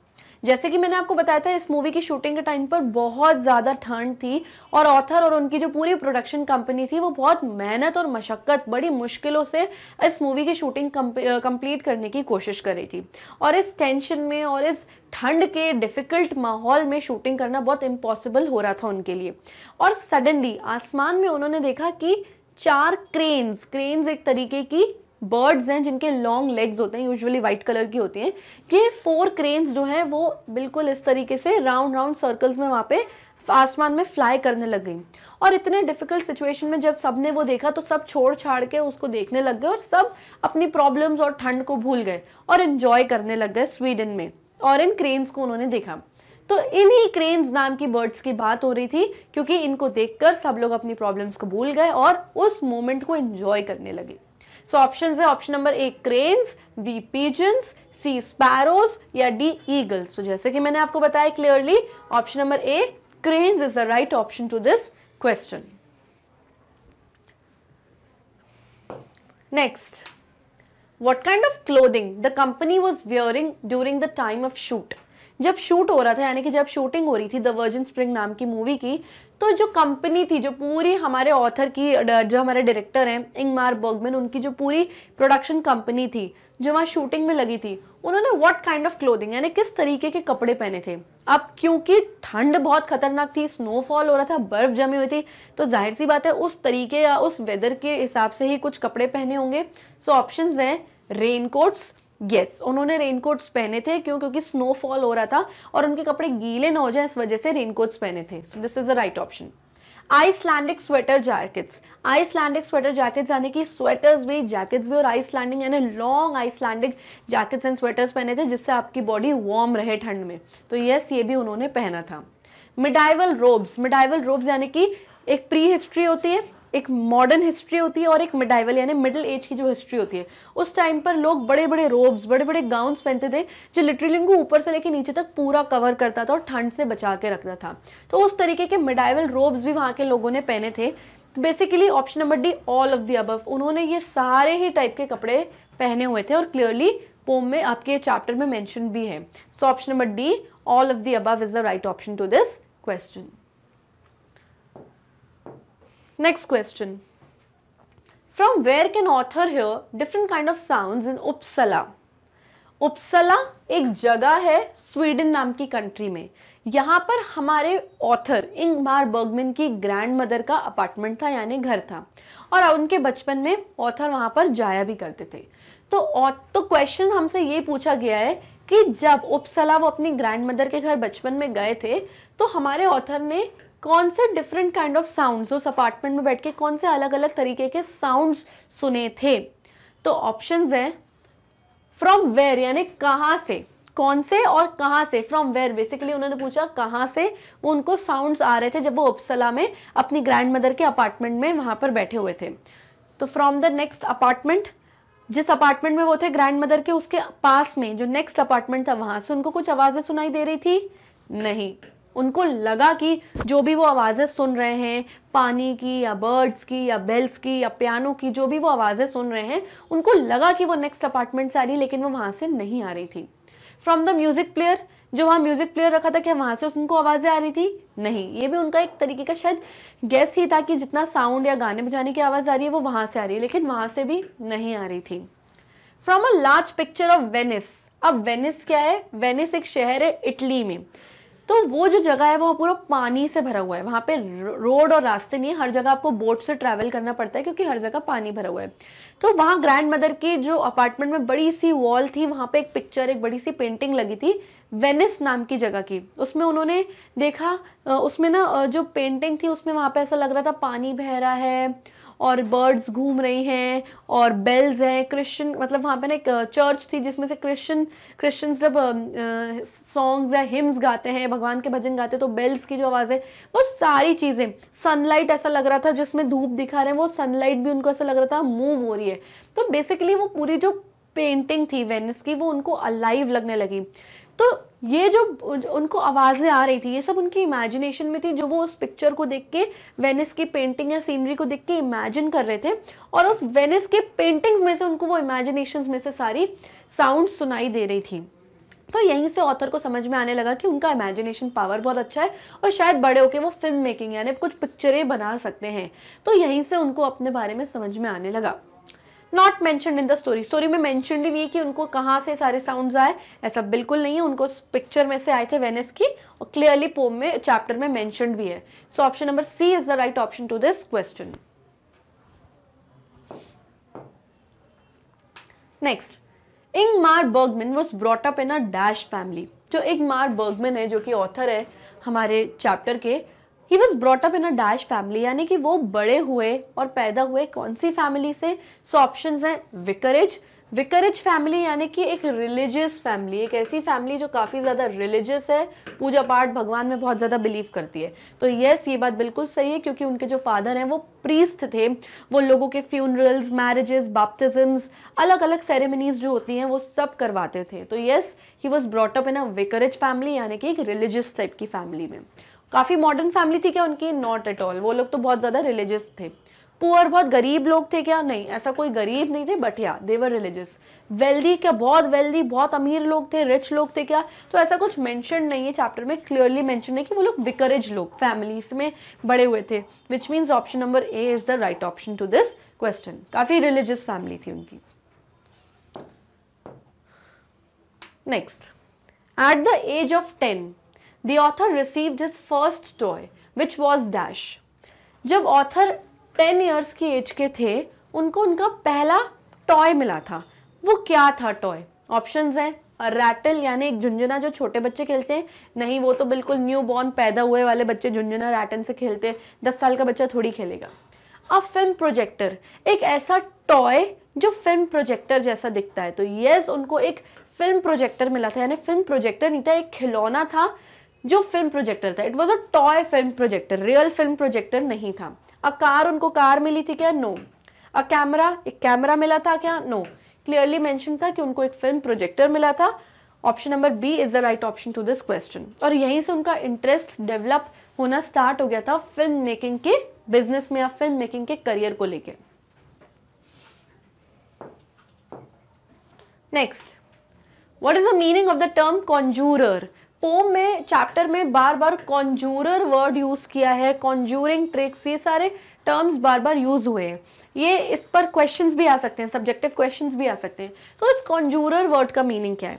S1: जैसे कि मैंने आपको बताया था इस मूवी की शूटिंग के टाइम पर बहुत ज़्यादा ठंड थी और ऑथर और उनकी जो पूरी प्रोडक्शन कंपनी थी वो बहुत मेहनत और मशक्क़त बड़ी मुश्किलों से इस मूवी की शूटिंग कंप्लीट करने की कोशिश कर रही थी और इस टेंशन में और इस ठंड के डिफ़िकल्ट माहौल में शूटिंग करना बहुत इम्पॉसिबल हो रहा था उनके लिए और सडनली आसमान में उन्होंने देखा कि चार क्रेन्स क्रेन्स एक तरीके की बर्ड्स हैं जिनके लॉन्ग लेग्स होते हैं यूजुअली व्हाइट कलर की होती हैं ये फोर क्रेन्स जो हैं वो बिल्कुल इस तरीके से राउंड राउंड सर्कल्स में वहाँ पे आसमान में फ्लाई करने लग गई और इतने डिफिकल्ट सिचुएशन में जब सब ने वो देखा तो सब छोड़ छाड़ के उसको देखने लग गए और सब अपनी प्रॉब्लम्स और ठंड को भूल गए और इन्जॉय करने लग गए स्वीडन में और इन क्रेन्स को उन्होंने देखा तो इन्हीं क्रेन्स नाम की बर्ड्स की बात हो रही थी क्योंकि इनको देखकर सब लोग अपनी प्रॉब्लम्स को भूल गए और उस मोमेंट को एंजॉय करने लगे सो ऑप्शन है option number A cranes B pigeons C sparrows या डी ईगल्स तो जैसे कि मैंने आपको बताया clearly option number A cranes is the right option to this question next what kind of clothing the company was wearing during the time of shoot जब shoot हो रहा था यानी कि जब शूटिंग हो रही थी द वर्जन स्प्रिंग नाम की मूवी की तो जो कंपनी थी जो पूरी हमारे ऑथर की जो हमारे डायरेक्टर हैं इंगमार बर्गमैन उनकी जो पूरी प्रोडक्शन कंपनी थी जो वहाँ शूटिंग में लगी थी उन्होंने व्हाट काइंड ऑफ क्लोथिंग यानी किस तरीके के कपड़े पहने थे अब क्योंकि ठंड बहुत खतरनाक थी स्नोफॉल हो रहा था बर्फ जमी हुई थी तो जाहिर सी बात है उस तरीके या उस वेदर के हिसाब से ही कुछ कपड़े पहने होंगे सो ऑप्शन हैं रेनकोट्स यस उन्होंने रेनकोट्स पहने थे क्यों क्योंकि स्नोफॉल हो रहा था और उनके कपड़े गीले ना हो जाए इस वजह से रेनकोट्स पहने थे so this is the right option Icelandic sweater jackets Icelandic sweater jackets यानी कि स्वेटर्स भी जैकेट्स भी और आइसलैंडिंग यानी long Icelandic jackets and sweaters पहने थे जिससे आपकी बॉडी वार्म रहे ठंड में तो यस ये भी उन्होंने पहना था मिडाइवल रोब्स मिडाइवल रोब्स यानी कि एक प्री हिस्ट्री होती है एक मॉडर्न हिस्ट्री होती है और एक मिडाइवल यानी मिडिल एज की जो हिस्ट्री होती है उस टाइम पर लोग बड़े बड़े रोब्स बड़े बड़े गाउन्स पहनते थे जो लिटरली उनको ऊपर से लेकर नीचे तक पूरा कवर करता था और ठंड से बचा के रखता था तो उस तरीके के मिडाइवल रोब्स भी वहाँ के लोगों ने पहने थे तो basically option number D all of the above उन्होंने ये सारे ही टाइप के कपड़े पहने हुए थे और क्लियरली पोम में आपके चैप्टर में मेंशन भी है so option number D all of the above is the right option to this question Next question. From where can author hear different kind of sounds in Uppsala? Uppsala एक जगह है Sweden नाम की country में यहाँ पर हमारे author इंग मार बर्गमिन की ग्रैंड मदर का अपार्टमेंट था यानी घर था और उनके बचपन में ऑथर वहाँ पर जाया भी करते थे तो तो क्वेश्चन हमसे ये पूछा गया है कि जब उपसला वो अपनी ग्रैंड मदर के घर बचपन में गए थे तो हमारे ऑथर ने कौन से डिफरेंट काइंड ऑफ साउंड उस अपार्टमेंट में बैठ के कौन से अलग अलग तरीके के साउंड सुने थे तो ऑप्शन है फ्रॉम वेर यानी कहाँ से कौन से और कहाँ से फ्रॉम वेर बेसिकली उन्होंने पूछा कहाँ से वो उनको साउंड्स आ रहे थे जब वो उपसला में अपनी ग्रैंड मदर के अपार्टमेंट में वहां पर बैठे हुए थे तो फ्रॉम द नेक्स्ट अपार्टमेंट जिस अपार्टमेंट में वो थे ग्रैंड मदर के उसके पास में जो नेक्स्ट अपार्टमेंट था वहां से उनको कुछ आवाज़ें सुनाई दे रही थी नहीं उनको लगा कि जो भी वो आवाज़ें सुन रहे हैं पानी की या बर्ड्स की या बेल्स की या पियानो की जो भी वो आवाज़ें सुन रहे हैं उनको लगा कि वो नेक्स्ट अपार्टमेंट से आ रही लेकिन वो वहाँ से नहीं आ रही थी फ्रॉम द म्यूज़िक प्लेयर जो वहाँ म्यूज़िक प्लेयर रखा था क्या वहाँ से उनको आवाज़ें आ रही थी नहीं ये भी उनका एक तरीके का शायद गैस ही था कि जितना साउंड या गाने बजाने की आवाज़ आ रही है वो वहाँ से आ रही है लेकिन वहाँ से भी नहीं आ रही थी from a large picture of Venice अब वेनिस क्या है वेनिस एक शहर है इटली में तो वो जो जगह है वो पूरा पानी से भरा हुआ है वहाँ पे रोड और रास्ते नहीं है हर जगह आपको बोट से ट्रैवल करना पड़ता है क्योंकि हर जगह पानी भरा हुआ है तो वहाँ ग्रैंड मदर की जो अपार्टमेंट में बड़ी सी वॉल थी वहाँ पे एक पिक्चर एक बड़ी सी पेंटिंग लगी थी वेनिस नाम की जगह की उसमें उन्होंने देखा उसमें ना जो पेंटिंग थी उसमें वहाँ पर ऐसा लग रहा था पानी बह रहा है और बर्ड्स घूम रही हैं और बेल्स हैं क्रिश्चियन मतलब वहाँ पर ना एक चर्च थी जिसमें से क्रिश्चियन क्रिश्चियन जब सॉन्ग्स या हिम्स गाते हैं भगवान के भजन गाते हैं तो बेल्स की जो आवाज़ है वो सारी चीज़ें सनलाइट ऐसा लग रहा था जिसमें धूप दिखा रहे हैं वो सनलाइट भी उनको ऐसा लग रहा था मूव हो रही है तो बेसिकली वो पूरी जो पेंटिंग थी वेनिस की वो उनको अलाइव लगने लगी तो ये जो उनको आवाज़ें आ रही थी ये सब उनकी इमेजिनेशन में थी जो वो उस पिक्चर को देख के वेनिस की पेंटिंग या सीनरी को देख के इमेजिन कर रहे थे और उस वेनिस के पेंटिंग्स में से उनको वो इमेजिनेशन में से सारी साउंड सुनाई दे रही थी तो यहीं से ऑथर को समझ में आने लगा कि उनका इमेजिनेशन पावर बहुत अच्छा है और शायद बड़े होके वो फिल्म मेकिंग यानी कुछ पिक्चरें बना सकते हैं तो यहीं से उनको अपने बारे में समझ में आने लगा not mention in the story story में मैंशनड भी है कि उनको कहाँ से सारे साउंड आए ऐसा बिल्कुल नहीं है उनको पिक्चर में से आए थे वेनेस की और क्लियरली पोम में चैप्टर में मैंशनड भी है so option number C is the right option to this question next Ingmar Bergman was brought up in a dash family जो इंग मार बर्गमैन है जो कि ऑथर है हमारे चैप्टर के ही was brought up in a dash family यानी कि वो बड़े हुए और पैदा हुए कौन सी फैमिली से सो ऑप्शन हैं विकरेज विकरेज फैमिली यानी कि एक रिलीजियस फैमिली एक ऐसी फैमिली जो काफ़ी ज़्यादा रिलीजियस है पूजा पाठ भगवान में बहुत ज़्यादा बिलीव करती है तो यस ये बात बिल्कुल सही है क्योंकि उनके जो फादर हैं वो प्रीस्ट थे वो लोगों के फ्यूनरल्स मैरिजेस बाप्टिजम्स अलग अलग सेरेमनीज जो होती हैं वो सब करवाते थे तो yes he was brought up in a vicarage family यानी कि एक रिलीजियस टाइप की फैमिली में काफ़ी मॉडर्न फैमिली थी क्या उनकी नॉट एट ऑल वो लोग तो बहुत ज़्यादा रिलीजियस थे पुअर बहुत गरीब लोग थे क्या नहीं ऐसा कोई गरीब नहीं थे बट या देवर रिलीजियस वेल्दी क्या बहुत वेल्दी बहुत अमीर लोग थे रिच लोग थे क्या तो ऐसा कुछ मेंशन नहीं है चैप्टर में क्लियरली मेंशन है कि वो लोग विकरेज लोग फैमिलीज में बड़े हुए थे which means option number A is the right option to this question काफ़ी रिलीजियस फैमिली थी उनकी next at the age of ten the author received his first toy, which was dash. जब ऑथर टेन ईयर्स की age के थे उनको उनका पहला टॉय मिला था वो क्या था टॉय ऑप्शंस हैं रैटल यानी एक झुंझुना जो छोटे बच्चे खेलते हैं नहीं वो तो बिल्कुल न्यू बॉर्न पैदा हुए वाले बच्चे झुंझुना रैटन से खेलते हैं दस साल का बच्चा थोड़ी खेलेगा अब फिल्म प्रोजेक्टर एक ऐसा टॉय जो फिल्म प्रोजेक्टर जैसा दिखता है तो यस उनको एक फिल्म प्रोजेक्टर मिला था यानी फिल्म प्रोजेक्टर नहीं था एक खिलौना था जो फिल्म प्रोजेक्टर था it was a toy film projector real film projector नहीं था अ कार उनको कार मिली थी क्या नो अ कैमरा एक कैमरा मिला था क्या नो क्लियरली मैंशन था कि उनको एक फिल्म प्रोजेक्टर मिला था option number B is the right option to this question और यहीं से उनका इंटरेस्ट डेवलप होना स्टार्ट हो गया था फिल्म मेकिंग के बिजनेस में या फिल्म मेकिंग के करियर को लेकर next what is the meaning of the term conjure poem में चैप्टर में बार बार कॉन्जूरर वर्ड यूज़ किया है कॉन्जूरिंग ट्रिक्स ये सारे टर्म्स बार बार यूज़ हुए हैं ये इस पर क्वेश्चंस भी आ सकते हैं सब्जेक्टिव क्वेश्चंस भी आ सकते हैं तो इस कॉन्जूरर वर्ड का मीनिंग क्या है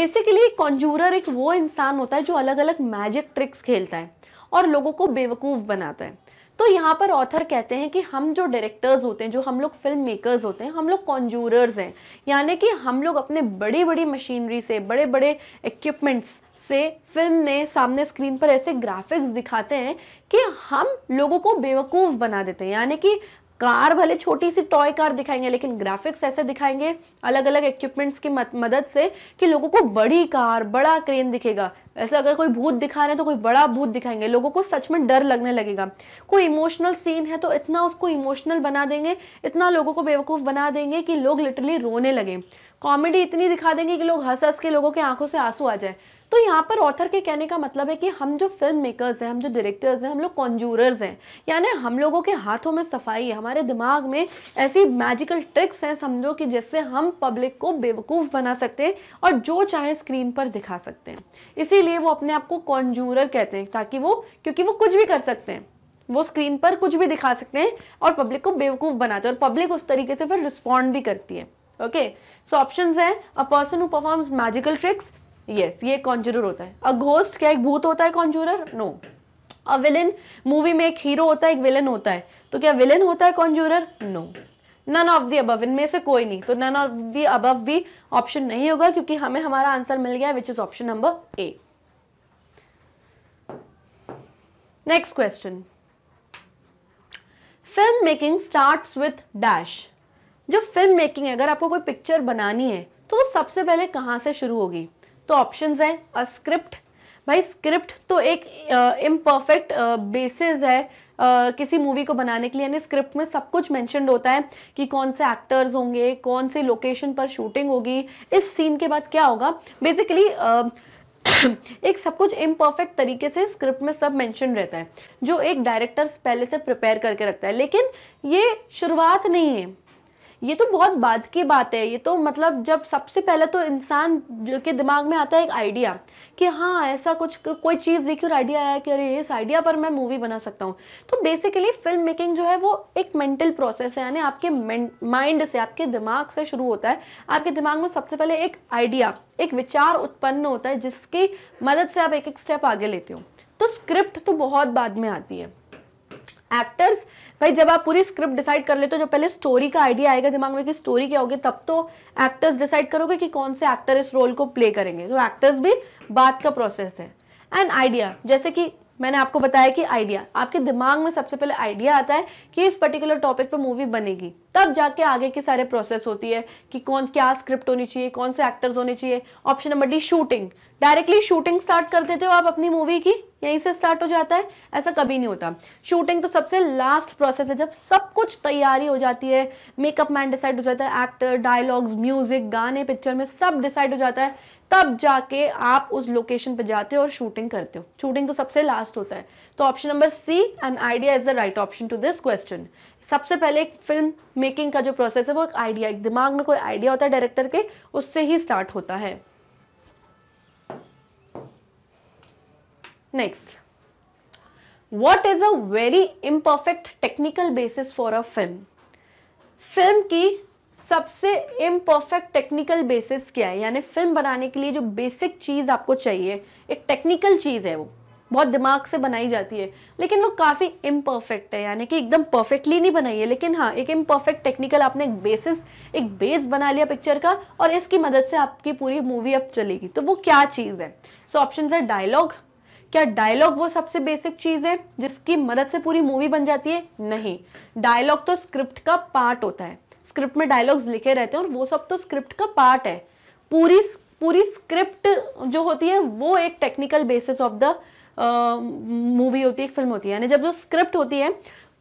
S1: बेसिकली कॉन्जूरर एक वो इंसान होता है जो अलग अलग मैजिक ट्रिक्स खेलता है और लोगों को बेवकूफ़ बनाता है तो यहाँ पर ऑथर कहते हैं कि हम जो डायरेक्टर्स होते हैं जो हम लोग फिल्म मेकर्स होते हैं हम लोग कॉन्जूरर्स हैं यानी कि हम लोग अपने बड़ी बड़ी मशीनरी से बड़े बड़े इक्विपमेंट्स से फिल्म में सामने स्क्रीन पर ऐसे ग्राफिक्स दिखाते हैं कि हम लोगों को बेवकूफ़ बना देते हैं यानी कि कार भले छोटी सी टॉय कार दिखाएंगे लेकिन ग्राफिक्स ऐसे दिखाएंगे अलग अलग इक्विपमेंट्स की मदद से कि लोगों को बड़ी कार बड़ा क्रेन दिखेगा ऐसे अगर कोई भूत दिखा रहे हैं तो कोई बड़ा भूत दिखाएंगे लोगों को सच में डर लगने लगेगा कोई इमोशनल सीन है तो इतना उसको इमोशनल बना देंगे इतना लोगों को बेवकूफ़ बना देंगे कि लोग लिटरली रोने लगे कॉमेडी इतनी दिखा देंगे कि लोग हंस हंस के लोगों के आंखों से आंसू आ जाए तो यहाँ पर ऑथर के कहने का मतलब है कि हम जो फिल्म मेकर्स हैं हम जो डायरेक्टर्स हैं हम लोग कॉन्जूरर्स हैं यानी हम लोगों के हाथों में सफाई है हमारे दिमाग में ऐसी मैजिकल ट्रिक्स हैं समझो कि जिससे हम पब्लिक को बेवकूफ़ बना सकते हैं और जो चाहे स्क्रीन पर दिखा सकते हैं इसीलिए वो अपने आप को कॉन्जूरर कहते हैं ताकि वो क्योंकि वो कुछ भी कर सकते हैं वो स्क्रीन पर कुछ भी दिखा सकते हैं और पब्लिक को बेवकूफ़ बनाते हैं और पब्लिक उस तरीके से फिर रिस्पॉन्ड भी करती है ओके सो ऑप्शंस हैं a person who performs magical tricks yes ये कॉन्जुरर होता है अ घोस्ट क्या एक भूत होता है conjurer no a villain movie में एक हीरो होता है एक विलन होता है तो क्या विलन होता है conjurer no none of the above इनमें से कोई नहीं तो नन ऑफ दी अबव भी ऑप्शन नहीं होगा क्योंकि हमें हमारा आंसर मिल गया which is option number A next question film making start with dash जो फिल्म मेकिंग है अगर आपको कोई पिक्चर बनानी है तो सबसे पहले कहां से शुरू होगी तो ऑप्शंस हैं अ स्क्रिप्ट भाई स्क्रिप्ट तो एक इम्परफेक्ट बेसिस है Uh, किसी मूवी को बनाने के लिए यानी स्क्रिप्ट में सब कुछ मैंशनड होता है कि कौन से एक्टर्स होंगे कौन से लोकेशन पर शूटिंग होगी इस सीन के बाद क्या होगा बेसिकली uh, एक सब कुछ इम्परफेक्ट तरीके से स्क्रिप्ट में सब मैंशन रहता है जो एक डायरेक्टर्स पहले से प्रिपेयर करके रखता है लेकिन ये शुरुआत नहीं है ये तो बहुत बाद की बात है ये तो मतलब जब सबसे पहले तो इंसान के दिमाग में आता है एक आइडिया कि हाँ ऐसा कुछ कोई चीज़ देखी और आइडिया आया कि अरे इस आइडिया पर मैं मूवी बना सकता हूँ तो बेसिकली फिल्म मेकिंग जो है वो एक मेंटल प्रोसेस है यानी आपके माइंड से आपके दिमाग से शुरू होता है आपके दिमाग में सबसे पहले एक आइडिया एक विचार उत्पन्न होता है जिसकी मदद से आप एक एक स्टेप आगे लेते हो तो स्क्रिप्ट तो बहुत बाद में आती है एक्टर्स भाई जब आप पूरी स्क्रिप्ट डिसाइड कर लेते हो जब पहले स्टोरी का आइडिया आएगा दिमाग में कि स्टोरी क्या होगी तब तो एक्टर्स डिसाइड करोगे कि कौन से एक्टर इस रोल को प्ले करेंगे तो एक्टर्स भी बात का प्रोसेस है एंड आइडिया जैसे कि मैंने आपको बताया कि आइडिया आपके दिमाग में सबसे पहले आइडिया आता है कि इस पर्टिकुलर टॉपिक पे मूवी बनेगी तब जाके आगे के सारे प्रोसेस होती है कि कौन क्या स्क्रिप्ट होनी चाहिए कौन से एक्टर्स होने चाहिए option number D shooting directly shooting start कर देते हो आप अपनी मूवी की यहीं से स्टार्ट हो जाता है ऐसा कभी नहीं होता शूटिंग तो सबसे लास्ट प्रोसेस है जब सब कुछ तैयारी हो जाती है मेकअप मैन डिसाइड हो जाता है एक्टर डायलॉग्स म्यूजिक गाने पिक्चर में सब डिसाइड हो जाता है तब जाके आप उस लोकेशन पर जाते हो और शूटिंग करते हो शूटिंग तो सबसे लास्ट होता है तो option number C and idea is the right option to this question सबसे पहले एक फिल्म मेकिंग का जो प्रोसेस है वो एक आइडिया एक दिमाग में कोई आइडिया होता है डायरेक्टर के उससे ही स्टार्ट होता है next what is a very imperfect technical basis for a film film की सबसे इम्परफेक्ट टेक्निकल बेसिस क्या है यानी फिल्म बनाने के लिए जो बेसिक चीज़ आपको चाहिए एक टेक्निकल चीज़ है वो बहुत दिमाग से बनाई जाती है लेकिन वो काफ़ी इम्परफेक्ट है यानी कि एकदम परफेक्टली नहीं बनाई है लेकिन हाँ एक इम्परफेक्ट टेक्निकल आपने एक बेसिस एक बेस बना लिया पिक्चर का और इसकी मदद से आपकी पूरी मूवी अब चलेगी तो वो क्या चीज़ है सो ऑप्शन है डायलॉग क्या डायलॉग वो सबसे बेसिक चीज़ है जिसकी मदद से पूरी मूवी बन जाती है नहीं डायलॉग तो स्क्रिप्ट का पार्ट होता है स्क्रिप्ट में डायलॉग्स लिखे रहते हैं और वो सब तो स्क्रिप्ट का पार्ट है पूरी पूरी स्क्रिप्ट जो होती है वो एक technical basis of the movie होती है एक फिल्म होती है यानी जब जो स्क्रिप्ट होती है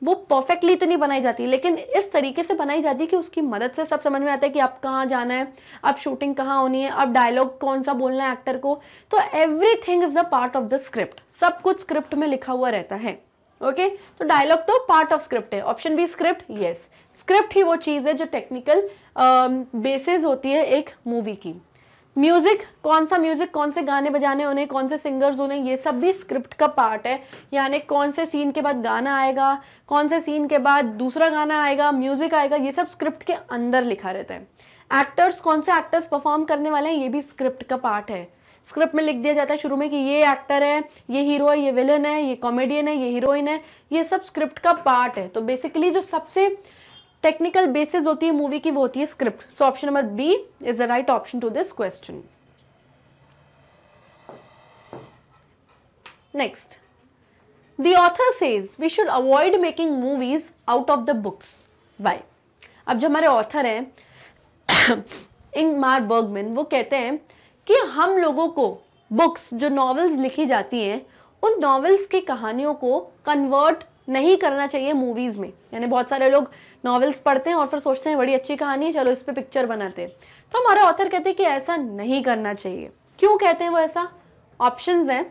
S1: वो परफेक्टली तो नहीं बनाई जाती लेकिन इस तरीके से बनाई जाती है कि उसकी मदद से सब समझ में आता है कि आप कहाँ जाना है अब शूटिंग कहाँ होनी है अब डायलॉग कौन सा बोलना है एक्टर को तो everything is a part of the script सब कुछ स्क्रिप्ट में लिखा हुआ रहता है ओके okay? तो डायलॉग तो पार्ट ऑफ स्क्रिप्ट है option B script yes script ही वो चीज़ है जो टेक्निकल बेसिस um, होती है एक मूवी की म्यूज़िक कौन सा म्यूज़िक कौन से गाने बजाने होने कौन से सिंगर्स होने ये सब भी स्क्रिप्ट का पार्ट है यानी कौन से सीन के बाद गाना आएगा कौन से सीन के बाद दूसरा गाना आएगा म्यूज़िक आएगा ये सब स्क्रिप्ट के अंदर लिखा रहता है एक्टर्स कौन से एक्टर्स परफॉर्म करने वाले हैं ये भी स्क्रिप्ट का पार्ट है स्क्रिप्ट में लिख दिया जाता है शुरू में कि ये एक्टर है ये हीरो है ये विलन है ये कॉमेडियन है ये हीरोइन है ये सब स्क्रिप्ट का पार्ट है तो बेसिकली जो सबसे टेक्निकल बेसिस होती है मूवी की वो होती है script so option number B is the right option to this question next the author says we should avoid making movies out of the books why अब जो हमारे ऑथर हैं इंग मार बर्गमैन वो कहते हैं कि हम लोगों को बुक्स जो नॉवेल्स लिखी जाती हैं उन नॉवेल्स की कहानियों को कन्वर्ट नहीं करना चाहिए मूवीज़ में यानी बहुत सारे लोग नॉवेल्स पढ़ते हैं और फिर सोचते हैं बड़ी अच्छी कहानी है चलो इस पर पिक्चर बनाते हैं तो हमारा ऑथर कहते हैं कि ऐसा नहीं करना चाहिए क्यों कहते हैं वो ऐसा ऑप्शन हैं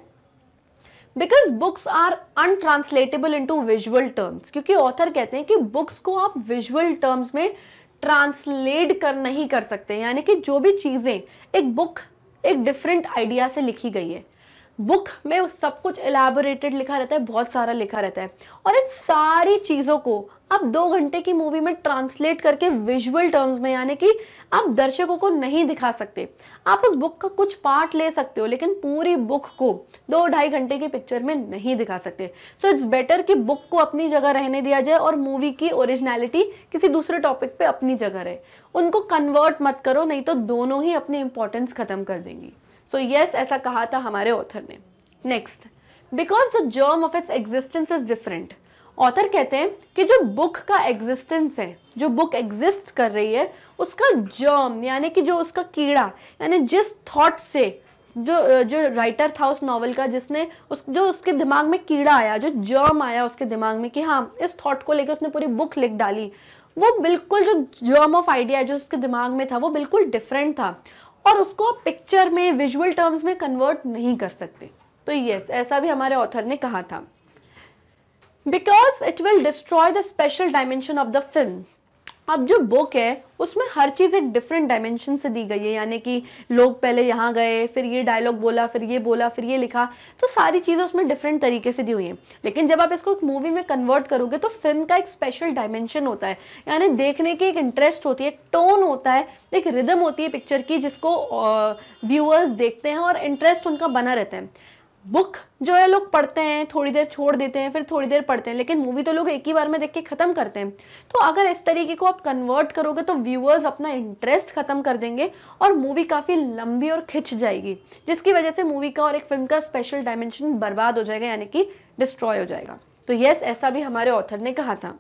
S1: because books are untranslatable into visual terms क्योंकि ऑथर कहते हैं कि बुक्स को आप विजुअल टर्म्स में ट्रांसलेट कर नहीं कर सकते यानी कि जो भी चीज़ें एक बुक एक डिफरेंट आइडिया से लिखी गई है बुक में सब कुछ एलेबोरेटेड लिखा रहता है बहुत सारा लिखा रहता है और इन सारी चीज़ों को आप दो घंटे की मूवी में ट्रांसलेट करके विजुअल टर्म्स में यानी कि आप दर्शकों को नहीं दिखा सकते आप उस बुक का कुछ पार्ट ले सकते हो लेकिन पूरी बुक को दो ढाई घंटे की पिक्चर में नहीं दिखा सकते सो इट्स बेटर कि बुक को अपनी जगह रहने दिया जाए और मूवी की ओरिजिनलिटी किसी दूसरे टॉपिक पे अपनी जगह रहे उनको कन्वर्ट मत करो नहीं तो दोनों ही अपनी इंपॉर्टेंस खत्म कर देंगी सो so, यस yes, ऐसा कहा था हमारे ऑथर ने next because the germ of its existence is different author कहते हैं कि जो बुक का एग्जिस्टेंस है जो बुक एग्जिस्ट कर रही है उसका जर्म यानी कि जो उसका कीड़ा यानी जिस थॉट से जो जो राइटर था उस नावल का जिसने उस जो उसके दिमाग में कीड़ा आया जो जर्म आया उसके दिमाग में कि हाँ इस थॉट को लेकर उसने पूरी बुक लिख डाली वो बिल्कुल जो जर्म ऑफ आइडिया जो उसके दिमाग में था वो बिल्कुल डिफरेंट था और उसको पिक्चर में विजुअल टर्म्स में कन्वर्ट नहीं कर सकते तो यस ऐसा भी हमारे ऑथर ने कहा था because it will destroy the special dimension of the film अब जो बुक है उसमें हर चीज़ एक डिफरेंट डायमेंशन से दी गई है यानी कि लोग पहले यहाँ गए फिर ये डायलॉग बोला फिर ये बोला फिर ये लिखा तो सारी चीज़ें उसमें डिफरेंट तरीके से दी हुई हैं लेकिन जब आप इसको एक मूवी में कन्वर्ट करोगे तो फिल्म का एक स्पेशल डायमेंशन होता है यानी देखने की एक इंटरेस्ट होती है एक टोन होता है एक रिदम होती है पिक्चर की जिसको व्यूअर्स देखते हैं और इंटरेस्ट उनका बना रहता है बुक जो है लोग पढ़ते हैं थोड़ी देर छोड़ देते हैं फिर थोड़ी देर पढ़ते हैं लेकिन मूवी तो लोग एक ही बार में देख के ख़त्म करते हैं तो अगर इस तरीके को आप कन्वर्ट करोगे तो व्यूअर्स अपना इंटरेस्ट ख़त्म कर देंगे और मूवी काफ़ी लंबी और खिंच जाएगी जिसकी वजह से मूवी का और एक फिल्म का स्पेशल डायमेंशन बर्बाद हो जाएगा यानी कि डिस्ट्रॉय हो जाएगा तो येस ऐसा भी हमारे ऑथर ने कहा था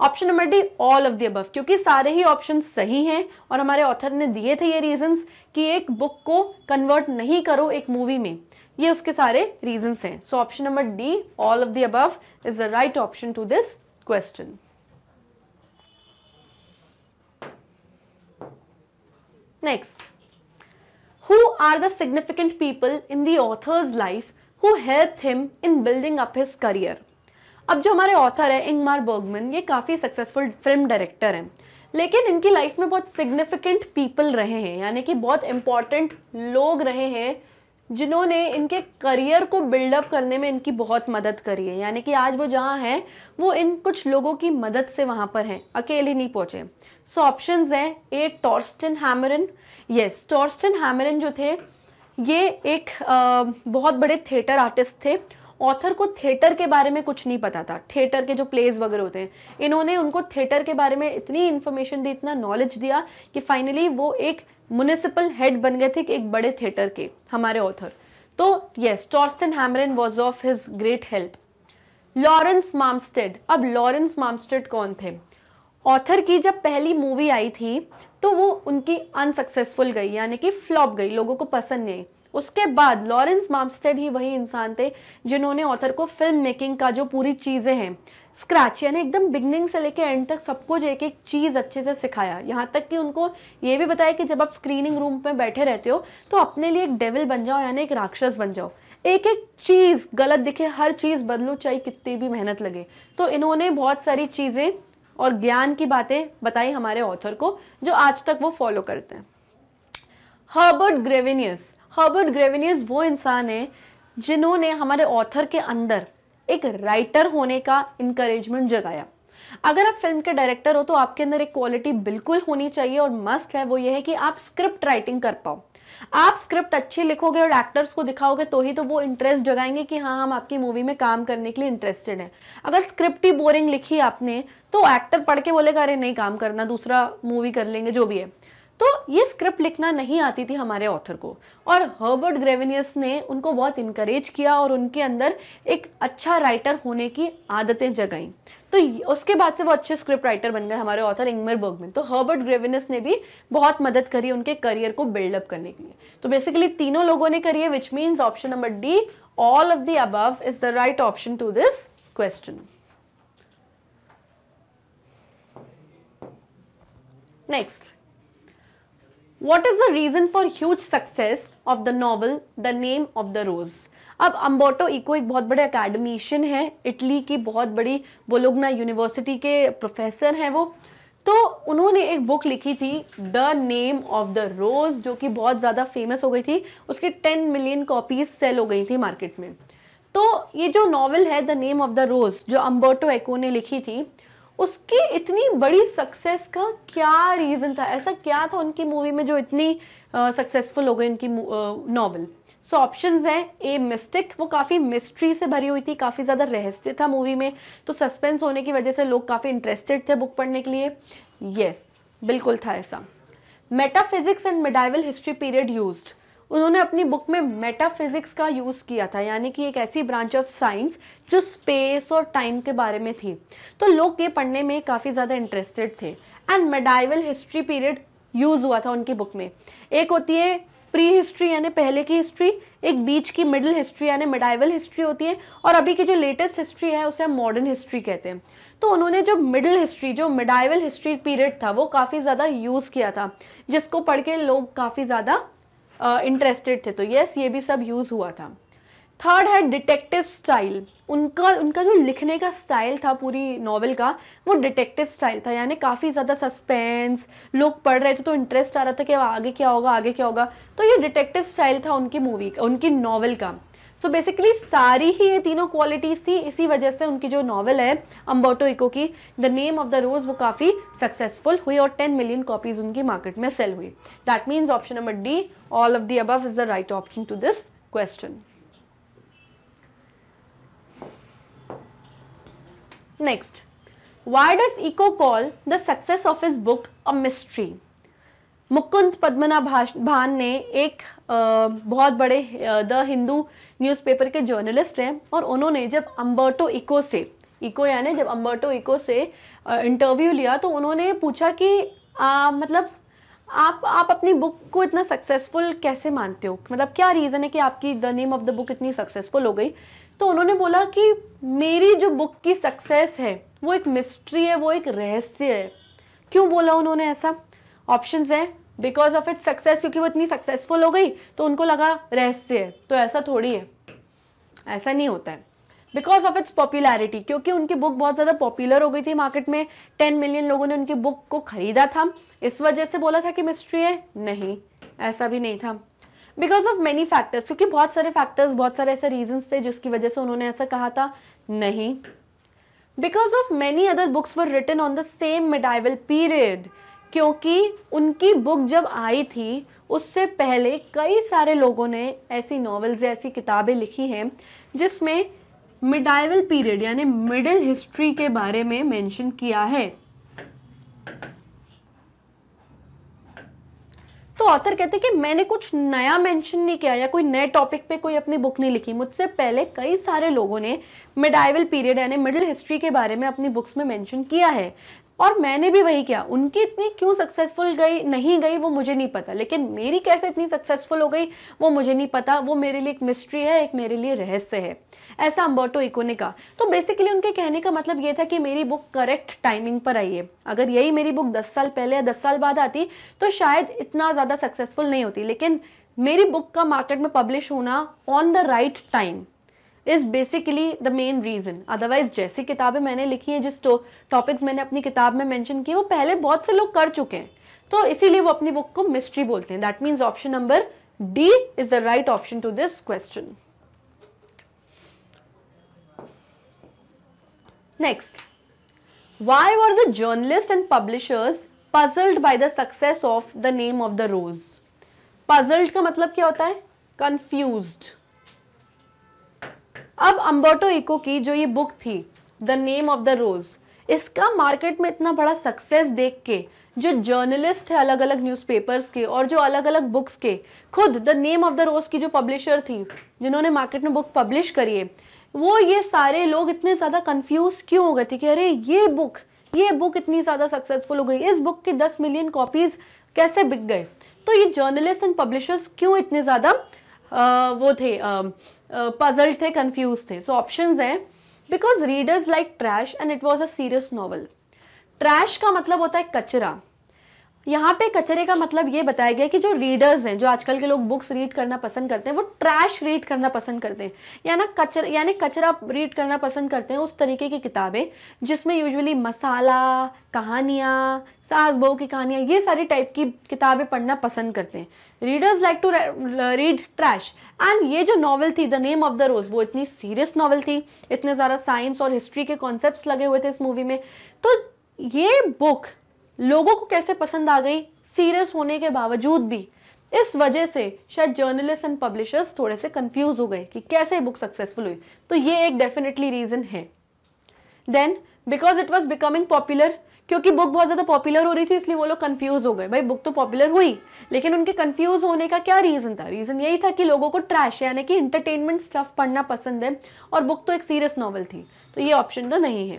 S1: option number D all of the above क्योंकि सारे ही ऑप्शन सही हैं और हमारे ऑथर ने दिए थे ये रीजंस कि एक बुक को कन्वर्ट नहीं करो एक मूवी में ये उसके सारे रीजन हैं so option number D all of the above is the right option to this question next who are the significant people in the author's life who help him in building up his career अब जो हमारे author है इंगमार बोगमन ये काफ़ी successful film director हैं लेकिन इनकी life में बहुत सिग्निफिकेंट पीपल रहे हैं यानी कि बहुत इंपॉर्टेंट लोग रहे हैं जिन्होंने इनके करियर को बिल्डअप करने में इनकी बहुत मदद करी है यानी कि आज वो जहाँ हैं वो इन कुछ लोगों की मदद से वहाँ पर हैं अकेले नहीं पहुँचे सो ऑप्शन हैं ए टॉर्स्टन हैमरन यस टॉर्स्टन हैमरन जो थे ये एक आ, बहुत बड़े थिएटर आर्टिस्ट थे ऑथर को थिएटर के बारे में कुछ नहीं पता था थिएटर के जो प्लेज वगैरह होते हैं इन्होंने उनको थिएटर के बारे में इतनी इन्फॉर्मेशन दी इतना नॉलेज दिया कि फाइनली वो एक म्यूनिसिपल हेड बन गए थे कि एक बड़े थिएटर के हमारे ऑथर तो yes Torsten Hammarén was of his great help Lorens Marmstedt अब लॉरेंस मामस्टेड कौन थे ऑथर की जब पहली मूवी आई थी तो वो उनकी अनसक्सेसफुल गई यानी कि फ्लॉप गई लोगों को पसंद नहीं उसके बाद लॉरेंस मामस्टेड ही वही इंसान थे जिन्होंने ऑथर को फिल्म मेकिंग का जो पूरी चीज़ें हैं स्क्रैच यानी एकदम बिगनिंग से लेके एंड तक सबको जो एक एक चीज़ अच्छे से सिखाया यहाँ तक कि उनको ये भी बताया कि जब आप स्क्रीनिंग रूम में बैठे रहते हो तो अपने लिए एक डेविल बन जाओ यानी एक राक्षस बन जाओ एक एक चीज़ गलत दिखे हर चीज़ बदलो चाहे कितनी भी मेहनत लगे तो इन्होंने बहुत सारी चीज़ें और ज्ञान की बातें बताई हमारे ऑथर को जो आज तक वो फॉलो करते हैं हर्बर्ट ग्रेविनियस हर्बर्ट ग्रेविनियस वो इंसान है जिन्होंने हमारे ऑथर के अंदर एक राइटर होने का इंकरेजमेंट जगाया अगर आप फिल्म के डायरेक्टर हो तो आपके अंदर एक क्वालिटी बिल्कुल होनी चाहिए और मस्त है वो ये है कि आप स्क्रिप्ट राइटिंग कर पाओ आप स्क्रिप्ट अच्छी लिखोगे और एक्टर्स को दिखाओगे तो ही तो वो इंटरेस्ट जगाएंगे कि हाँ हम आपकी मूवी में काम करने के लिए इंटरेस्टेड हैं अगर स्क्रिप्ट ही बोरिंग लिखी आपने तो एक्टर पढ़ के बोलेगा अरे नहीं काम करना दूसरा मूवी कर लेंगे जो भी है तो ये स्क्रिप्ट लिखना नहीं आती थी हमारे ऑथर को और हर्बर्ट ग्रेविनियस ने उनको बहुत इंकरेज किया और उनके अंदर एक अच्छा राइटर होने की आदतें जगाई तो उसके बाद से वो अच्छे स्क्रिप्ट राइटर बन गए हमारे ऑथर इंगमर बर्गमैन तो हर्बर्ट ग्रेविनियस ने भी बहुत मदद करी उनके करियर को बिल्डअप करने के लिए तो बेसिकली तीनों लोगों ने करी है which means option number D all of the above is the right option to this question next what is the reason for huge success of the novel the name of the rose अब Umberto eco एक बहुत बड़े academician है Italy की बहुत बड़ी bologna university के professor हैं वो तो उन्होंने एक बुक लिखी थी the name of the rose जो कि बहुत ज़्यादा फेमस हो गई थी उसकी टेन मिलियन कॉपीज सेल हो गई थी मार्केट में तो ये जो नॉवल है the name of the rose जो अम्बोटो एको ने लिखी थी उसकी इतनी बड़ी सक्सेस का क्या रीज़न था ऐसा क्या था उनकी मूवी में जो इतनी सक्सेसफुल हो गई उनकी नॉवल सो ऑप्शन हैं ए मिस्टिक वो काफ़ी मिस्ट्री से भरी हुई थी काफ़ी ज़्यादा रहस्य था मूवी में तो सस्पेंस होने की वजह से लोग काफ़ी इंटरेस्टेड थे बुक पढ़ने के लिए यस yes, बिल्कुल था ऐसा metaphysics and medieval history period used उन्होंने अपनी बुक में मेटाफिजिक्स का यूज़ किया था यानी कि एक ऐसी ब्रांच ऑफ साइंस जो स्पेस और टाइम के बारे में थी तो लोग ये पढ़ने में काफ़ी ज़्यादा इंटरेस्टेड थे and medieval history period use हुआ था उनकी बुक में एक होती है प्री हिस्ट्री यानी पहले की हिस्ट्री एक बीच की मिडिल हिस्ट्री यानी मेडाइवल हिस्ट्री होती है और अभी की जो लेटेस्ट हिस्ट्री है उसे हम मॉडर्न हिस्ट्री कहते हैं तो उन्होंने जो मिडिल हिस्ट्री जो मेडाइवल हिस्ट्री पीरियड था वो काफ़ी ज़्यादा यूज़ किया था जिसको पढ़ के लोग काफ़ी ज़्यादा इंटरेस्टेड थे तो यस ये भी सब यूज़ हुआ था थर्ड है डिटेक्टिव स्टाइल उनका उनका जो लिखने का स्टाइल था पूरी नॉवल का वो डिटेक्टिव स्टाइल था यानी काफ़ी ज़्यादा सस्पेंस लोग पढ़ रहे थे तो इंटरेस्ट आ रहा था कि आगे क्या होगा आगे क्या होगा तो ये डिटेक्टिव स्टाइल था उनकी मूवी का उनकी नॉवल का सो so बेसिकली सारी ही ये तीनों क्वालिटीज़ थी इसी वजह से उनकी जो नॉवल है अम्बोटो इको की the name of the rose वो काफ़ी सक्सेसफुल हुई और 10 मिलियन कॉपीज़ उनकी मार्केट में सेल हुई that means option number D all of the above is the right option to this question next why does Eco call the success of his book a mystery Mukund Padmanabhan ने एक बहुत बड़े the Hindu newspaper के journalist हैं और उन्होंने जब Umberto eco से इको यानी जब अम्बर्टो इको से इंटरव्यू लिया तो उन्होंने पूछा कि आ, मतलब आप आप अपनी बुक को इतना सक्सेसफुल कैसे मानते हो मतलब क्या रीज़न है कि आपकी the name of the book इतनी सक्सेसफुल हो गई तो उन्होंने बोला कि मेरी जो बुक की सक्सेस है वो एक मिस्ट्री है वो एक रहस्य है क्यों बोला उन्होंने ऐसा ऑप्शंस हैं बिकॉज ऑफ इट्स सक्सेस क्योंकि वो इतनी सक्सेसफुल हो गई तो उनको लगा रहस्य है तो ऐसा थोड़ी है ऐसा नहीं होता है बिकॉज ऑफ इट्स पॉपुलैरिटी क्योंकि उनकी बुक बहुत ज़्यादा पॉपुलर हो गई थी मार्केट में टेन मिलियन लोगों ने उनकी बुक को ख़रीदा था इस वजह से बोला था कि मिस्ट्री है नहीं ऐसा भी नहीं था बिकॉज ऑफ मैनी फैक्टर्स क्योंकि बहुत सारे फैक्टर्स बहुत सारे ऐसे रीजन थे जिसकी वजह से उन्होंने ऐसा कहा था नहीं because of many other books were written on the same medieval period क्योंकि उनकी बुक जब आई थी उससे पहले कई सारे लोगों ने ऐसी नॉवेल्स ऐसी किताबें लिखी हैं जिसमें मिडाइवल पीरियड यानी मिडिल हिस्ट्री के बारे में मेंशन किया है तो ऑथर कहते हैं कि मैंने कुछ नया मेंशन नहीं किया या कोई नए टॉपिक पे कोई अपनी बुक नहीं लिखी मुझसे पहले कई सारे लोगों ने मिडाइवल पीरियड यानी मिडिल हिस्ट्री के बारे में अपनी बुक्स में मेंशन किया है और मैंने भी वही किया उनकी इतनी क्यों सक्सेसफुल गई नहीं गई वो मुझे नहीं पता लेकिन मेरी कैसे इतनी सक्सेसफुल हो गई वो मुझे नहीं पता वो मेरे लिए एक मिस्ट्री है एक मेरे लिए रहस्य है ऐसा अम्बोटो इको ने कहा तो बेसिकली उनके कहने का मतलब ये था कि मेरी बुक करेक्ट टाइमिंग पर आई है अगर यही मेरी बुक दस साल पहले या दस साल बाद आती तो शायद इतना ज़्यादा सक्सेसफुल नहीं होती लेकिन मेरी बुक का मार्केट में पब्लिश होना on the right time is basically the main reason otherwise जैसी किताबें मैंने लिखी हैं जिस टॉपिक्स मैंने अपनी किताब में मैंशन किए वो पहले बहुत से लोग कर चुके हैं तो इसीलिए वो अपनी बुक को मिस्ट्री बोलते हैं that means option number D is the right option to this question next why are the journalist and publishers puzzled by the success of the name of the rose puzzled का मतलब क्या होता है confuse अब Umberto Eco की जो ये book थी the name of the rose इसका मार्केट में इतना बड़ा सक्सेस देख के जो जर्नलिस्ट है अलग अलग न्यूज़पेपर्स के और जो अलग अलग बुक्स के खुद the name of the rose की जो पब्लिशर थी जिन्होंने मार्केट में बुक पब्लिश करी है वो ये सारे लोग इतने ज़्यादा कंफ्यूज क्यों हो गए थे कि अरे ये बुक ये बुक इतनी ज़्यादा सक्सेसफुल हो गई इस बुक की दस मिलियन कॉपीज़ कैसे बिक गए तो ये जर्नलिस्ट एंड पब्लिशर्स क्यों इतने ज़्यादा वो थे आ, पजल्ड थे कंफ्यूज थे सो ऑप्शन हैं because readers like trash and it was a serious novel trash का मतलब होता है कचरा यहाँ पे कचरे का मतलब ये बताया गया कि जो रीडर्स हैं जो आजकल के लोग बुक्स रीड करना पसंद करते हैं वो ट्रैश रीड करना पसंद करते हैं या ना कचर यानी कचरा रीड करना पसंद करते हैं उस तरीके की किताबें जिसमें यूजुअली मसाला कहानियाँ सास बहू की कहानियाँ ये सारी टाइप की किताबें पढ़ना पसंद करते हैं readers like to read trash and ये जो नॉवल थी the name of the rose वो इतनी सीरियस नॉवल थी इतने ज़्यादा साइंस और हिस्ट्री के कॉन्सेप्ट लगे हुए थे इस मूवी में तो ये बुक लोगों को कैसे पसंद आ गई सीरियस होने के बावजूद भी इस वजह से शायद जर्नलिस्ट एंड पब्लिशर्स थोड़े से कंफ्यूज हो गए कि कैसे बुक सक्सेसफुल हुई तो ये एक डेफिनेटली रीज़न है then because it was becoming popular क्योंकि बुक बहुत ज़्यादा पॉपुलर हो रही थी इसलिए वो लोग कन्फ्यूज़ हो गए भाई बुक तो पॉपुलर हुई लेकिन उनके कन्फ्यूज़ होने का क्या रीज़न था रीज़न यही था कि लोगों को ट्रैश यानी कि इंटरटेनमेंट स्टफ पढ़ना पसंद है और बुक तो एक सीरियस नॉवल थी तो ये ऑप्शन तो नहीं है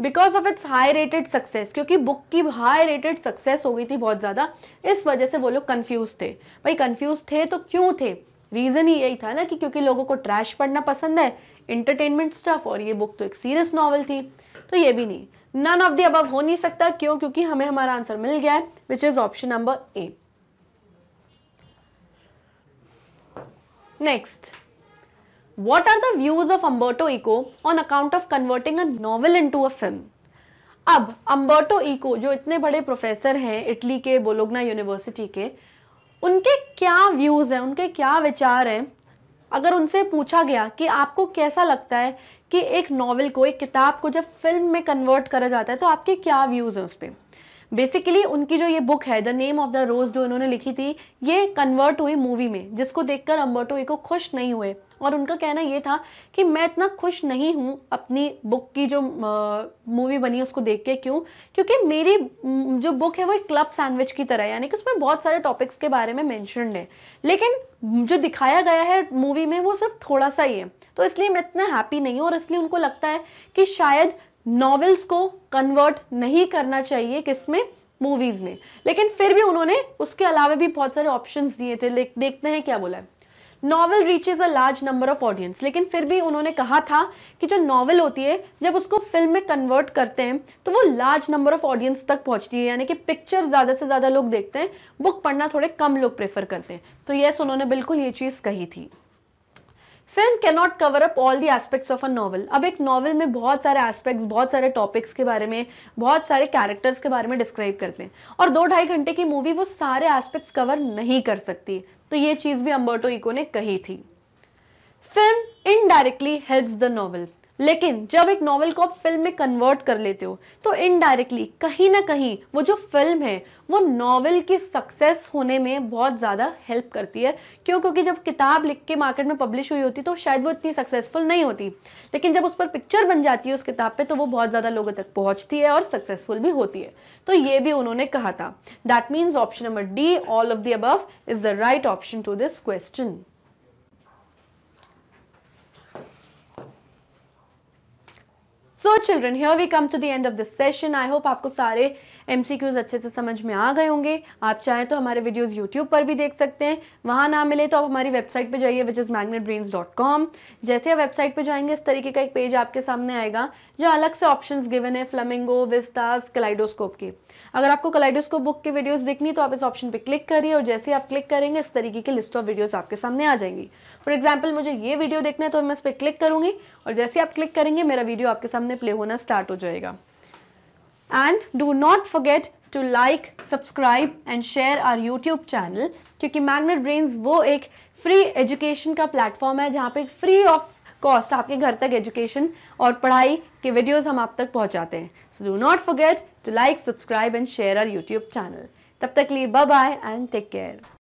S1: because of its high rated success क्योंकि बुक की हाई रेटेड सक्सेस हो गई थी बहुत ज़्यादा इस वजह से वो लोग कन्फ्यूज़ थे भाई कन्फ्यूज़ थे तो क्यों थे रीज़न ही यही था ना कि क्योंकि लोगों को ट्रैश पढ़ना पसंद है इंटरटेनमेंट स्टफ और ये बुक तो एक सीरियस नॉवल थी तो ये भी नहीं नन ऑफ दी अब हो नहीं सकता क्यों क्योंकि हमें हमारा आंसर मिल गया है which is option number A next what are the views of Umberto Eco on account of converting a novel into a film अब अम्बर्टो इको जो इतने बड़े प्रोफेसर हैं इटली के बोलोगना यूनिवर्सिटी के उनके क्या व्यूज़ हैं उनके क्या विचार हैं अगर उनसे पूछा गया कि आपको कैसा लगता है कि एक नॉवल को एक किताब को जब फिल्म में कन्वर्ट करा जाता है तो आपके क्या व्यूज़ हैं उस पर बेसिकली उनकी जो ये बुक है the name of the rose जो इन्होंने लिखी थी ये कन्वर्ट हुई मूवी में जिसको देखकर अम्बर्टो एको खुश नहीं हुए और उनका कहना ये था कि मैं इतना खुश नहीं हूँ अपनी बुक की जो मूवी बनी उसको देख के क्यों क्योंकि मेरी जो बुक है वो एक क्लब सैंडविच की तरह यानी कि उसमें बहुत सारे टॉपिक्स के बारे में मैंशनड है लेकिन जो दिखाया गया है मूवी में वो सिर्फ थोड़ा सा ही है तो इसलिए मैं इतना हैप्पी नहीं हूँ और इसलिए उनको लगता है कि शायद नॉवेल्स को कन्वर्ट नहीं करना चाहिए किस में मूवीज़ में लेकिन फिर भी उन्होंने उसके अलावा भी बहुत सारे ऑप्शन दिए थे देखते हैं क्या बोला है novel reaches a large number of audience लेकिन फिर भी उन्होंने कहा था कि जो नॉवल होती है जब उसको फिल्म में कन्वर्ट करते हैं तो वो लार्ज नंबर ऑफ ऑडियंस तक पहुंचती है यानी कि पिक्चर ज़्यादा से ज़्यादा लोग देखते हैं बुक पढ़ना थोड़े कम लोग प्रेफर करते हैं तो यस उन्होंने बिल्कुल ये चीज़ कही थी film can not cover up all the aspects of a novel अब एक नॉवल में बहुत सारे एस्पेक्ट्स बहुत सारे टॉपिक्स के बारे में बहुत सारे कैरेक्टर्स के बारे में डिस्क्राइब करते हैं और दो ढाई घंटे की मूवी वो सारे एस्पेक्ट्स कवर नहीं कर सकती तो ये चीज़ भी अम्बर्टो इको ने कही थी film indirectly helps the novel लेकिन जब एक नॉवल को आप फिल्म में कन्वर्ट कर लेते हो तो इनडायरेक्टली कहीं ना कहीं वो जो फिल्म है वो नॉवल की सक्सेस होने में बहुत ज़्यादा हेल्प करती है क्यों क्योंकि जब किताब लिख के मार्केट में पब्लिश हुई होती तो शायद वो इतनी सक्सेसफुल नहीं होती लेकिन जब उस पर पिक्चर बन जाती है उस किताब पर तो वो बहुत ज़्यादा लोगों तक पहुँचती है और सक्सेसफुल भी होती है तो ये भी उन्होंने कहा था that means option number D all of the above is the right option to this question so children here we come to the end of this session I hope आपको सारे एम अच्छे से समझ में आ गए होंगे आप चाहें तो हमारे वीडियोज़ यूट्यूब पर भी देख सकते हैं वहाँ ना मिले तो आप हमारी वेबसाइट पर जाइए which is Magnet Brains dot com जैसे आप वेबसाइट पर जाएंगे इस तरीके का एक पेज आपके सामने आएगा जहाँ अलग से ऑप्शन गिवन है फ्लमिंगो विस्तास कलाइडोस्कोप के अगर आपको कलाइडोस्कोप बुक की वीडियोस देखनी तो आप इस ऑप्शन पे क्लिक करिए और जैसे आप क्लिक करेंगे इस तरीके की लिस्ट ऑफ वीडियोस आपके सामने आ जाएंगी फॉर एग्जाम्पल मुझे ये वीडियो देखना है तो मैं इस पर क्लिक करूंगी और जैसे आप क्लिक करेंगे मेरा वीडियो आपके सामने प्ले होना स्टार्ट हो जाएगा and do not forget to like subscribe and share our YouTube channel क्योंकि मैग्नेट ब्रेन्स वो एक फ्री एजुकेशन का प्लेटफॉर्म है जहाँ पे फ्री ऑफ कॉस्ट आपके घर तक एजुकेशन और पढ़ाई के वीडियोस हम आप तक पहुंचाते हैं so do not forget to like subscribe and share our YouTube channel तब तक लिए bye bye and take care